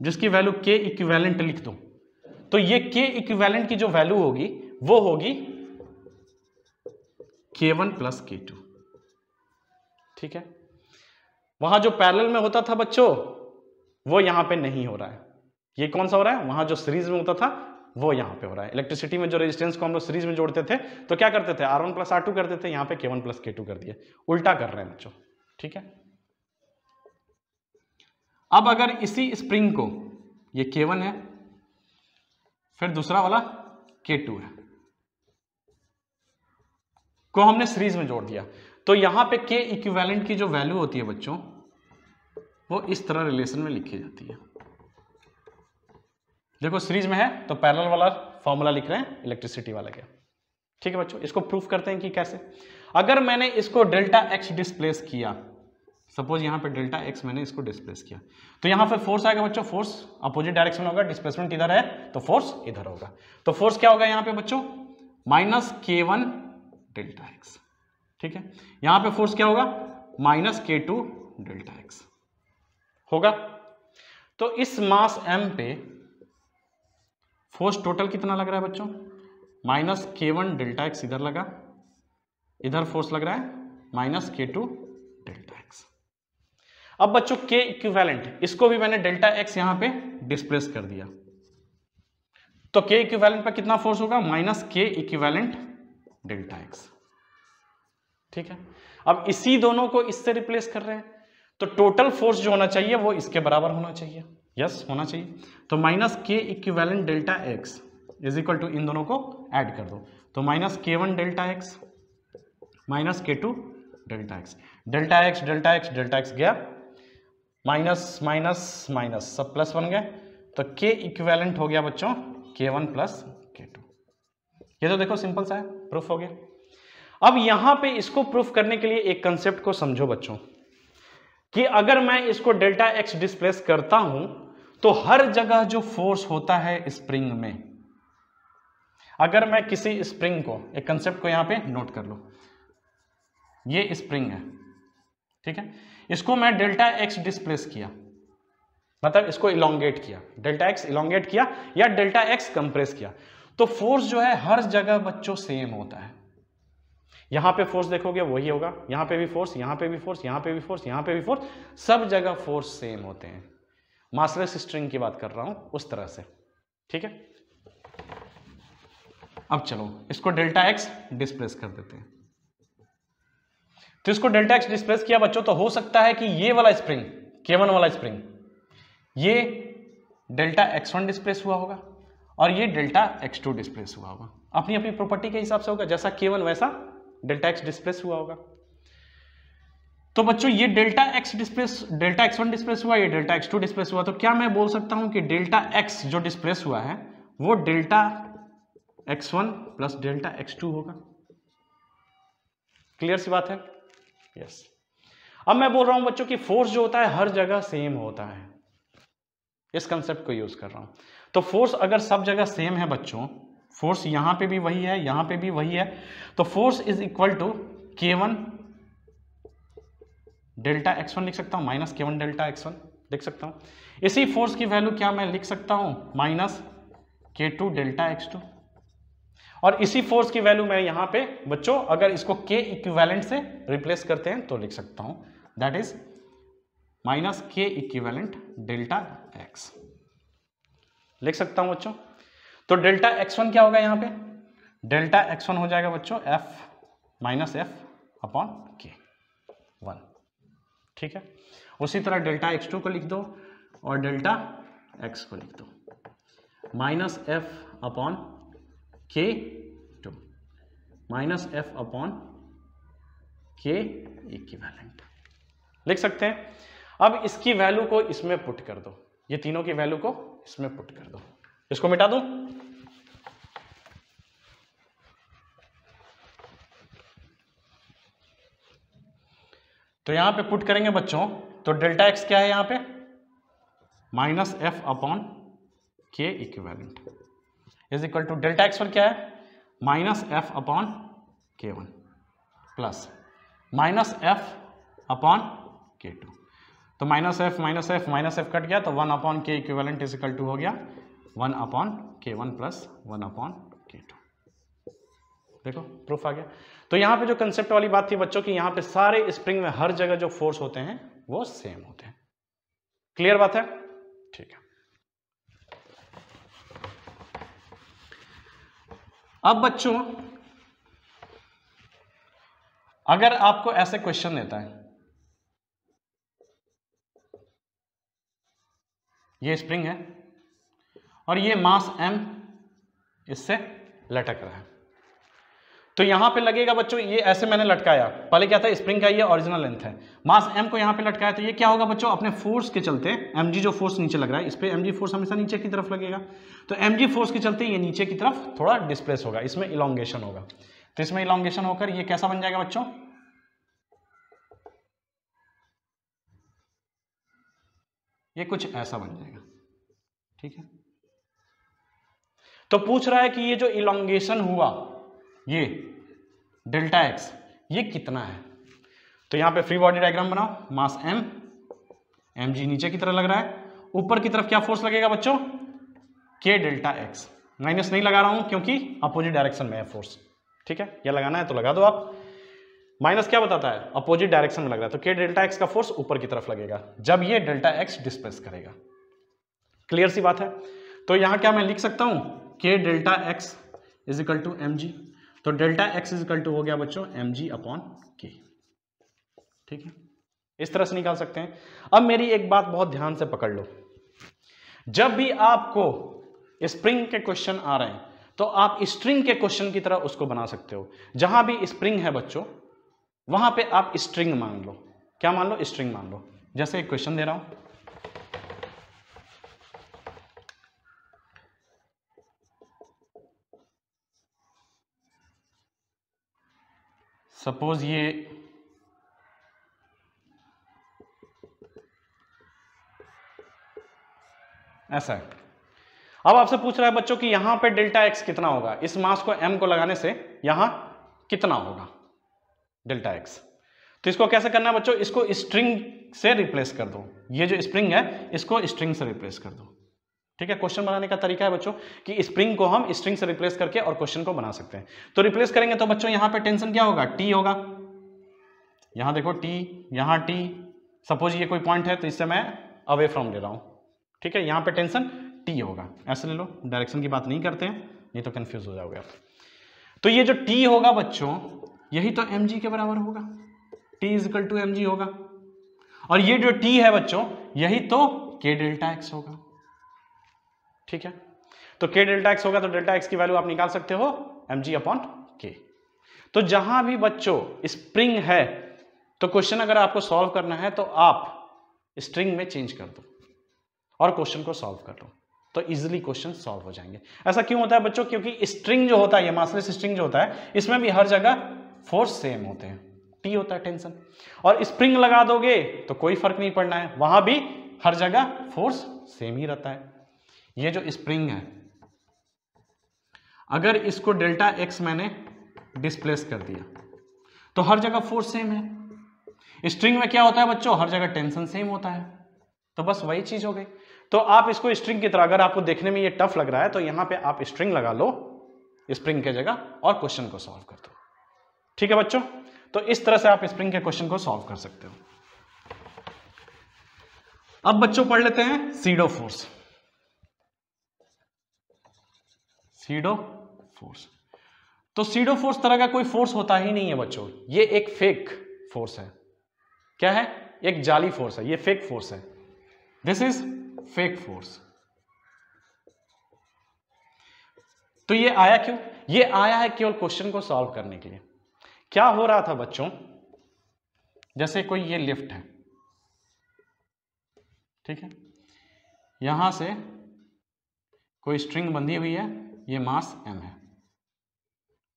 जिसकी वैल्यू के इक्विवेलेंट लिख दो तो ये के इक्विवेलेंट की जो वैल्यू होगी वो होगी के वन प्लस के टू ठीक है वहां जो पैरेलल में होता था बच्चों वो यहां पे नहीं हो रहा है ये कौन सा हो रहा है वहां जो सीरीज में होता था वो यहां पे हो रहा है इलेक्ट्रिसिटी में जो रेजिस्टेंस को हम लोग सीरीज में जोड़ते थे तो क्या करते थे R one plus R two करते थे यहां पे के वन प्लस के टू कर दिया उल्टा कर रहे हैं बच्चों ठीक है अब अगर इसी स्प्रिंग को ये के वन है फिर दूसरा वाला के टू है को हमने सीरीज में जोड़ दिया तो यहां पे के इक्विवेलेंट की जो वैल्यू होती है बच्चों वो इस तरह रिलेशन में लिखी जाती है देखो सीरीज में है तो पैरेलल वाला फॉर्मूला लिख रहे हैं इलेक्ट्रिसिटी वाला क्या ठीक है बच्चों इसको प्रूफ करते हैं कि कैसे अगर मैंने इसको डेल्टा एक्स डिस्प्लेस किया सपोज यहाँ पे डेल्टा एक्स मैंने इसको डिस्प्लेस किया तो यहाँ पे फोर्स आएगा बच्चों फोर्स अपोजिट डायरेक्शन होगा डिस्प्लेसमेंट इधर है तो फोर्स इधर होगा तो फोर्स क्या होगा यहाँ पे बच्चों minus K one delta x ठीक है यहाँ पे फोर्स क्या होगा minus K two delta x होगा तो इस मास एम पे फोर्स टोटल कितना लग रहा है बच्चों minus K one delta x इधर लगा इधर फोर्स लग रहा है माइनस के टू डेल्टा अब बच्चों के इक्विवेलेंट इसको भी मैंने डेल्टा एक्स यहां पे डिस्प्लेस कर दिया तो के इक्विवेलेंट पर कितना फोर्स होगा minus K equivalent delta x ठीक है अब इसी दोनों को इससे रिप्लेस कर रहे हैं तो टोटल फोर्स जो होना चाहिए वो इसके बराबर होना चाहिए यस yes, होना चाहिए तो minus K equivalent delta X is equal to इन दोनों को ऐड कर दो तो minus K one delta X minus K two delta X delta X delta X delta X गया माइनस माइनस माइनस सब प्लस बन गए तो के इक्वेलेंट हो गया बच्चों के वन प्लस के टू ये तो देखो सिंपल सा है प्रूफ हो गया अब यहां पे इसको प्रूफ करने के लिए एक कंसेप्ट को समझो बच्चों कि अगर मैं इसको डेल्टा एक्स डिस्प्लेस करता हूं तो हर जगह जो फोर्स होता है स्प्रिंग में अगर मैं किसी स्प्रिंग को एक कंसेप्ट को यहां पे नोट कर लो ये स्प्रिंग है ठीक है इसको मैं डेल्टा एक्स डिस्प्लेस किया मतलब इसको इलांगेट किया डेल्टा एक्स इलोंगेट किया या डेल्टा एक्स कंप्रेस किया तो फोर्स जो है हर जगह बच्चों सेम होता है यहां पे फोर्स देखोगे वही होगा यहां पे भी फोर्स यहां पे भी फोर्स यहां पे भी फोर्स यहां पे भी फोर्स सब जगह फोर्स सेम होते हैं मासलेस स्ट्रिंग की बात कर रहा हूं उस तरह से ठीक है अब चलो इसको डेल्टा एक्स डिस्प्लेस कर देते हैं तो इसको डेल्टा एक्स डिस्प्लेस किया बच्चों तो हो सकता है कि ये वाला स्प्रिंग केवन वाला स्प्रिंग ये डेल्टा एक्स वन डिस्प्लेस हुआ होगा और ये डेल्टा एक्स टू डिस्प्लेस हुआ होगा अपनी अपनी प्रॉपर्टी के हिसाब से होगा जैसा केवन वैसा डेल्टा एक्स डिस्प्लेस हुआ होगा तो बच्चों ये delta X displace delta X one displace हुआ ये डेल्टा एक्स टू डिस्प्लेस हुआ तो क्या मैं बोल सकता हूं कि डेल्टा एक्स जो डिस्प्लेस हुआ है वो delta X one plus delta X two होगा क्लियर सी बात है यस अब मैं बोल रहा हूं बच्चों की फोर्स जो होता है हर जगह सेम होता है इस कंसेप्ट को यूज कर रहा हूं तो फोर्स अगर सब जगह सेम है बच्चों फोर्स यहां पे भी वही है यहां पे भी वही है तो force is equal to K one delta X one लिख सकता हूं minus K one delta X one लिख सकता हूं इसी फोर्स की वैल्यू क्या मैं लिख सकता हूं minus K two delta X to और इसी फोर्स की वैल्यू मैं यहां पे बच्चों अगर इसको के इक्विवेलेंट से रिप्लेस करते हैं तो लिख सकता हूं that is minus K equivalent delta X लिख सकता हूं बच्चों तो डेल्टा एक्स वन क्या होगा यहां पे डेल्टा एक्स वन हो जाएगा बच्चों F minus F upon K one ठीक है उसी तरह डेल्टा एक्स टू को लिख दो और डेल्टा एक्स को लिख दो minus F upon K two minus F upon K equivalent लिख सकते हैं अब इसकी वैल्यू को इसमें पुट कर दो ये तीनों की वैल्यू को इसमें पुट कर दो इसको मिटा दूं तो यहां पे पुट करेंगे बच्चों तो डेल्टा एक्स क्या है यहां पे minus F upon K equivalent is equal to delta X पर क्या है minus F upon K one plus minus F upon K two तो minus F minus F minus F cut गया तो one upon K equivalent is equal to हो गया one upon K one plus one upon K two देखो proof आ गया तो यहाँ पे जो कंसेप्ट वाली बात थी बच्चों की यहाँ पे सारे स्प्रिंग में हर जगह जो फोर्स होते हैं वो सेम होते हैं क्लियर बात है ठीक है अब बच्चों अगर आपको ऐसे क्वेश्चन देता है ये स्प्रिंग है और ये मास एम इससे लटक रहा है तो यहाँ पे लगेगा बच्चों ये ऐसे मैंने लटकाया पहले क्या था स्प्रिंग का ये ओरिजिनल लेंथ है मास एम को यहाँ पे लटकाया तो ये क्या होगा बच्चों अपने फोर्स के चलते एम जो फोर्स नीचे लग रहा है इस पर एम फोर्स हमेशा नीचे की तरफ लगेगा तो एम फोर्स के चलते ये नीचे की तरफ थोड़ा डिस्प्लेस होगा इसमें इलांगेशन होगा तो इसमें इलांगेशन होकर ये कैसा बन जाएगा बच्चों ये कुछ ऐसा बन जाएगा ठीक है तो पूछ रहा है कि ये जो इलांगेशन हुआ ये डेल्टा एक्स ये कितना है तो यहाँ पे फ्री बॉडी डायग्राम बनाओ मास एम एम जी नीचे की तरह लग रहा है ऊपर की तरफ क्या फोर्स लगेगा बच्चों के डेल्टा एक्स माइनस नहीं लगा रहा हूँ क्योंकि अपोजिट डायरेक्शन में है फोर्स ठीक है यह लगाना है तो लगा दो आप माइनस क्या बताता है अपोजिट डायरेक्शन में लग रहा है तो के डेल्टा एक्स का फोर्स ऊपर की तरफ लगेगा जब ये डेल्टा एक्स डिस्प्लेस करेगा क्लियर सी बात है तो यहाँ क्या मैं लिख सकता हूँ K delta X is equal to M G तो डेल्टा एक्स इजिकल टू हो गया बच्चों एम जी अपॉन के ठीक है इस तरह से निकाल सकते हैं अब मेरी एक बात बहुत ध्यान से पकड़ लो जब भी आपको स्प्रिंग के क्वेश्चन आ रहे हैं तो आप स्ट्रिंग के क्वेश्चन की तरह उसको बना सकते हो जहां भी स्प्रिंग है बच्चों वहां पे आप स्ट्रिंग मान लो क्या मान लो स्ट्रिंग मान लो जैसे एक क्वेश्चन दे रहा हूं सपोज ये ऐसा है अब आपसे पूछ रहा है बच्चों कि यहां पे डेल्टा एक्स कितना होगा इस मास को एम को लगाने से यहां कितना होगा डेल्टा एक्स तो इसको कैसे करना है बच्चों इसको स्ट्रिंग से रिप्लेस कर दो ये जो स्प्रिंग है इसको स्ट्रिंग से रिप्लेस कर दो ठीक है क्वेश्चन बनाने का तरीका है बच्चों कि स्प्रिंग को हम स्ट्रिंग से रिप्लेस करके और क्वेश्चन को बना सकते हैं तो रिप्लेस करेंगे तो बच्चों यहां पे टेंशन क्या होगा टी होगा यहां देखो टी यहां टी सपोज ये कोई पॉइंट है तो इससे मैं अवे फ्रॉम ले रहा हूं ठीक है यहां पे टेंशन टी होगा ऐसे ले लो डायरेक्शन की बात नहीं करते हैं नहीं तो कंफ्यूज हो जाओगे आप तो ये जो टी होगा बच्चों यही तो एम के बराबर होगा टी इजकल टू एम होगा और ये जो टी है बच्चों यही तो के डेल्टा एक्स होगा ठीक है तो के डेल्टा एक्स होगा तो डेल्टा एक्स की वैल्यू आप निकाल सकते हो एम जी अपॉन के तो जहां भी बच्चों स्प्रिंग है तो क्वेश्चन अगर आपको सॉल्व करना है तो आप स्ट्रिंग में चेंज कर दो और क्वेश्चन को सॉल्व कर लो तो इजिली क्वेश्चन सॉल्व हो जाएंगे ऐसा क्यों होता है बच्चों क्योंकि स्ट्रिंग जो होता है ये मासलेस स्ट्रिंग जो होता है इसमें भी हर जगह फोर्स सेम होते हैं टी होता है टेंशन और स्प्रिंग लगा दोगे तो कोई फर्क नहीं पड़ना है वहां भी हर जगह फोर्स सेम ही रहता है ये जो स्प्रिंग है अगर इसको डेल्टा एक्स मैंने डिस्प्लेस कर दिया तो हर जगह फोर्स सेम है स्ट्रिंग में क्या होता है बच्चों हर जगह टेंशन सेम होता है तो बस वही चीज हो गई तो आप इसको स्ट्रिंग की तरह अगर आपको देखने में ये टफ लग रहा है तो यहां पे आप स्ट्रिंग लगा लो स्प्रिंग के जगह और क्वेश्चन को सॉल्व कर दो ठीक है बच्चों तो इस तरह से आप स्प्रिंग के क्वेश्चन को सॉल्व कर सकते हो अब बच्चों पढ़ लेते हैं सीडो फोर्स सीडो फोर्स तो सीडो फोर्स तरह का कोई फोर्स होता ही नहीं है बच्चों ये एक फेक फोर्स है क्या है एक जाली फोर्स है ये फेक फोर्स है दिस इज फेक फोर्स तो ये आया क्यों ये आया है केवल क्वेश्चन को सॉल्व करने के लिए क्या हो रहा था बच्चों जैसे कोई ये लिफ्ट है ठीक है यहां से कोई स्ट्रिंग बंधी हुई है ये मास एम है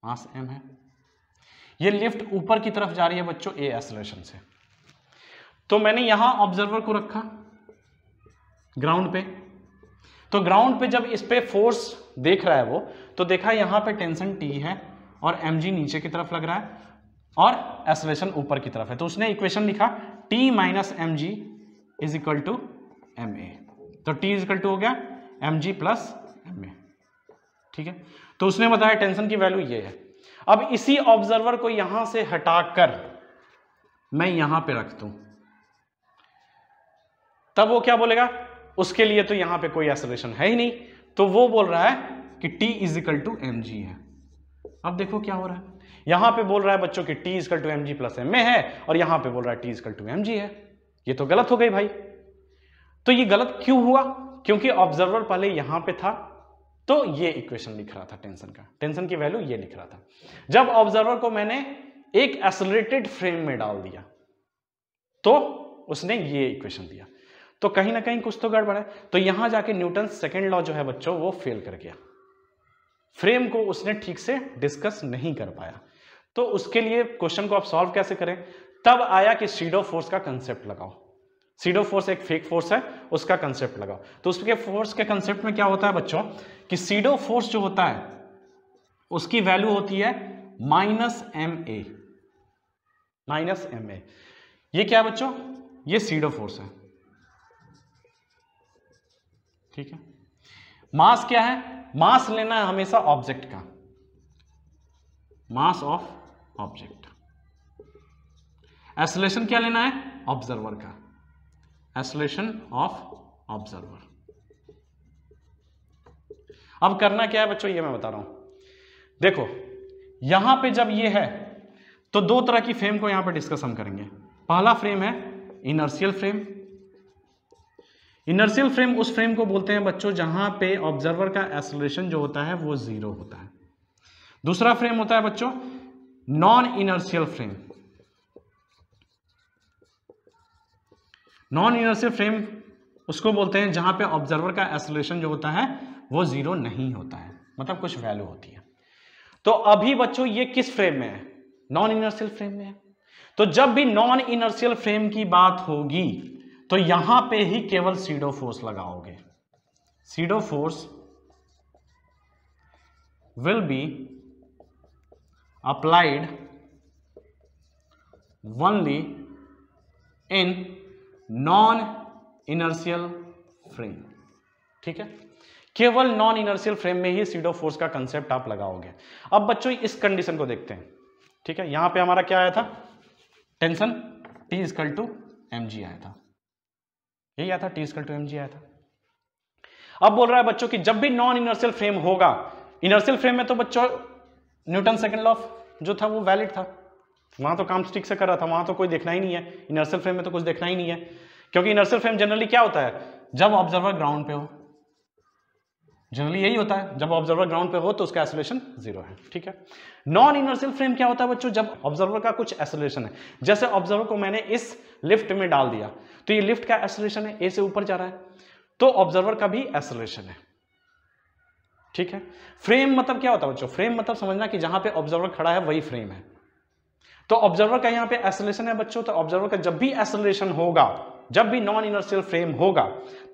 मास एम है ये लिफ्ट ऊपर की तरफ जा रही है बच्चों ए एसलेशन से तो मैंने यहां ऑब्जर्वर को रखा ग्राउंड पे तो ग्राउंड पे जब इस पे फोर्स देख रहा है वो तो देखा यहां पे टेंशन टी है और एम जी नीचे की तरफ लग रहा है और एसलेशन ऊपर की तरफ है तो उसने इक्वेशन लिखा T minus M G is equal to M A तो टी इज इक्वल टू हो गया M G plus M A ठीक है तो उसने बताया टेंशन की वैल्यू ये है अब इसी ऑब्जर्वर को यहां से हटाकर मैं यहां पे रख दू तब वो क्या बोलेगा उसके लिए तो यहां पे कोई एसोलेशन है ही नहीं तो वो बोल रहा है कि t is equal to M है अब देखो क्या हो रहा है यहां पे बोल रहा है बच्चों की t is equal to M G plus M A है और यहां पे बोल रहा है t is equal to M G है ये तो गलत हो गई भाई तो ये गलत क्यों हुआ क्योंकि ऑब्जर्वर पहले यहां पे था तो ये इक्वेशन लिख रहा था टेंशन का टेंशन की वैल्यू ये लिख रहा था जब ऑब्जर्वर को मैंने एक एसोलेटेड फ्रेम में डाल दिया तो उसने ये इक्वेशन दिया तो कहीं ना कहीं कुछ तो गड़बड़ है तो यहां जाके न्यूटन सेकेंड लॉ जो है बच्चों वो फेल कर गया फ्रेम को उसने ठीक से डिस्कस नहीं कर पाया तो उसके लिए क्वेश्चन को आप सॉल्व कैसे करें तब आया कि सीडो फोर्स का कंसेप्ट लगाओ सीडो फोर्स एक फेक फोर्स है उसका कंसेप्ट लगाओ तो उसके फोर्स के कंसेप्ट में क्या होता है बच्चों कि सीडो फोर्स जो होता है उसकी वैल्यू होती है minus M A minus M ए ये क्या है बच्चों ये सीडो फोर्स है ठीक है मास क्या है मास लेना है हमेशा ऑब्जेक्ट का मास ऑफ ऑब्जेक्ट एसोलेशन क्या लेना है ऑब्जर्वर का एसोलेशन ऑफ ऑब्जर्वर अब करना क्या है बच्चों ये मैं बता रहा हूं देखो यहां पे जब ये है तो दो तरह की फ्रेम को यहां पे डिस्कस हम करेंगे पहला फ्रेम है इनर्शियल फ्रेम इनर्शियल फ्रेम उस फ्रेम को बोलते हैं बच्चों जहां पे ऑब्जर्वर का एसोलेशन जो होता है वो जीरो होता है दूसरा फ्रेम होता है बच्चों non inertial frame non inertial frame उसको बोलते हैं जहां पे ऑब्जर्वर का एसोलेशन जो होता है वो जीरो नहीं होता है मतलब कुछ वैल्यू होती है तो अभी बच्चों ये किस फ्रेम में है नॉन इनर्सियल फ्रेम में है तो जब भी नॉन इनर्सियल फ्रेम की बात होगी तो यहां पे ही केवल सीडो फोर्स लगाओगे pseudo force will be applied only in non inertial frame ठीक है केवल नॉन इनर्शियल फ्रेम में ही सीडो फोर्स का कंसेप्ट आप लगाओगे अब बच्चों इस कंडीशन को देखते हैं ठीक है यहां पे हमारा क्या आया था tension T is equal to M आया था यही आया था टी इजकल टू एम आया था अब बोल रहा है बच्चों की जब भी नॉन इनर्शियल फ्रेम होगा इनर्शियल फ्रेम में तो बच्चों न्यूटन सेकेंड लॉफ जो था वो वैलिड था वहाँ तो काम स्टिक से कर रहा था वहां तो कोई देखना ही नहीं है इनर्सल फ्रेम में तो कुछ देखना ही नहीं है क्योंकि इनर्सल फ्रेम जनरली क्या होता है जब ऑब्जर्वर ग्राउंड पे हो जनरली यही होता है जब ऑब्जर्वर ग्राउंड पे हो तो उसका एसोलेशन जीरो है ठीक है नॉन इनर्सल फ्रेम क्या होता है बच्चों जब ऑब्जर्वर का कुछ एसोलेशन है जैसे ऑब्जर्वर को मैंने इस लिफ्ट में डाल दिया तो ये लिफ्ट का एसोलेशन है ए से ऊपर जा रहा है तो ऑब्जर्वर का भी एसोलेशन है ठीक है फ्रेम मतलब क्या होता है बच्चों फ्रेम मतलब समझना कि जहां पे ऑब्जर्वर खड़ा है वही फ्रेम है तो ऑब्जर्वर का यहाँ पे एसोलेशन है बच्चों तो ऑब्जर्वर का जब भी एसोलेशन होगा जब भी नॉन इनर्शियल फ्रेम होगा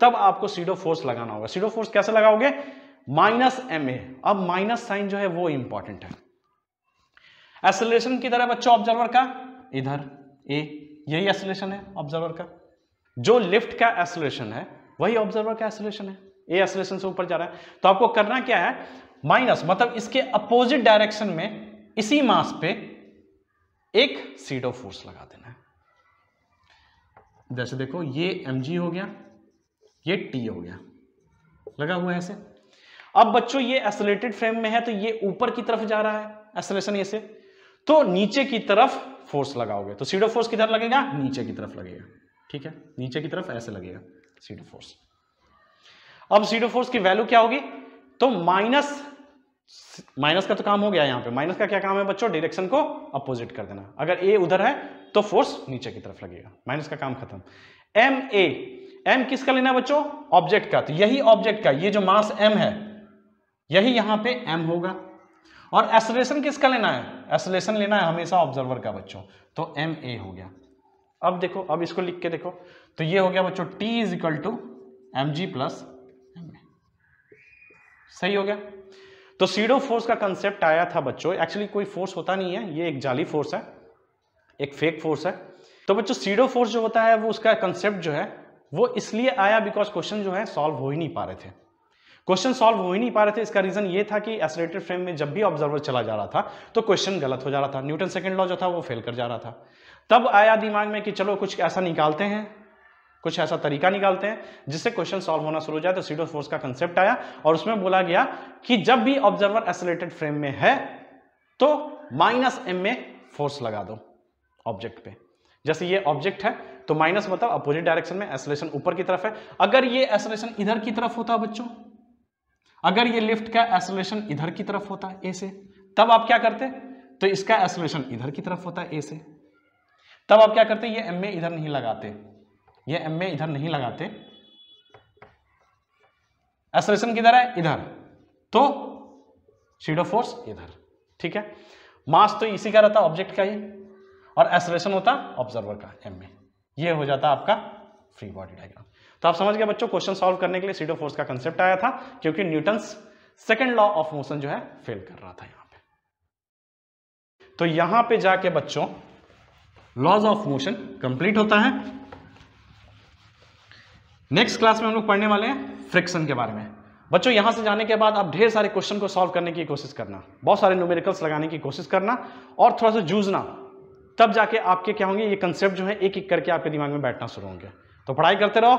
तब आपको सीडो फोर्स लगाना होगा सीडो फोर्स कैसे लगाओगे माइनस एम ए अब माइनस साइन जो है वो इंपॉर्टेंट है एसोलेशन की तरह बच्चों ऑब्जर्वर का इधर ए यही एसोलेशन है ऑब्जर्वर का जो लिफ्ट का एसोलेशन है वही ऑब्जर्वर का एसोलेशन है ए एसोलेशन से ऊपर जा रहा है तो आपको करना क्या है माइनस मतलब इसके अपोजिट डायरेक्शन में इसी मास पे एक सीट ऑफ फोर्स लगा देना है जैसे देखो ये एम हो गया ये टी हो गया लगा हुआ है ऐसे अब बच्चों ये एसोलेटेड फ्रेम में है तो ये ऊपर की तरफ जा रहा है एसोलेशन ऐसे तो नीचे की तरफ फोर्स लगाओगे तो सीडो ऑफ फोर्स किधर लगेगा नीचे की तरफ लगेगा ठीक है नीचे की तरफ ऐसे लगेगा सीडो ऑफ फोर्स अब सीडो ऑफ फोर्स की वैल्यू क्या होगी तो माइनस माइनस का तो काम हो गया यहां पे माइनस का क्या काम है बच्चों डायरेक्शन को अपोजिट कर देना अगर ए उधर है तो फोर्स नीचे की तरफ लगेगा माइनस का काम खत्म एम ए एम किसका लेना है बच्चों ऑब्जेक्ट का तो यही ऑब्जेक्ट का ये जो मास एम है यही यहां पे एम होगा और एसोलेशन किसका लेना है एसोलेशन लेना है हमेशा ऑब्जर्वर का बच्चों तो एम ए हो गया अब देखो अब इसको लिख के देखो तो ये हो गया बच्चों T is equal to M G plus M A सही हो गया तो सीडो फोर्स का कंसेप्ट आया था बच्चों एक्चुअली कोई फोर्स होता नहीं है ये एक जाली फोर्स है एक फेक फोर्स है तो बच्चों सीडो फोर्स जो होता है वो उसका कंसेप्ट जो है वो इसलिए आया बिकॉज क्वेश्चन जो है सॉल्व हो ही नहीं पा रहे थे क्वेश्चन सॉल्व हो ही नहीं पा रहे थे इसका रीजन ये था कि एसरेटेड फ्रेम में जब भी ऑब्जर्वर चला जा रहा था तो क्वेश्चन गलत हो जा रहा था न्यूटन सेकेंड लॉ जो था वो फेल कर जा रहा था तब आया दिमाग में कि चलो कुछ ऐसा निकालते हैं कुछ ऐसा तरीका निकालते हैं जिससे क्वेश्चन सॉल्व होना शुरू हो जाए तो सीडो फोर्स का कंसेप्ट आया और उसमें बोला गया कि जब भी ऑब्जर्वर एसोलेटेड फ्रेम में है तो माइनस एम में फोर्स लगा दो ऑब्जेक्ट पे जैसे ये ऑब्जेक्ट है तो माइनस मतलब अपोजिट डायरेक्शन में एसोलेशन ऊपर की तरफ है अगर ये एसोलेशन इधर की तरफ होता बच्चों अगर ये लिफ्ट का एसोलेशन इधर की तरफ होता ए से तब आप क्या करते तो इसका एसोलेशन इधर की तरफ होता ए से तब आप क्या करते ये एम में इधर नहीं लगाते ये एम ए इधर नहीं लगाते एसरेशन किधर है इधर तो सीडो फोर्स इधर ठीक है मास तो इसी का रहता ऑब्जेक्ट का ही और एसरेशन होता ऑब्जर्वर का एम ए ये हो जाता आपका फ्री बॉडी डायग्राम तो आप समझ गए बच्चों क्वेश्चन सॉल्व करने के लिए सीडो फोर्स का कंसेप्ट आया था क्योंकि Newton's second law of motion जो है फेल कर रहा था यहां पे तो यहां पे जाके बच्चों लॉज ऑफ मोशन कंप्लीट होता है नेक्स्ट क्लास में हम लोग पढ़ने वाले हैं फ्रिक्शन के बारे में बच्चों यहाँ से जाने के बाद आप ढेर सारे क्वेश्चन को सॉल्व करने की कोशिश करना बहुत सारे न्यूमेरिकल्स लगाने की कोशिश करना और थोड़ा सा जूझना तब जाके आपके क्या होंगे ये कंसेप्ट जो है एक एक करके आपके दिमाग में बैठना शुरू होंगे तो पढ़ाई करते रहो